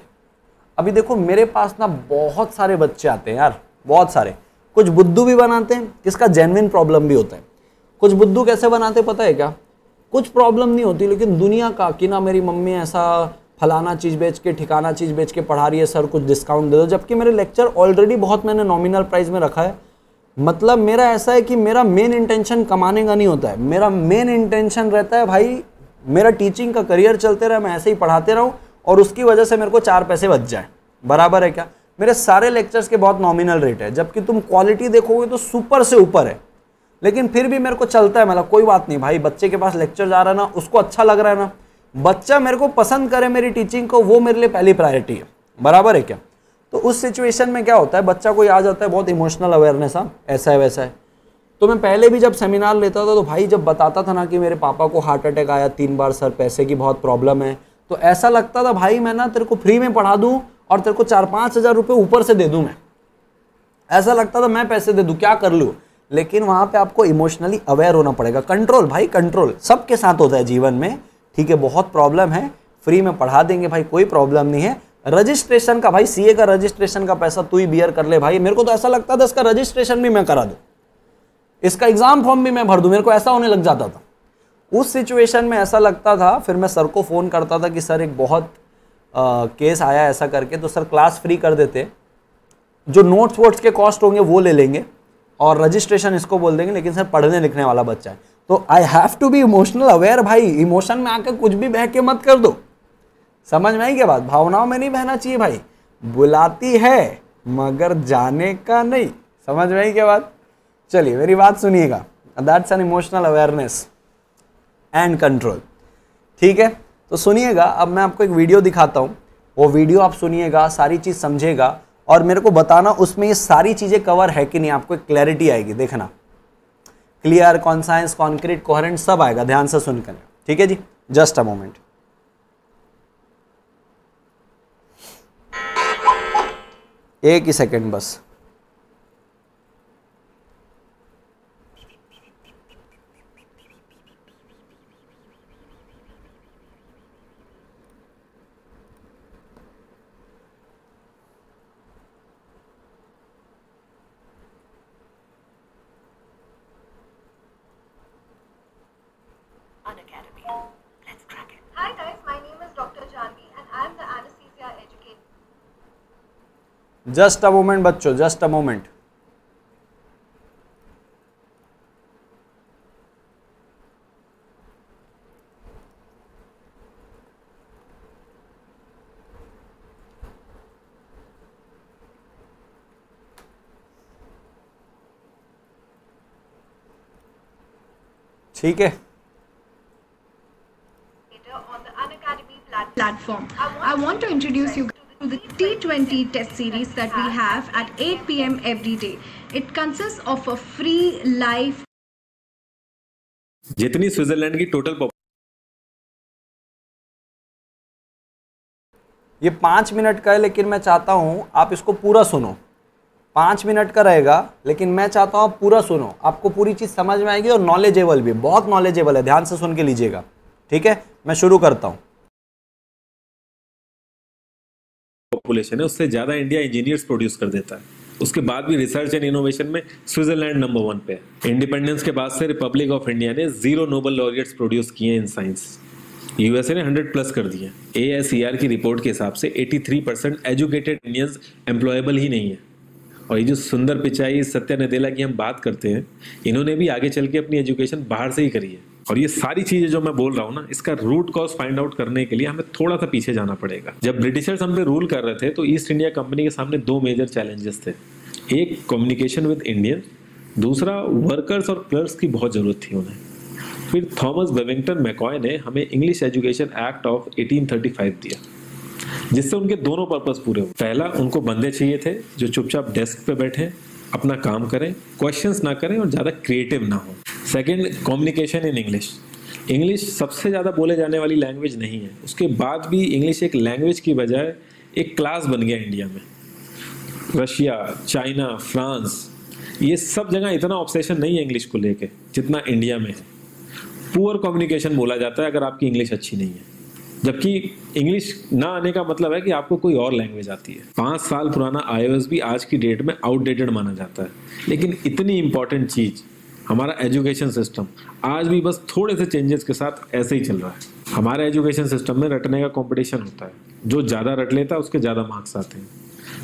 अभी देखो मेरे पास ना बहुत सारे बच्चे आते हैं यार बहुत सारे कुछ बुद्धू भी बनाते हैं किसका जेनविन प्रॉब्लम भी होता है कुछ बुद्धू कैसे बनाते पता है क्या कुछ प्रॉब्लम नहीं होती लेकिन दुनिया का कि ना मेरी मम्मी ऐसा फलाना चीज़ बेच के ठिकाना चीज़ बेच के पढ़ा रही है सर कुछ डिस्काउंट दे दो जबकि मेरे लेक्चर ऑलरेडी बहुत मैंने नॉमिनल प्राइस में रखा है मतलब मेरा ऐसा है कि मेरा मेन इंटेंशन कमाने का नहीं होता है मेरा मेन इंटेंशन रहता है भाई मेरा टीचिंग का करियर चलते रहे मैं ऐसे ही पढ़ाते रहूँ और उसकी वजह से मेरे को चार पैसे बच जाए बराबर है क्या मेरे सारे लेक्चर्स के बहुत नॉमिनल रेट है जबकि तुम क्वालिटी देखोगे तो सुपर से ऊपर है लेकिन फिर भी मेरे को चलता है मतलब कोई बात नहीं भाई बच्चे के पास लेक्चर जा रहा है ना उसको अच्छा लग रहा है ना बच्चा मेरे को पसंद करे मेरी टीचिंग को वो मेरे लिए पहली प्रायोरिटी है बराबर है क्या तो उस सिचुएशन में क्या होता है बच्चा कोई आ जाता है बहुत इमोशनल अवेयरनेस है ऐसा है वैसा है तो मैं पहले भी जब सेमिनार लेता था तो भाई जब बताता था ना कि मेरे पापा को हार्ट अटैक आया तीन बार सर पैसे की बहुत प्रॉब्लम है तो ऐसा लगता था भाई मैं ना तेरे को फ्री में पढ़ा दूँ और तेरे को चार पाँच हज़ार रुपये ऊपर से दे दूँ मैं ऐसा लगता था मैं पैसे दे दूँ क्या कर लूँ लेकिन वहाँ पे आपको इमोशनली अवेयर होना पड़ेगा कंट्रोल भाई कंट्रोल सबके साथ होता है जीवन में ठीक है बहुत प्रॉब्लम है फ्री में पढ़ा देंगे भाई कोई प्रॉब्लम नहीं है रजिस्ट्रेशन का भाई सीए का रजिस्ट्रेशन का पैसा तू ही बियर कर ले भाई मेरे को तो ऐसा लगता था इसका रजिस्ट्रेशन भी मैं करा दूँ इसका एग्ज़ाम फॉर्म भी मैं भर दूँ मेरे को ऐसा होने लग जाता था उस सिचुएशन में ऐसा लगता था फिर मैं सर को फ़ोन करता था कि सर एक बहुत आ, केस आया ऐसा करके तो सर क्लास फ्री कर देते जो नोट्स वोट्स के कॉस्ट होंगे वो ले लेंगे और रजिस्ट्रेशन इसको बोल देंगे लेकिन सर पढ़ने लिखने वाला बच्चा है तो I have to be emotional aware भाई इमोशन में आकर कुछ भी बह के मत कर दो समझ में आई क्या बात भावनाओं में नहीं बहना चाहिए भाई बुलाती है मगर जाने का नहीं समझ में आई क्या बात चलिए मेरी बात सुनिएगा that's an emotional awareness and control ठीक है तो सुनिएगा अब मैं आपको एक वीडियो दिखाता हूँ वो वीडियो आप सुनिएगा सारी चीज़ समझेगा और मेरे को बताना उसमें ये सारी चीज़ें कवर है कि नहीं आपको एक क्लैरिटी आएगी देखना क्लियर कॉन्साइंस कॉन्क्रीट कोहरेंट सब आएगा ध्यान से सुनकर ठीक है जी जस्ट अ मोमेंट एक ही सेकेंड बस जस्ट अ मोमेंट बच्चों जस्ट अ मोमेंट ठीक है platform. I want to introduce you the T20 test series that we have at 8 pm every day. It consists of a free live जितनी Switzerland की total ये पांच minute का है लेकिन मैं चाहता हूँ आप इसको पूरा सुनो पाँच मिनट का रहेगा लेकिन मैं चाहता हूँ पूरा सुनो आपको पूरी चीज़ समझ में आएगी और नॉलेजेबल भी बहुत नॉलेजेबल है ध्यान से सुन के लीजिएगा ठीक है मैं शुरू करता हूँ पॉपुलेशन है उससे ज़्यादा इंडिया इंजीनियर्स प्रोड्यूस कर देता है उसके बाद भी रिसर्च एंड इनोवेशन में स्विट्जरलैंड नंबर वन पे है इंडिपेंडेंस के बाद से रिपब्लिक ऑफ इंडिया ने जीरो नोबल लॉरियट्स प्रोड्यूस किए इन साइंस यूएसए ने 100 प्लस कर दिया ए e की रिपोर्ट के हिसाब से 83 परसेंट एजुकेटेड इंडियंस एम्प्लॉयबल ही नहीं है और ये जो सुंदर पिचाई सत्या नदेला की हम बात करते हैं इन्होंने भी आगे चल के अपनी एजुकेशन बाहर से ही करी है और ये सारी चीजें जो मैं बोल रहा हूँ ना इसका रूट कॉज फाइंड आउट करने के लिए हमें थोड़ा सा पीछे जाना पड़ेगा जब ब्रिटिशर्स हम पे रूल कर रहे थे तो ईस्ट इंडिया कंपनी के सामने दो मेजर चैलेंजेस थे एक कम्युनिकेशन विद इंडियन दूसरा वर्कर्स और क्लर्स की बहुत ज़रूरत थी उन्हें फिर थॉमस बेविंगटन मैकॉय ने हमें इंग्लिश एजुकेशन एक्ट ऑफ 1835 दिया जिससे उनके दोनों पर्पस पूरे हुए पहला उनको बंदे चाहिए थे जो चुपचाप डेस्क पे बैठे अपना काम करें क्वेश्चन ना करें और ज़्यादा क्रिएटिव ना हो second communication in English English सबसे ज़्यादा बोले जाने वाली लैंग्वेज नहीं है उसके बाद भी इंग्लिश एक लैंग्वेज की बजाय एक क्लास बन गया इंडिया में रशिया चाइना फ्रांस ये सब जगह इतना ऑब्सेशन नहीं है इंग्लिश को लेके जितना इंडिया में है पुअर कम्युनिकेशन बोला जाता है अगर आपकी इंग्लिश अच्छी नहीं है जबकि इंग्लिश ना आने का मतलब है कि आपको कोई और लैंग्वेज आती है पाँच साल पुराना आई भी आज की डेट में आउटडेटेड माना जाता है लेकिन इतनी इंपॉर्टेंट चीज़ हमारा एजुकेशन सिस्टम आज भी बस थोड़े से चेंजेस के साथ ऐसे ही चल रहा है हमारे एजुकेशन सिस्टम में रटने का कंपटीशन होता है जो ज़्यादा रट लेता है उसके ज़्यादा मार्क्स आते हैं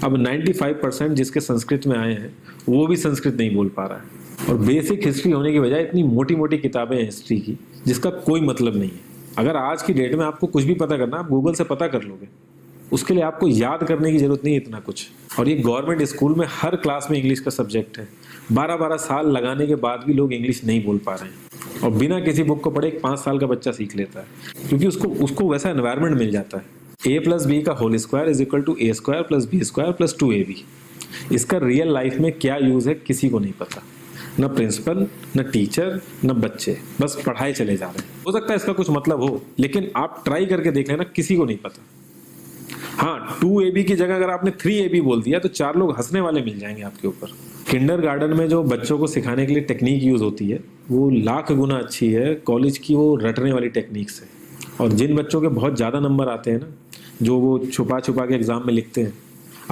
अब 95 परसेंट जिसके संस्कृत में आए हैं वो भी संस्कृत नहीं बोल पा रहा है और बेसिक हिस्ट्री होने की बजाय इतनी मोटी मोटी किताबें हैं हिस्ट्री की जिसका कोई मतलब नहीं है अगर आज की डेट में आपको कुछ भी पता करना आप गूगल से पता कर लोगे उसके लिए आपको याद करने की ज़रूरत नहीं है इतना कुछ और ये गवर्नमेंट स्कूल में हर क्लास में इंग्लिश का सब्जेक्ट है बारह बारह साल लगाने के बाद भी लोग इंग्लिश नहीं बोल पा रहे हैं और बिना किसी बुक को पढ़े एक पाँच साल का बच्चा सीख लेता है क्योंकि उसको उसको वैसा इन्वायरमेंट मिल जाता है ए प्लस बी का whole square is equal to A square plus B square plus two A B इसका रियल लाइफ में क्या यूज़ है किसी को नहीं पता न प्रिंसिपल न टीचर न बच्चे बस पढ़ाई चले जा रहे हैं हो सकता है इसका कुछ मतलब हो लेकिन आप ट्राई करके देख लेना किसी को नहीं पता हाँ टू ए बी की जगह अगर आपने थ्री ए बी बोल दिया तो चार लोग हंसने वाले मिल जाएंगे आपके ऊपर किंडर गार्डन में जो बच्चों को सिखाने के लिए टेक्निक यूज़ होती है वो लाख गुना अच्छी है कॉलेज की वो रटने वाली टेक्निक से और जिन बच्चों के बहुत ज़्यादा नंबर आते हैं ना जो वो छुपा छुपा के एग्ज़ाम में लिखते हैं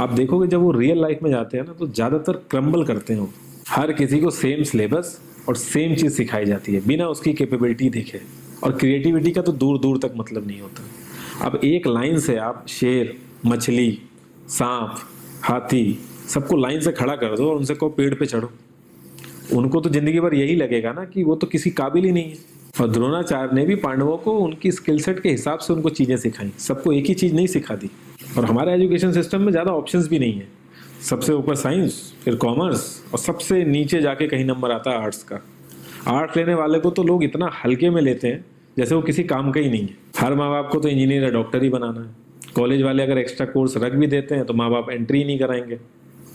आप देखोगे जब वो रियल लाइफ में जाते हैं ना तो ज़्यादातर क्रम्बल करते हैं वो हर किसी को सेम सिलेबस और सेम चीज़ सिखाई जाती है बिना उसकी कैपेबिलिटी देखे और क्रिएटिविटी का तो दूर दूर तक मतलब नहीं होता अब एक लाइन से आप शेर मछली सांप हाथी सबको लाइन से खड़ा कर दो और उनसे कहो पेड़ पे चढ़ो उनको तो जिंदगी भर यही लगेगा ना कि वो तो किसी काबिल ही नहीं है और द्रोणाचार्य ने भी पांडवों को उनकी स्किल सेट के हिसाब से उनको चीज़ें सिखाई सबको एक ही चीज़ नहीं सिखा दी और हमारे एजुकेशन सिस्टम में ज़्यादा ऑप्शंस भी नहीं है सबसे ऊपर साइंस फिर कॉमर्स और सबसे नीचे जाके कहीं नंबर आता है आर्ट्स का आर्ट्स लेने वाले को तो लोग इतना हल्के में लेते हैं जैसे वो किसी काम का ही नहीं है हर माँ बाप को तो इंजीनियर या डॉक्टर ही बनाना है कॉलेज वाले अगर एक्स्ट्रा कोर्स रख भी देते हैं तो माँ बाप एंट्री ही नहीं कराएंगे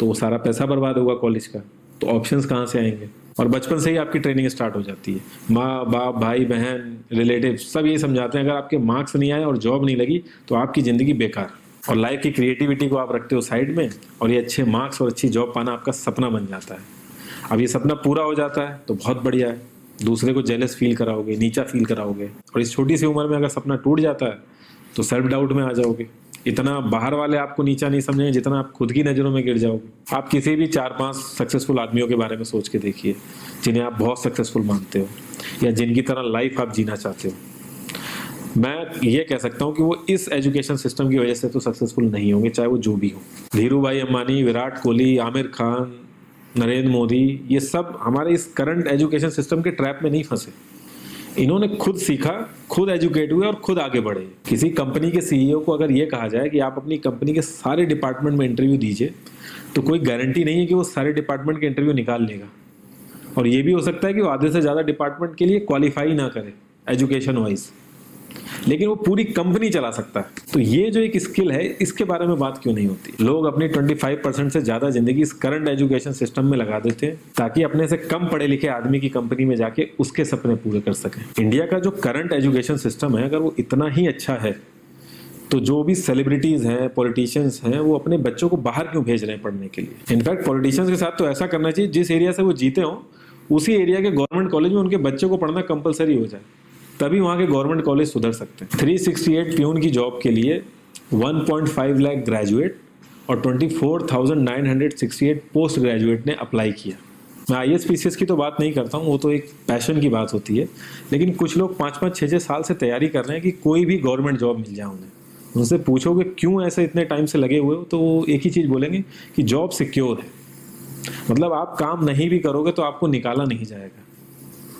तो वो सारा पैसा बर्बाद होगा कॉलेज का तो ऑप्शन कहाँ से आएंगे और बचपन से ही आपकी ट्रेनिंग स्टार्ट हो जाती है माँ बाप भाई बहन रिलेटिव सब ये समझाते हैं अगर आपके मार्क्स नहीं आए और जॉब नहीं लगी तो आपकी ज़िंदगी बेकार है और लाइफ की क्रिएटिविटी को आप रखते हो साइड में और ये अच्छे मार्क्स और अच्छी जॉब पाना आपका सपना बन जाता है अब ये सपना पूरा हो जाता है तो बहुत बढ़िया है दूसरे को जेलस फील कराओगे नीचा फील कराओगे और इस छोटी सी उम्र में अगर सपना टूट जाता है तो सेल्फ डाउट में आ जाओगे इतना बाहर वाले आपको नीचा नहीं समझेंगे जितना आप खुद की नज़रों में गिर जाओगे आप किसी भी चार पांच सक्सेसफुल आदमियों के बारे में सोच के देखिए जिन्हें आप बहुत सक्सेसफुल मानते हो या जिनकी तरह लाइफ आप जीना चाहते हो मैं ये कह सकता हूँ कि वो इस एजुकेशन सिस्टम की वजह से तो सक्सेसफुल नहीं होंगे चाहे वो जो भी हो धीरू भाई अम्बानी विराट कोहली आमिर खान नरेंद्र मोदी ये सब हमारे इस करंट एजुकेशन सिस्टम के ट्रैप में नहीं फंसे इन्होंने खुद सीखा खुद एजुकेट हुए और खुद आगे बढ़े किसी कंपनी के सीईओ को अगर ये कहा जाए कि आप अपनी कंपनी के सारे डिपार्टमेंट में इंटरव्यू दीजिए तो कोई गारंटी नहीं है कि वो सारे डिपार्टमेंट के इंटरव्यू निकाल लेगा और ये भी हो सकता है कि वो आधे से ज़्यादा डिपार्टमेंट के लिए क्वालिफाई ना करे एजुकेशन वाइज़ लेकिन वो पूरी कंपनी चला सकता है तो ये जो एक स्किल है इसके बारे में बात क्यों नहीं होती लोग अपनी 25 परसेंट से ज्यादा जिंदगी इस करंट एजुकेशन सिस्टम में लगा देते हैं ताकि अपने से कम पढ़े लिखे आदमी की कंपनी में जाके उसके सपने पूरे कर सकें इंडिया का जो करंट एजुकेशन सिस्टम है अगर वो इतना ही अच्छा है तो जो भी सेलिब्रिटीज़ हैं पॉलिटिशियंस हैं वो अपने बच्चों को बाहर क्यों भेज रहे हैं पढ़ने के लिए इनफैक्ट पॉलिटिशियंस के साथ तो ऐसा करना चाहिए जिस एरिया से वो जीते हों उसी एरिया के गवर्नमेंट कॉलेज में उनके बच्चों को पढ़ना कंपलसरी हो जाए तभी वहाँ के गवर्नमेंट कॉलेज सुधर सकते हैं 368 प्यून की जॉब के लिए 1.5 लाख ग्रेजुएट और 24,968 पोस्ट ग्रेजुएट ने अप्लाई किया मैं आई एस की तो बात नहीं करता हूँ वो तो एक पैशन की बात होती है लेकिन कुछ लोग पाँच पाँच छः छः साल से तैयारी कर रहे हैं कि कोई भी गवर्नमेंट जॉब मिल जाए उन्हें उनसे पूछोगे क्यों ऐसे इतने टाइम से लगे हुए हो तो वो एक ही चीज़ बोलेंगे कि जॉब सिक्योर है मतलब आप काम नहीं भी करोगे तो आपको निकाला नहीं जाएगा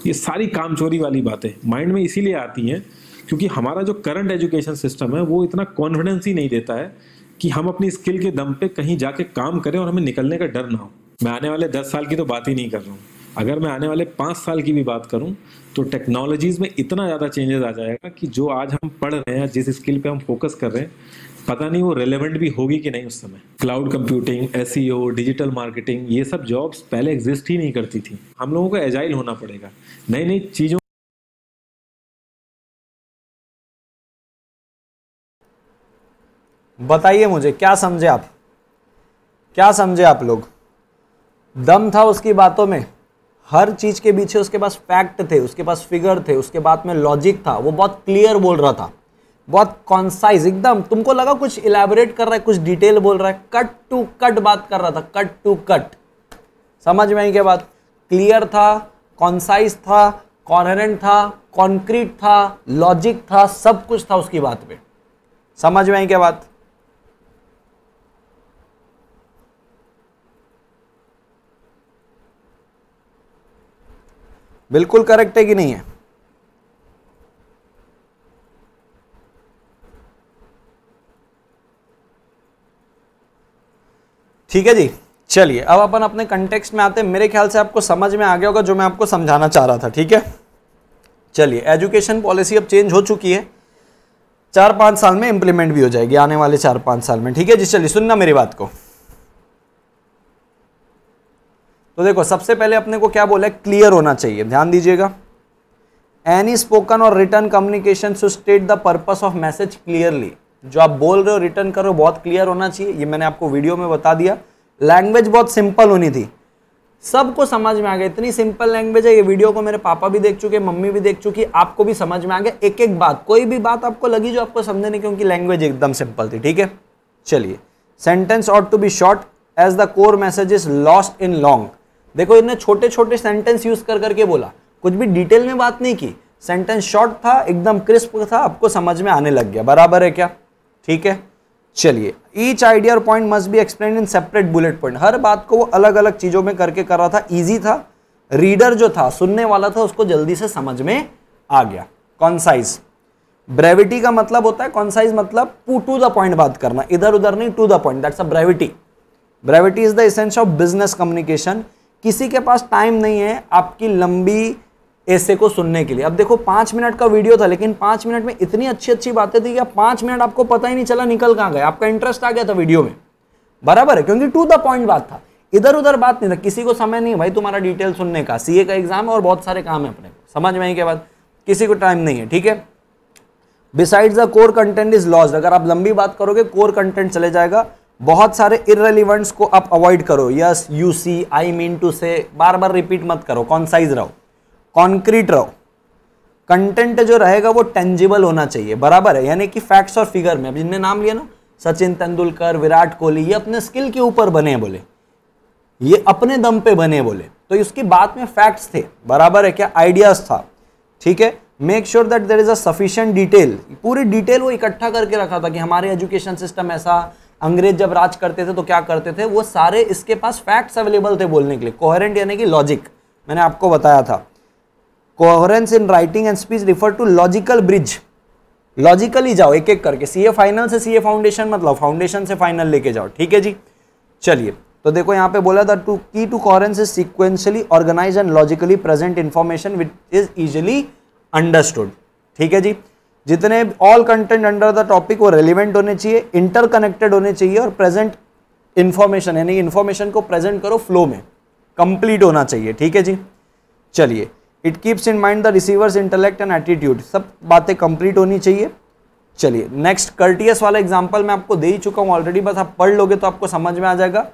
ये सारी कामचोरी वाली बातें माइंड में इसीलिए आती हैं क्योंकि हमारा जो करंट एजुकेशन सिस्टम है वो इतना कॉन्फिडेंस ही नहीं देता है कि हम अपनी स्किल के दम पे कहीं जाके काम करें और हमें निकलने का डर ना हो मैं आने वाले दस साल की तो बात ही नहीं कर रहा हूँ अगर मैं आने वाले पाँच साल की भी बात करूँ तो टेक्नोलॉजीज़ में इतना ज़्यादा चेंजेस आ जाएगा कि जो आज हम पढ़ रहे हैं जिस स्किल पे हम फोकस कर रहे हैं पता नहीं वो रेलेवेंट भी होगी कि नहीं उस समय cloud computing as digital marketing ये सब जॉब्स पहले एग्जिस्ट ही नहीं करती थी हम लोगों को एजाइल होना पड़ेगा नई नई चीज़ों बताइए मुझे क्या समझे आप क्या समझे आप लोग दम था उसकी बातों में हर चीज के पीछे उसके पास फैक्ट थे उसके पास फिगर थे उसके बाद में लॉजिक था वो बहुत क्लियर बोल रहा था बहुत कॉन्साइज एकदम तुमको लगा कुछ इलेबोरेट कर रहा है कुछ डिटेल बोल रहा है कट टू कट बात कर रहा था कट टू कट समझ में आई क्या बात क्लियर था कॉन्साइज था कॉनरेंट था कॉन्क्रीट था लॉजिक था सब कुछ था उसकी बात पे समझ में आई क्या बात बिल्कुल करेक्ट है कि नहीं है ठीक है जी चलिए अब अपन अपने कंटेक्स्ट में आते हैं मेरे ख्याल से आपको समझ में आ गया होगा जो मैं आपको समझाना चाह रहा था ठीक है चलिए एजुकेशन पॉलिसी अब चेंज हो चुकी है चार पाँच साल में इंप्लीमेंट भी हो जाएगी आने वाले चार पाँच साल में ठीक है जी चलिए सुनना मेरी बात को तो देखो सबसे पहले अपने को क्या बोला है क्लियर होना चाहिए ध्यान दीजिएगा any spoken or written communication should state the purpose of message clearly जो आप बोल रहे हो रिटर्न कर रहे हो बहुत क्लियर होना चाहिए ये मैंने आपको वीडियो में बता दिया लैंग्वेज बहुत सिंपल होनी थी सबको समझ में आ गया इतनी सिंपल लैंग्वेज है ये वीडियो को मेरे पापा भी देख चुके मम्मी भी देख चुकी आपको भी समझ में आ गया एक एक बात कोई भी बात आपको लगी जो आपको समझे नहीं क्योंकि लैंग्वेज एकदम सिंपल थी ठीक है चलिए sentence ought to be short as the core message is lost in long देखो इन्हें छोटे छोटे सेंटेंस यूज कर करके बोला कुछ भी डिटेल में बात नहीं की सेंटेंस शॉर्ट था एकदम क्रिस्प था आपको समझ में आने लग गया बराबर है क्या ठीक है चलिए each idea or point must be explain in separate bullet point हर बात को वो अलग अलग चीज़ों में करके कर रहा था ईजी था रीडर जो था सुनने वाला था उसको जल्दी से समझ में आ गया कॉन्साइज ब्रेविटी का मतलब होता है कॉन्साइज मतलब टू टू द पॉइंट बात करना इधर उधर नहीं to the point that's a brevity brevity is the essence of business communication किसी के पास टाइम नहीं है आपकी लंबी ऐसे को सुनने के लिए अब देखो पांच मिनट का वीडियो था लेकिन पांच मिनट में इतनी अच्छी अच्छी बातें थी कि आप पांच मिनट आपको पता ही नहीं चला निकल कहां गए आपका इंटरेस्ट आ गया था वीडियो में बराबर है क्योंकि टू द पॉइंट बात था इधर उधर बात नहीं था किसी को समय नहीं भाई तुम्हारा डिटेल सुनने का सीए का एग्जाम है और बहुत सारे काम है अपने को समझ में आई के बाद किसी को टाइम नहीं है ठीक है besides the core content is lost अगर आप लंबी बात करोगे कोर कंटेंट चले जाएगा बहुत सारे इरेलीवेंट्स को आप अवॉइड करो yes you see I mean to say बार बार रिपीट मत करो कॉन्साइज रहो कॉन्क्रीट रहो कंटेंट जो रहेगा वो टेंजिबल होना चाहिए बराबर है यानी कि फैक्ट्स और फिगर में अब जिनने नाम लिया ना सचिन तेंदुलकर विराट कोहली ये अपने स्किल के ऊपर बने बोले ये अपने दम पे बने बोले तो इसकी बात में फैक्ट्स थे बराबर है क्या आइडियाज था ठीक है make sure that there is a sufficient detail पूरी डिटेल वो इकट्ठा करके रखा था कि हमारे एजुकेशन सिस्टम ऐसा अंग्रेज जब राज करते थे तो क्या करते थे वो सारे इसके पास फैक्ट्स अवेलेबल थे बोलने के लिए कोहरेंट यानी कि लॉजिक मैंने आपको बताया था coherence in writing and speech refer to logical bridge logically जाओ एक एक करके सीए फाइनल से सीए फाउंडेशन मतलब फाउंडेशन से फाइनल लेके जाओ ठीक है जी चलिए तो देखो यहाँ पे बोला था to key to coherence is sequentially organise and logically present information which is easily understood ठीक है जी जितने all content under the topic वो रेलिवेंट होने चाहिए इंटरकनेक्टेड होने चाहिए और प्रेजेंट इन्फॉर्मेशन यानी इन्फॉर्मेशन को प्रेजेंट करो फ्लो में कंप्लीट होना चाहिए ठीक है जी चलिए it keeps in mind the receiver's intellect and attitude सब बातें कंप्लीट होनी चाहिए चलिए नेक्स्ट कर्टियस वाला एग्जाम्पल मैं आपको दे ही चुका हूँ ऑलरेडी बस आप पढ़ लोगे तो आपको समझ में आ जाएगा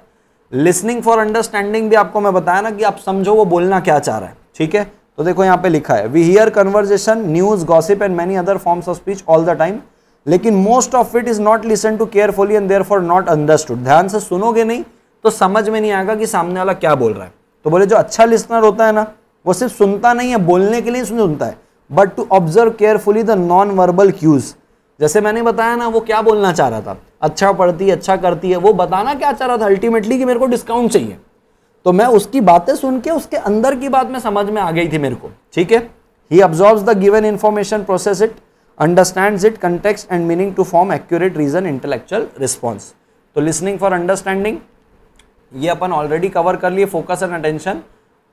लिसनिंग फॉर अंडरस्टैंडिंग भी आपको मैं बताया ना कि आप समझो वो बोलना क्या चाह रहा है ठीक है तो देखो यहाँ पे लिखा है we hear conversation news gossip and many other forms of speech all the time लेकिन most of it is not listen to carefully and therefore not understood ध्यान से सुनोगे नहीं तो समझ में नहीं आएगा कि सामने वाला क्या बोल रहा है तो बोले जो अच्छा लिसनर होता है ना वो सिर्फ सुनता नहीं है बोलने के लिए सुनता है but to observe carefully the non verbal cues जैसे मैंने बताया ना वो क्या बोलना चाह रहा था अच्छा पढ़ती है अच्छा करती है वो बताना क्या चाह रहा था अल्टीमेटली कि मेरे को डिस्काउंट चाहिए तो मैं उसकी बातें सुन के उसके अंदर की बात में समझ में आ गई थी मेरे को ठीक है ही observe the given information process it understand it context and meaning to form accurate reason intellectual response तो लिसनिंग फॉर अंडरस्टैंडिंग ये अपन ऑलरेडी कवर कर लिए फोकस एंड अटेंशन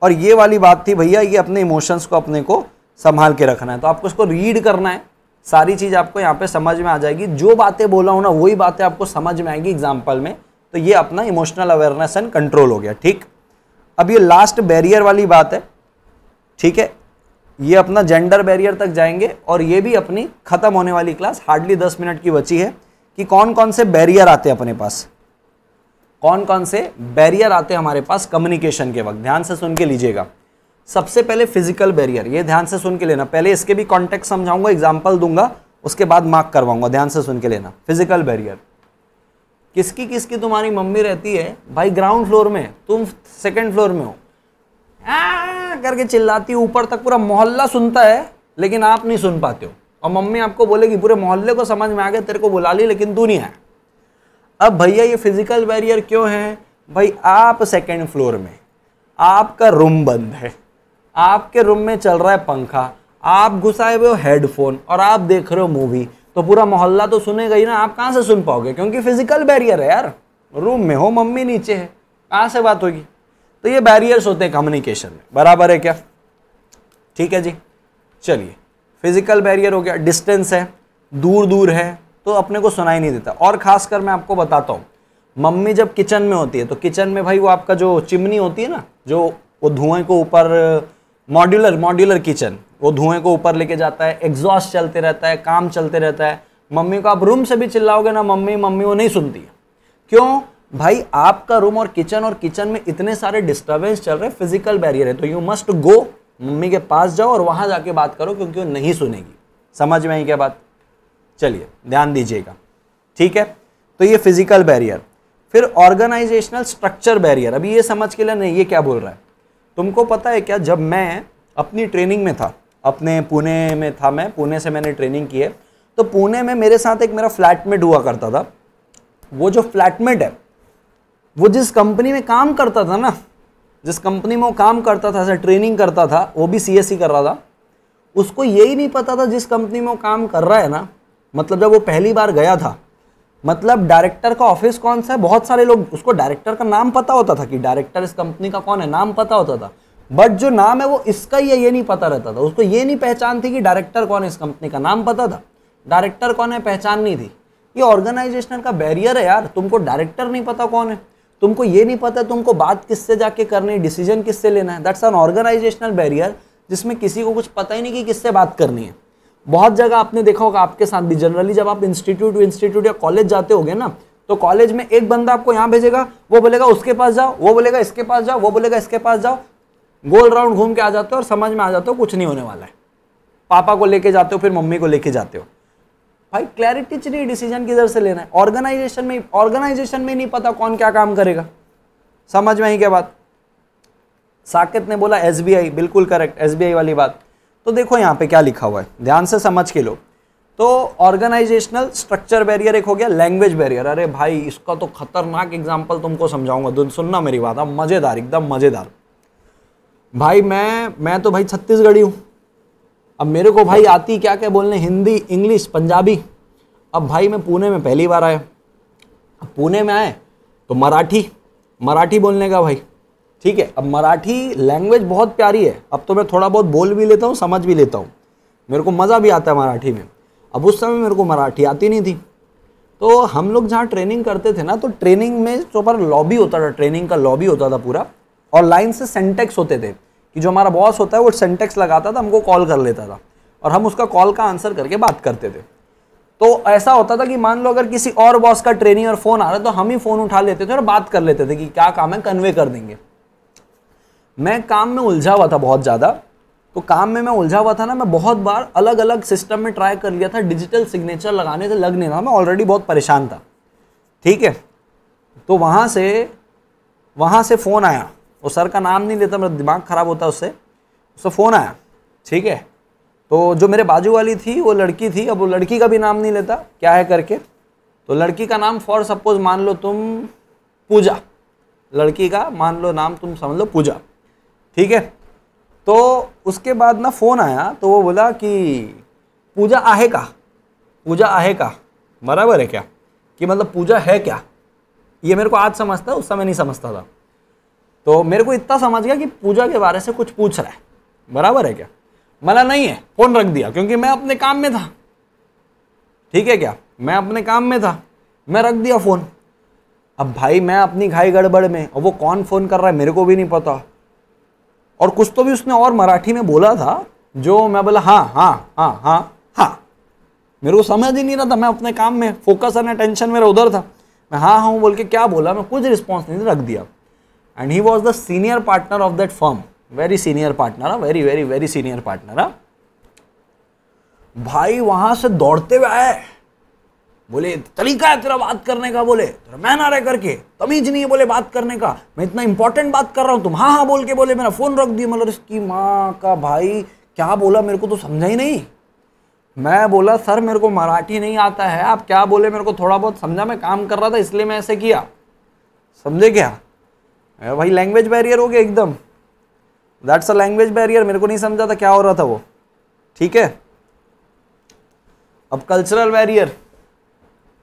और ये वाली बात थी भैया ये अपने इमोशंस को अपने को संभाल के रखना है तो आपको इसको रीड करना है सारी चीज़ आपको यहाँ पे समझ में आ जाएगी जो बातें बोला हूँ ना वही बातें आपको समझ में आएंगी एग्जाम्पल में तो ये अपना इमोशनल अवेयरनेस एंड कंट्रोल हो गया ठीक अब ये लास्ट बैरियर वाली बात है ठीक है ये अपना जेंडर बैरियर तक जाएंगे और ये भी अपनी ख़त्म होने वाली क्लास हार्डली दस मिनट की बची है कि कौन कौन से बैरियर आते हैं अपने पास कौन कौन से बैरियर आते हैं हमारे पास कम्युनिकेशन के वक्त ध्यान से सुन के लीजिएगा सबसे पहले फिजिकल बैरियर ये ध्यान से सुन के लेना पहले इसके भी कॉन्टेक्ट समझाऊंगा एग्जाम्पल दूंगा उसके बाद मार्क करवाऊंगा ध्यान से सुन के लेना फिजिकल बैरियर किसकी किसकी तुम्हारी मम्मी रहती है भाई ग्राउंड फ्लोर में तुम सेकेंड फ्लोर में हो करके चिल्लाती ऊपर तक पूरा मोहल्ला सुनता है लेकिन आप नहीं सुन पाते हो और मम्मी आपको बोलेगी पूरे मोहल्ले को समझ में आ गया तेरे को बुला ली लेकिन तू नहीं आया अब भैया ये फिज़िकल बैरियर क्यों है भाई आप सेकेंड फ्लोर में आपका रूम बंद है आपके रूम में चल रहा है पंखा आप घुसाए हुए हो हेडफोन और आप देख रहे हो मूवी तो पूरा मोहल्ला तो सुनेगा ही ना आप कहाँ से सुन पाओगे क्योंकि फिजिकल बैरियर है यार रूम में हो मम्मी नीचे है कहाँ से बात होगी तो ये बैरियर्स होते हैं कम्युनिकेशन में बराबर है क्या ठीक है जी चलिए फिजिकल बैरियर हो गया डिस्टेंस है दूर दूर है तो अपने को सुनाई नहीं देता और ख़ासकर मैं आपको बताता हूँ मम्मी जब किचन में होती है तो किचन में भाई वो आपका जो चिमनी होती है ना जो वो धुएं को ऊपर मॉड्यूलर मॉड्यूलर किचन वो धुएं को ऊपर लेके जाता है एग्जॉस्ट चलते रहता है काम चलते रहता है मम्मी को आप रूम से भी चिल्लाओगे ना मम्मी मम्मी वो नहीं सुनती है क्यों भाई आपका रूम और किचन और किचन में इतने सारे डिस्टर्बेंस चल रहे हैं फिजिकल बैरियर है तो यू मस्ट गो मम्मी के पास जाओ और वहाँ जाके बात करो क्योंकि वो नहीं सुनेगी समझ में आई क्या बात चलिए ध्यान दीजिएगा ठीक है तो ये फिजिकल बैरियर फिर ऑर्गेनाइजेशनल स्ट्रक्चर बैरियर अभी ये समझ के लिए नहीं ये क्या बोल रहा है तुमको पता है क्या जब मैं अपनी ट्रेनिंग में था अपने पुणे में था मैं पुणे से मैंने ट्रेनिंग की है तो पुणे में मेरे साथ एक मेरा फ्लैटमेट हुआ करता था वो जो फ्लैटमेट है वो जिस कंपनी में काम करता था ना जिस कंपनी में वो काम करता था ट्रेनिंग करता था वो भी सी e कर रहा था उसको यही नहीं पता था जिस कंपनी में वो काम कर रहा है ना मतलब जब वो पहली बार गया था मतलब डायरेक्टर का ऑफिस कौन सा है बहुत सारे लोग उसको डायरेक्टर का नाम पता होता था कि डायरेक्टर इस कंपनी का कौन है नाम पता होता था बट जो नाम है वो इसका ही है ये नहीं पता रहता था उसको ये नहीं पहचान थी कि डायरेक्टर कौन है इस कंपनी का नाम पता था डायरेक्टर कौन है पहचान नहीं थी ये ऑर्गेनाइजेशनल का बैरियर है यार तुमको डायरेक्टर नहीं पता कौन है तुमको ये नहीं पता तुमको बात किससे जाके करनी है डिसीजन किससे लेना है दैट्स एन ऑर्गेनाइजेशनल बैरियर जिसमें किसी को कुछ पता ही नहीं कि किससे बात करनी है बहुत जगह आपने देखा होगा आपके साथ भी जनरली जब आप इंस्टीट्यूट इंस्टीट्यूट या कॉलेज जाते होगे ना तो कॉलेज में एक बंदा आपको यहाँ भेजेगा वो बोलेगा उसके पास जाओ वो बोलेगा इसके पास जाओ वो बोलेगा इसके पास जाओ गोल राउंड घूम के आ जाते हो और समझ में आ जाते हो कुछ नहीं होने वाला है पापा को लेके जाते हो फिर मम्मी को लेके जाते हो भाई क्लैरिटी चाहिए डिसीजन किधर से लेना है ऑर्गेनाइजेशन में ऑर्गेनाइजेशन में नहीं पता कौन क्या काम करेगा समझ में आई क्या बात साकेत ने बोला एस बिल्कुल करेक्ट एस वाली बात तो देखो यहाँ पे क्या लिखा हुआ है ध्यान से समझ के लो तो ऑर्गेनाइजेशनल स्ट्रक्चर बैरियर एक हो गया लैंग्वेज बैरियर अरे भाई इसका तो खतरनाक एग्जाम्पल तुमको समझाऊंगा दुन सुनना मेरी बात हाँ, मज़ेदार एकदम मज़ेदार भाई मैं मैं तो भाई छत्तीसगढ़ी हूँ अब मेरे को भाई आती क्या क्या बोलने हिंदी इंग्लिश पंजाबी अब भाई मैं पुणे में पहली बार आया पुणे में आए तो मराठी मराठी बोलने का भाई ठीक है अब मराठी लैंग्वेज बहुत प्यारी है अब तो मैं थोड़ा बहुत बोल भी लेता हूँ समझ भी लेता हूँ मेरे को मज़ा भी आता है मराठी में अब उस समय मेरे को मराठी आती नहीं थी तो हम लोग जहाँ ट्रेनिंग करते थे ना तो ट्रेनिंग में तो पर लॉबी होता था ट्रेनिंग का लॉबी होता था पूरा और लाइन से सेंटेक्स होते थे कि जो हमारा बॉस होता है वो सेंटेक्स लगाता था हमको कॉल कर लेता था और हम उसका कॉल का आंसर करके बात करते थे तो ऐसा होता था कि मान लो अगर किसी और बॉस का ट्रेनिंग और फ़ोन आ रहा है तो हम ही फ़ोन उठा लेते थे और बात कर लेते थे कि क्या काम है कन्वे कर देंगे मैं काम में उलझा हुआ था बहुत ज़्यादा तो काम में मैं उलझा हुआ था ना मैं बहुत बार अलग अलग सिस्टम में ट्राई कर लिया था डिजिटल सिग्नेचर लगाने से लग नहीं था मैं ऑलरेडी बहुत परेशान था ठीक है तो वहाँ से वहाँ से फ़ोन आया वो सर का नाम नहीं लेता मेरा दिमाग ख़राब होता उससे उससे फ़ोन आया ठीक है तो जो मेरे बाजू वाली थी वो लड़की थी अब वो लड़की का भी नाम नहीं लेता क्या है करके तो लड़की का नाम फॉर सपोज़ मान लो तुम पूजा लड़की का मान लो नाम तुम समझ लो पूजा ठीक है तो उसके बाद ना फ़ोन आया तो वो बोला कि पूजा आहे का पूजा आहे का बराबर है क्या कि मतलब पूजा है क्या ये मेरे को आज समझता उस समय नहीं समझता था तो मेरे को इतना समझ गया कि पूजा के बारे से कुछ पूछ रहा है बराबर है क्या मना नहीं है फ़ोन रख दिया क्योंकि मैं अपने काम में था ठीक है क्या मैं अपने काम में था मैं रख दिया फ़ोन अब भाई मैं अपनी घाई गड़बड़ में और वो कौन फ़ोन कर रहा है मेरे को भी नहीं पता और कुछ तो भी उसने और मराठी में बोला था जो मैं बोला हाँ हाँ हाँ हाँ हाँ मेरे को समझ ही नहीं रहा था मैं अपने काम में फोकस एंड टेंशन मेरा उधर था मैं हाँ हाँ बोल के क्या बोला मैं कुछ रिस्पॉन्स नहीं रख दिया and he was the senior partner of that firm very senior partner very very very senior partner भाई वहां से दौड़ते हुए आए बोले तरीका है तेरा बात करने का बोले तेरा मैं ना रह करके तमीज नहीं है बोले बात करने का मैं इतना इंपॉर्टेंट बात कर रहा हूँ तुम हाँ हाँ बोल के बोले मेरा फ़ोन रख दिया मतलब इसकी माँ का भाई क्या बोला मेरे को तो समझा ही नहीं मैं बोला सर मेरे को मराठी नहीं आता है आप क्या बोले मेरे को थोड़ा बहुत समझा मैं काम कर रहा था इसलिए मैं ऐसे किया समझे क्या भाई लैंग्वेज बैरियर हो गया एकदम दैट्स अ लैंग्वेज बैरियर मेरे को नहीं समझा था क्या हो रहा था वो ठीक है अब कल्चरल बैरियर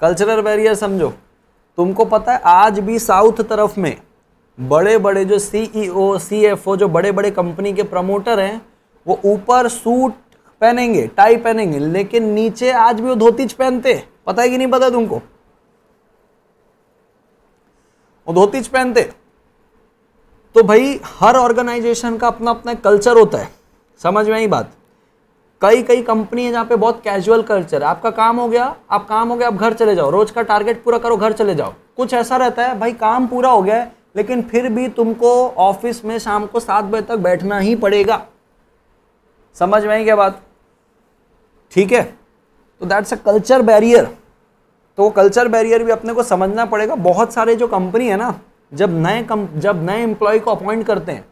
कल्चरल बैरियर समझो तुमको पता है आज भी साउथ तरफ में बड़े बड़े जो सीईओ सीएफओ e जो बड़े बड़े कंपनी के प्रमोटर हैं वो ऊपर सूट पहनेंगे टाई पहनेंगे लेकिन नीचे आज भी वो धोतीज पहनते पता है कि नहीं पता तुमको वो धोतीज पहनते तो भाई हर ऑर्गेनाइजेशन का अपना अपना कल्चर होता है समझ में आई बात कई कई कंपनी है जहाँ पे बहुत कैजुअल कल्चर है आपका काम हो गया आप काम हो गया आप घर चले जाओ रोज का टारगेट पूरा करो घर चले जाओ कुछ ऐसा रहता है भाई काम पूरा हो गया है लेकिन फिर भी तुमको ऑफिस में शाम को सात बजे तक बैठना ही पड़ेगा समझ में आई क्या बात ठीक है तो दैट्स अ कल्चर बैरियर तो वो कल्चर बैरियर भी अपने को समझना पड़ेगा बहुत सारे जो कंपनी है ना जब नए कम जब नए एम्प्लॉय को अपॉइंट करते हैं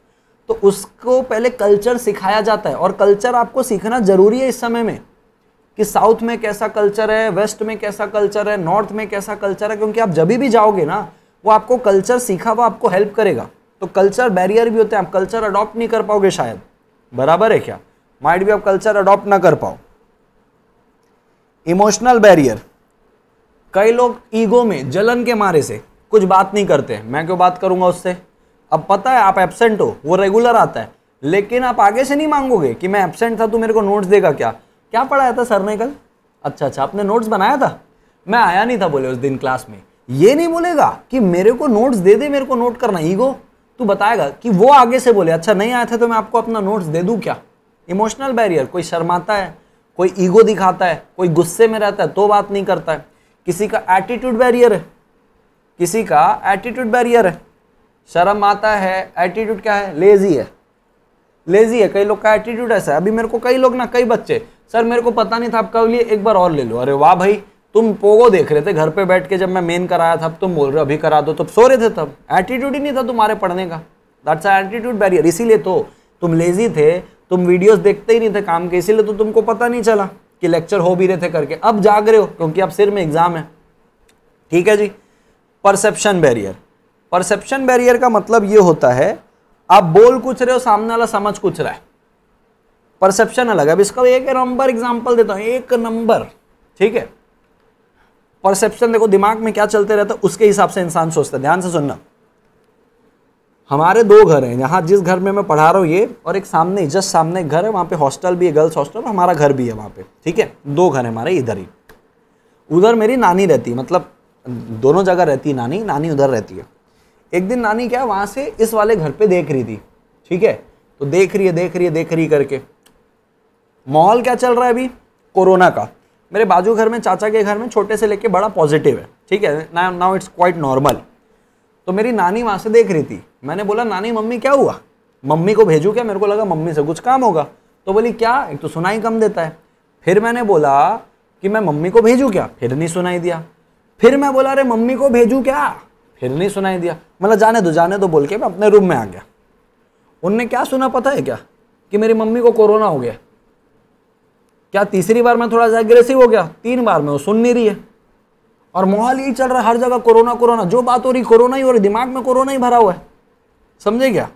तो उसको पहले कल्चर सिखाया जाता है और कल्चर आपको सीखना ज़रूरी है इस समय में कि साउथ में कैसा कल्चर है वेस्ट में कैसा कल्चर है नॉर्थ में कैसा कल्चर है क्योंकि आप जब भी जाओगे ना वो आपको कल्चर सीखा हुआ आपको हेल्प करेगा तो कल्चर बैरियर भी होते हैं आप कल्चर अडॉप्ट नहीं कर पाओगे शायद बराबर है क्या माइड भी आप कल्चर अडॉप्ट ना कर पाओ इमोशनल बैरियर कई लोग ईगो में जलन के मारे से कुछ बात नहीं करते मैं क्यों बात करूंगा उससे अब पता है आप एबसेंट हो वो रेगुलर आता है लेकिन आप आगे से नहीं मांगोगे कि मैं एबसेंट था तो मेरे को नोट्स देगा क्या क्या पढ़ाया था सर ने कल अच्छा अच्छा आपने नोट्स बनाया था मैं आया नहीं था बोले उस दिन क्लास में ये नहीं बोलेगा कि मेरे को नोट्स दे दे मेरे को नोट करना ईगो तू बताएगा कि वो आगे से बोले अच्छा नहीं आया था तो मैं आपको अपना नोट्स दे दूँ क्या इमोशनल बैरियर कोई शर्माता है कोई ईगो दिखाता है कोई गुस्से में रहता है तो बात नहीं करता है किसी का एटीट्यूड बैरियर है किसी का एटीट्यूड बैरियर है शर्म आता है एटीट्यूड क्या है लेजी है लेजी है कई लोग का एटीट्यूड ऐसा है अभी मेरे को कई लोग ना कई बच्चे सर मेरे को पता नहीं था आप कब लिए एक बार और ले लो अरे वाह भाई तुम पोगो देख रहे थे घर पे बैठ के जब मैं मेन कराया था अब तुम बोल रहे हो अभी करा दो तब तो सो रहे थे तब एटीट्यूड ही नहीं था तुम्हारे पढ़ने का दैट्स एटीट्यूड बैरियर इसीलिए तो तुम लेजी थे तुम वीडियोस देखते ही नहीं थे काम के इसीलिए तो तुमको पता नहीं चला कि लेक्चर हो भी रहे थे करके अब जाग रहे हो क्योंकि अब सिर में एग्ज़ाम है ठीक है जी परसेप्शन बैरियर परसेप्शन बैरियर का मतलब ये होता है आप बोल कुछ रहे हो सामने वाला समझ कुछ रहा है परसेप्शन अलग अब इसका एक नंबर एग्जाम्पल देता हूँ एक नंबर ठीक है परसेप्शन देखो दिमाग में क्या चलते रहता है उसके हिसाब से इंसान सोचता है ध्यान से सुनना हमारे दो घर हैं यहाँ जिस घर में मैं पढ़ा रहा हूँ ये और एक सामने जस्ट सामने घर है वहाँ पे हॉस्टल भी है गर्ल्स हॉस्टल और हमारा घर भी है वहाँ पे ठीक है दो घर है हमारे इधर ही उधर मेरी नानी रहती है मतलब दोनों जगह रहती है नानी नानी उधर रहती है एक दिन नानी क्या वहाँ से इस वाले घर पे देख रही थी ठीक है तो देख रही है देख रही है देख रही करके माहौल क्या चल रहा है अभी कोरोना का मेरे बाजू घर में चाचा के घर में छोटे से लेके बड़ा पॉजिटिव है ठीक है ना नाउ इट्स क्वाइट नॉर्मल तो मेरी नानी वहाँ से देख रही थी मैंने बोला नानी मम्मी क्या हुआ मम्मी को भेजू क्या मेरे को लगा मम्मी से कुछ काम होगा तो बोली क्या एक तो सुनाई कम देता है फिर मैंने बोला कि मैं मम्मी को भेजू क्या फिर नहीं सुनाई दिया फिर मैं बोला अरे मम्मी को भेजू क्या फिर नहीं सुनाई दिया मतलब जाने दो जाने दो बोल के मैं अपने रूम में आ गया उनने क्या सुना पता है क्या कि मेरी मम्मी को कोरोना हो गया क्या तीसरी बार मैं थोड़ा सा एग्रेसिव हो गया तीन बार में वो सुन नहीं रही है और माहौल यही चल रहा है हर जगह कोरोना कोरोना जो बात हो रही कोरोना ही हो रही दिमाग में कोरोना ही भरा हुआ है समझे क्या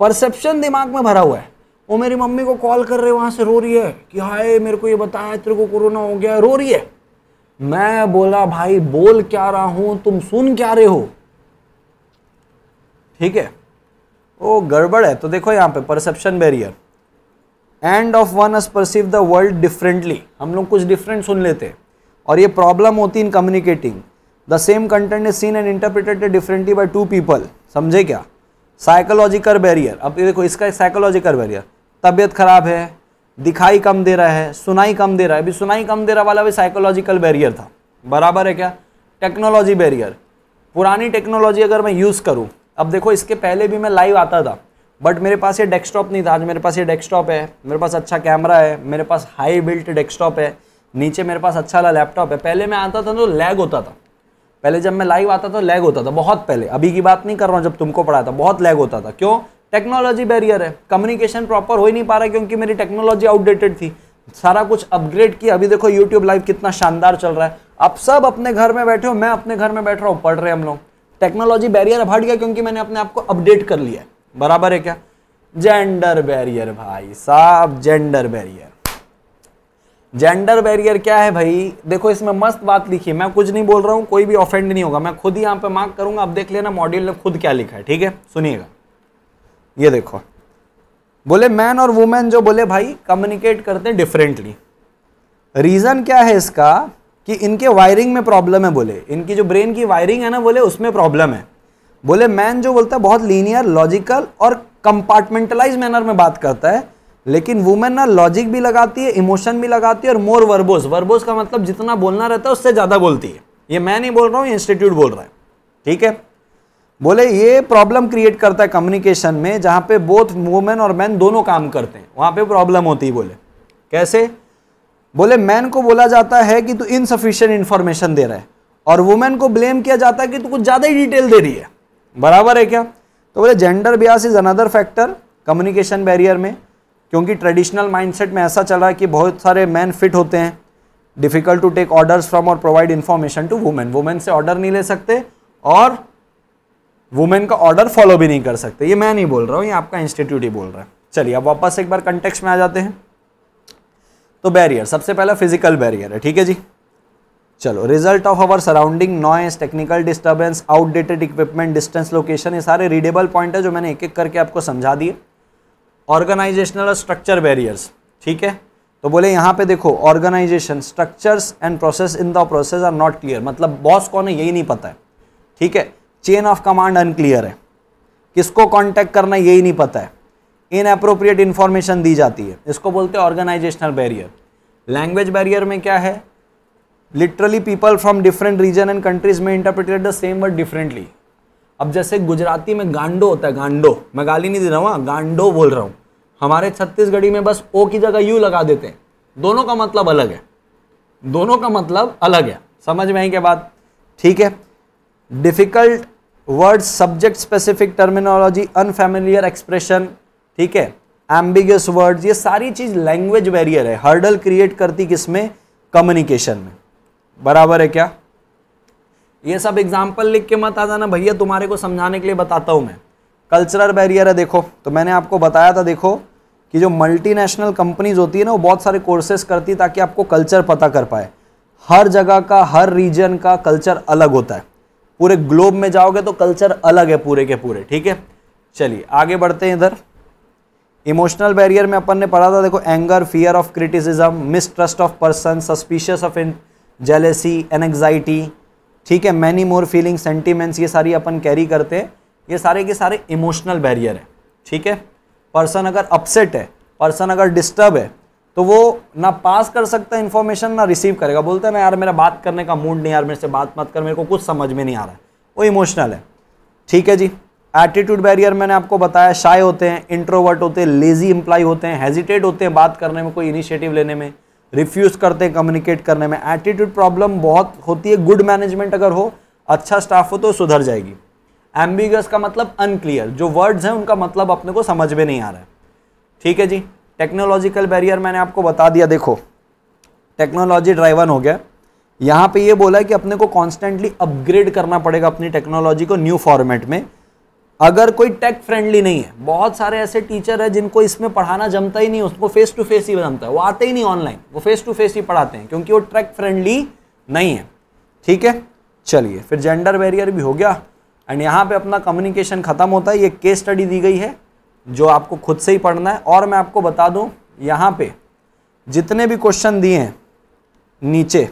परसेप्शन दिमाग में भरा हुआ है वो मेरी मम्मी को कॉल कर रहे वहाँ से रो रही है कि हाय मेरे को ये बताया तेरे को कोरोना हो गया रो रही है मैं बोला भाई बोल क्या रहा हूं तुम सुन क्या रहे हो ठीक है ओ गड़बड़ है तो देखो यहाँ पे perception barrier and of one's perceive the world differently हम लोग कुछ डिफरेंट सुन लेते हैं और ये प्रॉब्लम होती in communicating the same content is seen and interpreted differently by two people समझे क्या साइकोलॉजिकल बैरियर अब ये देखो इसका साइकोलॉजिकल बैरियर तबीयत खराब है दिखाई कम दे रहा है सुनाई कम दे रहा है अभी सुनाई कम दे रहा वाला भी साइकोलॉजिकल बैरियर था बराबर है क्या टेक्नोलॉजी बैरियर पुरानी टेक्नोलॉजी अगर मैं यूज़ करूँ अब देखो इसके पहले भी मैं लाइव आता था बट मेरे पास ये डेस्कटॉप नहीं था आज मेरे पास ये डेस्कटॉप है मेरे पास अच्छा कैमरा है मेरे पास हाई बिल्ट डेस्कटॉप है नीचे मेरे पास अच्छा वाला लैपटॉप है पहले मैं आता था तो लैग होता था पहले जब मैं लाइव आता था लैग होता था बहुत पहले अभी की बात नहीं कर रहा हूँ जब तुमको पढ़ा था बहुत लैग होता था क्यों टेक्नोलॉजी बैरियर है कम्युनिकेशन प्रॉपर हो ही नहीं पा रहा क्योंकि मेरी टेक्नोलॉजी आउटडेटेड थी सारा कुछ अपग्रेड किया अभी देखो यूट्यूब लाइव कितना शानदार चल रहा है आप सब अपने घर में बैठे हो मैं अपने घर में बैठ रहा हूँ पढ़ रहे हम लोग टेक्नोलॉजी बैरियर हट गया क्योंकि मैंने अपने आप को अपडेट कर लिया है बराबर है क्या जेंडर बैरियर भाई साहब जेंडर बैरियर जेंडर बैरियर क्या है भाई देखो इसमें मस्त बात लिखी मैं कुछ नहीं बोल रहा हूँ कोई भी ऑफेंड नहीं होगा मैं खुद ही यहाँ पे मार्क करूंगा आप देख लेना मॉड्यूल ने खुद क्या लिखा है ठीक है सुनिएगा ये देखो बोले मैन और वुमेन जो बोले भाई कम्युनिकेट करते हैं डिफरेंटली रीज़न क्या है इसका कि इनके वायरिंग में प्रॉब्लम है बोले इनकी जो ब्रेन की वायरिंग है ना बोले उसमें प्रॉब्लम है बोले मैन जो बोलता है बहुत लीनियर लॉजिकल और कंपार्टमेंटलाइज मैनर में बात करता है लेकिन वुमेन ना लॉजिक भी लगाती है इमोशन भी लगाती है और मोर वर्बोस वर्बोस का मतलब जितना बोलना रहता है उससे ज़्यादा बोलती है ये मैं नहीं बोल रहा हूँ इंस्टीट्यूट बोल रहा है ठीक है बोले ये प्रॉब्लम क्रिएट करता है कम्युनिकेशन में जहाँ पे बोथ वुमेन और मैन दोनों काम करते हैं वहाँ पे प्रॉब्लम होती है बोले कैसे बोले मैन को बोला जाता है कि तू इनसफिशियंट इन्फॉर्मेशन दे रहा है और वुमेन को ब्लेम किया जाता है कि तू कुछ ज़्यादा ही डिटेल दे रही है बराबर है क्या तो बोले gender bias is another factor communication barrier में क्योंकि ट्रेडिशनल माइंडसेट में ऐसा चल रहा है कि बहुत सारे मैन फिट होते हैं difficult to take orders from और provide information to women women से ऑर्डर नहीं ले सकते और वुमेन का ऑर्डर फॉलो भी नहीं कर सकते ये मैं नहीं बोल रहा हूँ ये आपका इंस्टीट्यूट ही बोल रहा है चलिए अब वापस एक बार कंटेक्स में आ जाते हैं तो बैरियर सबसे पहला फिजिकल बैरियर है ठीक है जी चलो result of our surrounding noise technical disturbance outdated equipment distance location ये सारे रीडेबल पॉइंट है जो मैंने एक एक करके आपको समझा दिए ऑर्गेनाइजेशनल और स्ट्रक्चर बैरियर्स ठीक है तो बोले यहाँ पे देखो organisation structures and process in the process are not clear मतलब बॉस कौन है यही नहीं पता है ठीक है चेन ऑफ कमांड अनक्लियर है किसको कांटेक्ट करना यही नहीं पता है इन अप्रोप्रिएट इंफॉर्मेशन दी जाती है इसको बोलते हैं ऑर्गेनाइजेशनल बैरियर लैंग्वेज बैरियर में क्या है literally people from different region and countries में interpreted the same word differently अब जैसे गुजराती में गांडो होता है गांडो मैं गाली नहीं दे रहा हूँ हाँ, गांडो बोल रहा हूँ हमारे छत्तीसगढ़ी में बस ओ की जगह यू लगा देते हैं दोनों का मतलब अलग है दोनों का मतलब अलग है समझ में आई क्या बात ठीक है difficult word subject specific terminology unfamiliar expression ठीक है एम्बिगस वर्ड्स ये सारी चीज़ लैंग्वेज बैरियर है हर्डल क्रिएट करती किसमें कम्युनिकेशन में बराबर है क्या ये सब एग्जाम्पल लिख के मत आ जाना भैया तुम्हारे को समझाने के लिए बताता हूँ मैं कल्चरल बैरियर है देखो तो मैंने आपको बताया था देखो कि जो मल्टीनेशनल कंपनीज होती है ना वो बहुत सारे कोर्सेस करती है ताकि आपको कल्चर पता कर पाए हर जगह का हर रीजन का कल्चर अलग होता है पूरे ग्लोब में जाओगे तो कल्चर अलग है पूरे के पूरे ठीक है चलिए आगे बढ़ते हैं इधर इमोशनल बैरियर में अपन ने पढ़ा था देखो anger fear of criticism mistrust of person suspicious of jealousy anxiety ठीक है मैनी मोर फीलिंग सेंटिमेंट्स ये सारी अपन कैरी करते हैं ये सारे के सारे इमोशनल बैरियर है ठीक है पर्सन अगर अपसेट है पर्सन अगर डिस्टर्ब है तो वो ना पास कर सकता है इन्फॉर्मेशन ना रिसीव करेगा बोलते हैं ना यार मेरा बात करने का मूड नहीं यार मेरे से बात मत कर मेरे को कुछ समझ में नहीं आ रहा है वो इमोशनल है ठीक है जी एटीट्यूड बैरियर मैंने आपको बताया शाय होते हैं इंट्रोवर्ट होते हैं लेजी इंप्लाई होते हैं हेजिटेट होते हैं बात करने में कोई इनिशिएटिव लेने में रिफ्यूज़ करते हैं कम्युनिकेट करने में एटीट्यूड प्रॉब्लम बहुत होती है गुड मैनेजमेंट अगर हो अच्छा स्टाफ हो तो सुधर जाएगी एम्बिगस का मतलब अनक्लियर जो वर्ड्स हैं उनका मतलब अपने को समझ में नहीं आ रहा है ठीक है जी टेक्नोलॉजिकल बैरियर मैंने आपको बता दिया देखो टेक्नोलॉजी ड्राइवन हो गया यहाँ पे ये बोला कि अपने को कॉन्स्टेंटली अपग्रेड करना पड़ेगा अपनी टेक्नोलॉजी को न्यू फॉर्मेट में अगर कोई टेक फ्रेंडली नहीं है बहुत सारे ऐसे टीचर हैं जिनको इसमें पढ़ाना जमता ही नहीं उसको फेस टू फेस ही जमता है वो आते ही नहीं ऑनलाइन वो फेस टू फेस ही पढ़ाते हैं क्योंकि वो टेक फ्रेंडली नहीं है ठीक है चलिए फिर जेंडर बैरियर भी हो गया एंड यहाँ पे अपना कम्युनिकेशन खत्म होता है ये केस स्टडी दी गई है जो आपको खुद से ही पढ़ना है और मैं आपको बता दूं यहाँ पे जितने भी क्वेश्चन दिए हैं नीचे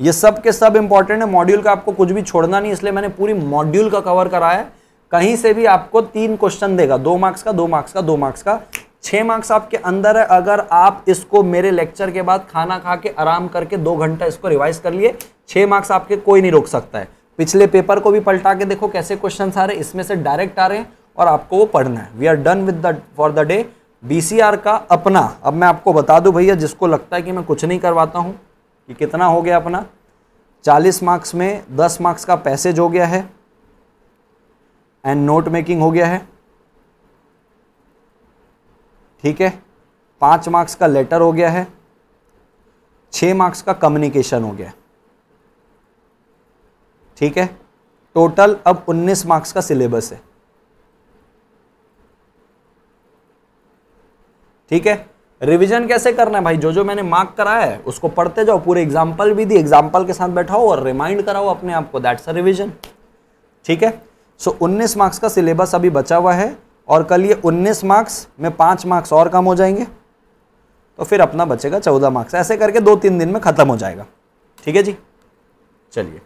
ये सब के सब इम्पॉर्टेंट है मॉड्यूल का आपको कुछ भी छोड़ना नहीं इसलिए मैंने पूरी मॉड्यूल का कवर कराया है कहीं से भी आपको तीन क्वेश्चन देगा दो मार्क्स का दो मार्क्स का दो मार्क्स का छः मार्क्स आपके अंदर है अगर आप इसको मेरे लेक्चर के बाद खाना खा के आराम करके दो घंटा इसको रिवाइज कर लिए छः मार्क्स आपके कोई नहीं रोक सकता है पिछले पेपर को भी पलटा के देखो कैसे क्वेश्चन आ रहे हैं इसमें से डायरेक्ट आ रहे हैं और आपको वो पढ़ना है we are done with the for the day B का अपना अब मैं आपको बता दूं भैया जिसको लगता है कि मैं कुछ नहीं करवाता हूँ कि कितना हो गया अपना 40 मार्क्स में 10 मार्क्स का पैसेज हो गया है एंड नोट मेकिंग हो गया है ठीक है पाँच मार्क्स का लेटर हो गया है छः मार्क्स का कम्युनिकेशन हो गया ठीक है टोटल अब 19 मार्क्स का सिलेबस है ठीक है रिवीजन कैसे करना है भाई जो जो मैंने मार्क कराया है उसको पढ़ते जाओ पूरे एग्जाम्पल भी दी एग्जाम्पल के साथ बैठाओ और रिमाइंड कराओ अपने आप को दैट्स अ रिविजन ठीक है सो उन्नीस मार्क्स का सिलेबस अभी बचा हुआ है और कल ये उन्नीस मार्क्स में पाँच मार्क्स और कम हो जाएंगे तो फिर अपना बचेगा चौदह मार्क्स ऐसे करके दो तीन दिन में ख़त्म हो जाएगा ठीक है जी चलिए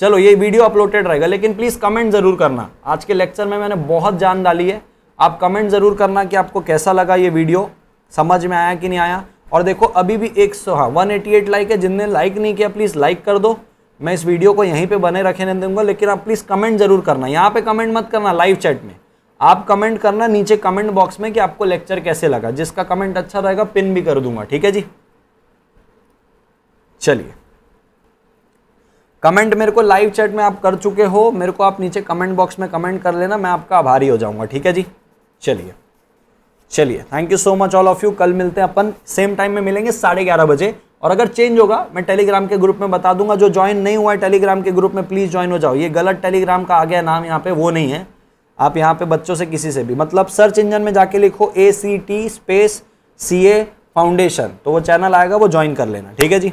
चलो ये वीडियो अपलोडेड रहेगा लेकिन प्लीज़ कमेंट ज़रूर करना आज के लेक्चर में मैंने बहुत जान डाली है आप कमेंट ज़रूर करना कि आपको कैसा लगा ये वीडियो समझ में आया कि नहीं आया और देखो अभी भी एक सौ हाँ वन एटी एट लाइक है जिनने लाइक नहीं किया प्लीज़ लाइक कर दो मैं इस वीडियो को यहीं पे बने रखने दूंगा लेकिन आप प्लीज़ कमेंट ज़रूर करना यहाँ पे कमेंट मत करना लाइव चैट में आप कमेंट करना नीचे कमेंट बॉक्स में कि आपको लेक्चर कैसे लगा जिसका कमेंट अच्छा रहेगा पिन भी कर दूंगा ठीक है जी चलिए कमेंट मेरे को लाइव चैट में आप कर चुके हो मेरे को आप नीचे कमेंट बॉक्स में कमेंट कर लेना मैं आपका आभारी हो जाऊंगा ठीक है जी चलिए चलिए thank you so much all of you कल मिलते हैं अपन सेम टाइम में मिलेंगे साढ़े ग्यारह बजे और अगर चेंज होगा मैं टेलीग्राम के ग्रुप में बता दूंगा जो ज्वाइन नहीं हुआ है टेलीग्राम के ग्रुप में प्लीज़ ज्वाइन हो जाओ ये गलत टेलीग्राम का आ गया नाम यहाँ पे वो नहीं है आप यहाँ पे बच्चों से किसी से भी मतलब सर्च इंजन में जाके लिखो A C T space C A foundation तो वो चैनल आएगा वो ज्वाइन कर लेना ठीक है जी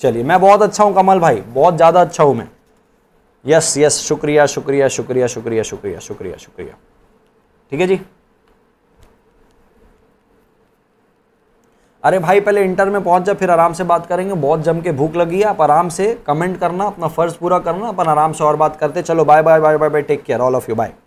चलिए मैं बहुत अच्छा हूँ कमल भाई बहुत ज़्यादा अच्छा हूँ मैं यस यस शुक्रिया शुक्रिया शुक्रिया शुक्रिया शुक्रिया शुक्रिया शुक्रिया ठीक है जी अरे भाई पहले इंटर में पहुंच जा फिर आराम से बात करेंगे बहुत जम के भूख लगी है आप आराम से कमेंट करना अपना फ़र्ज़ पूरा करना अपन आराम से और बात करते चलो bye bye bye bye bye take care all of you bye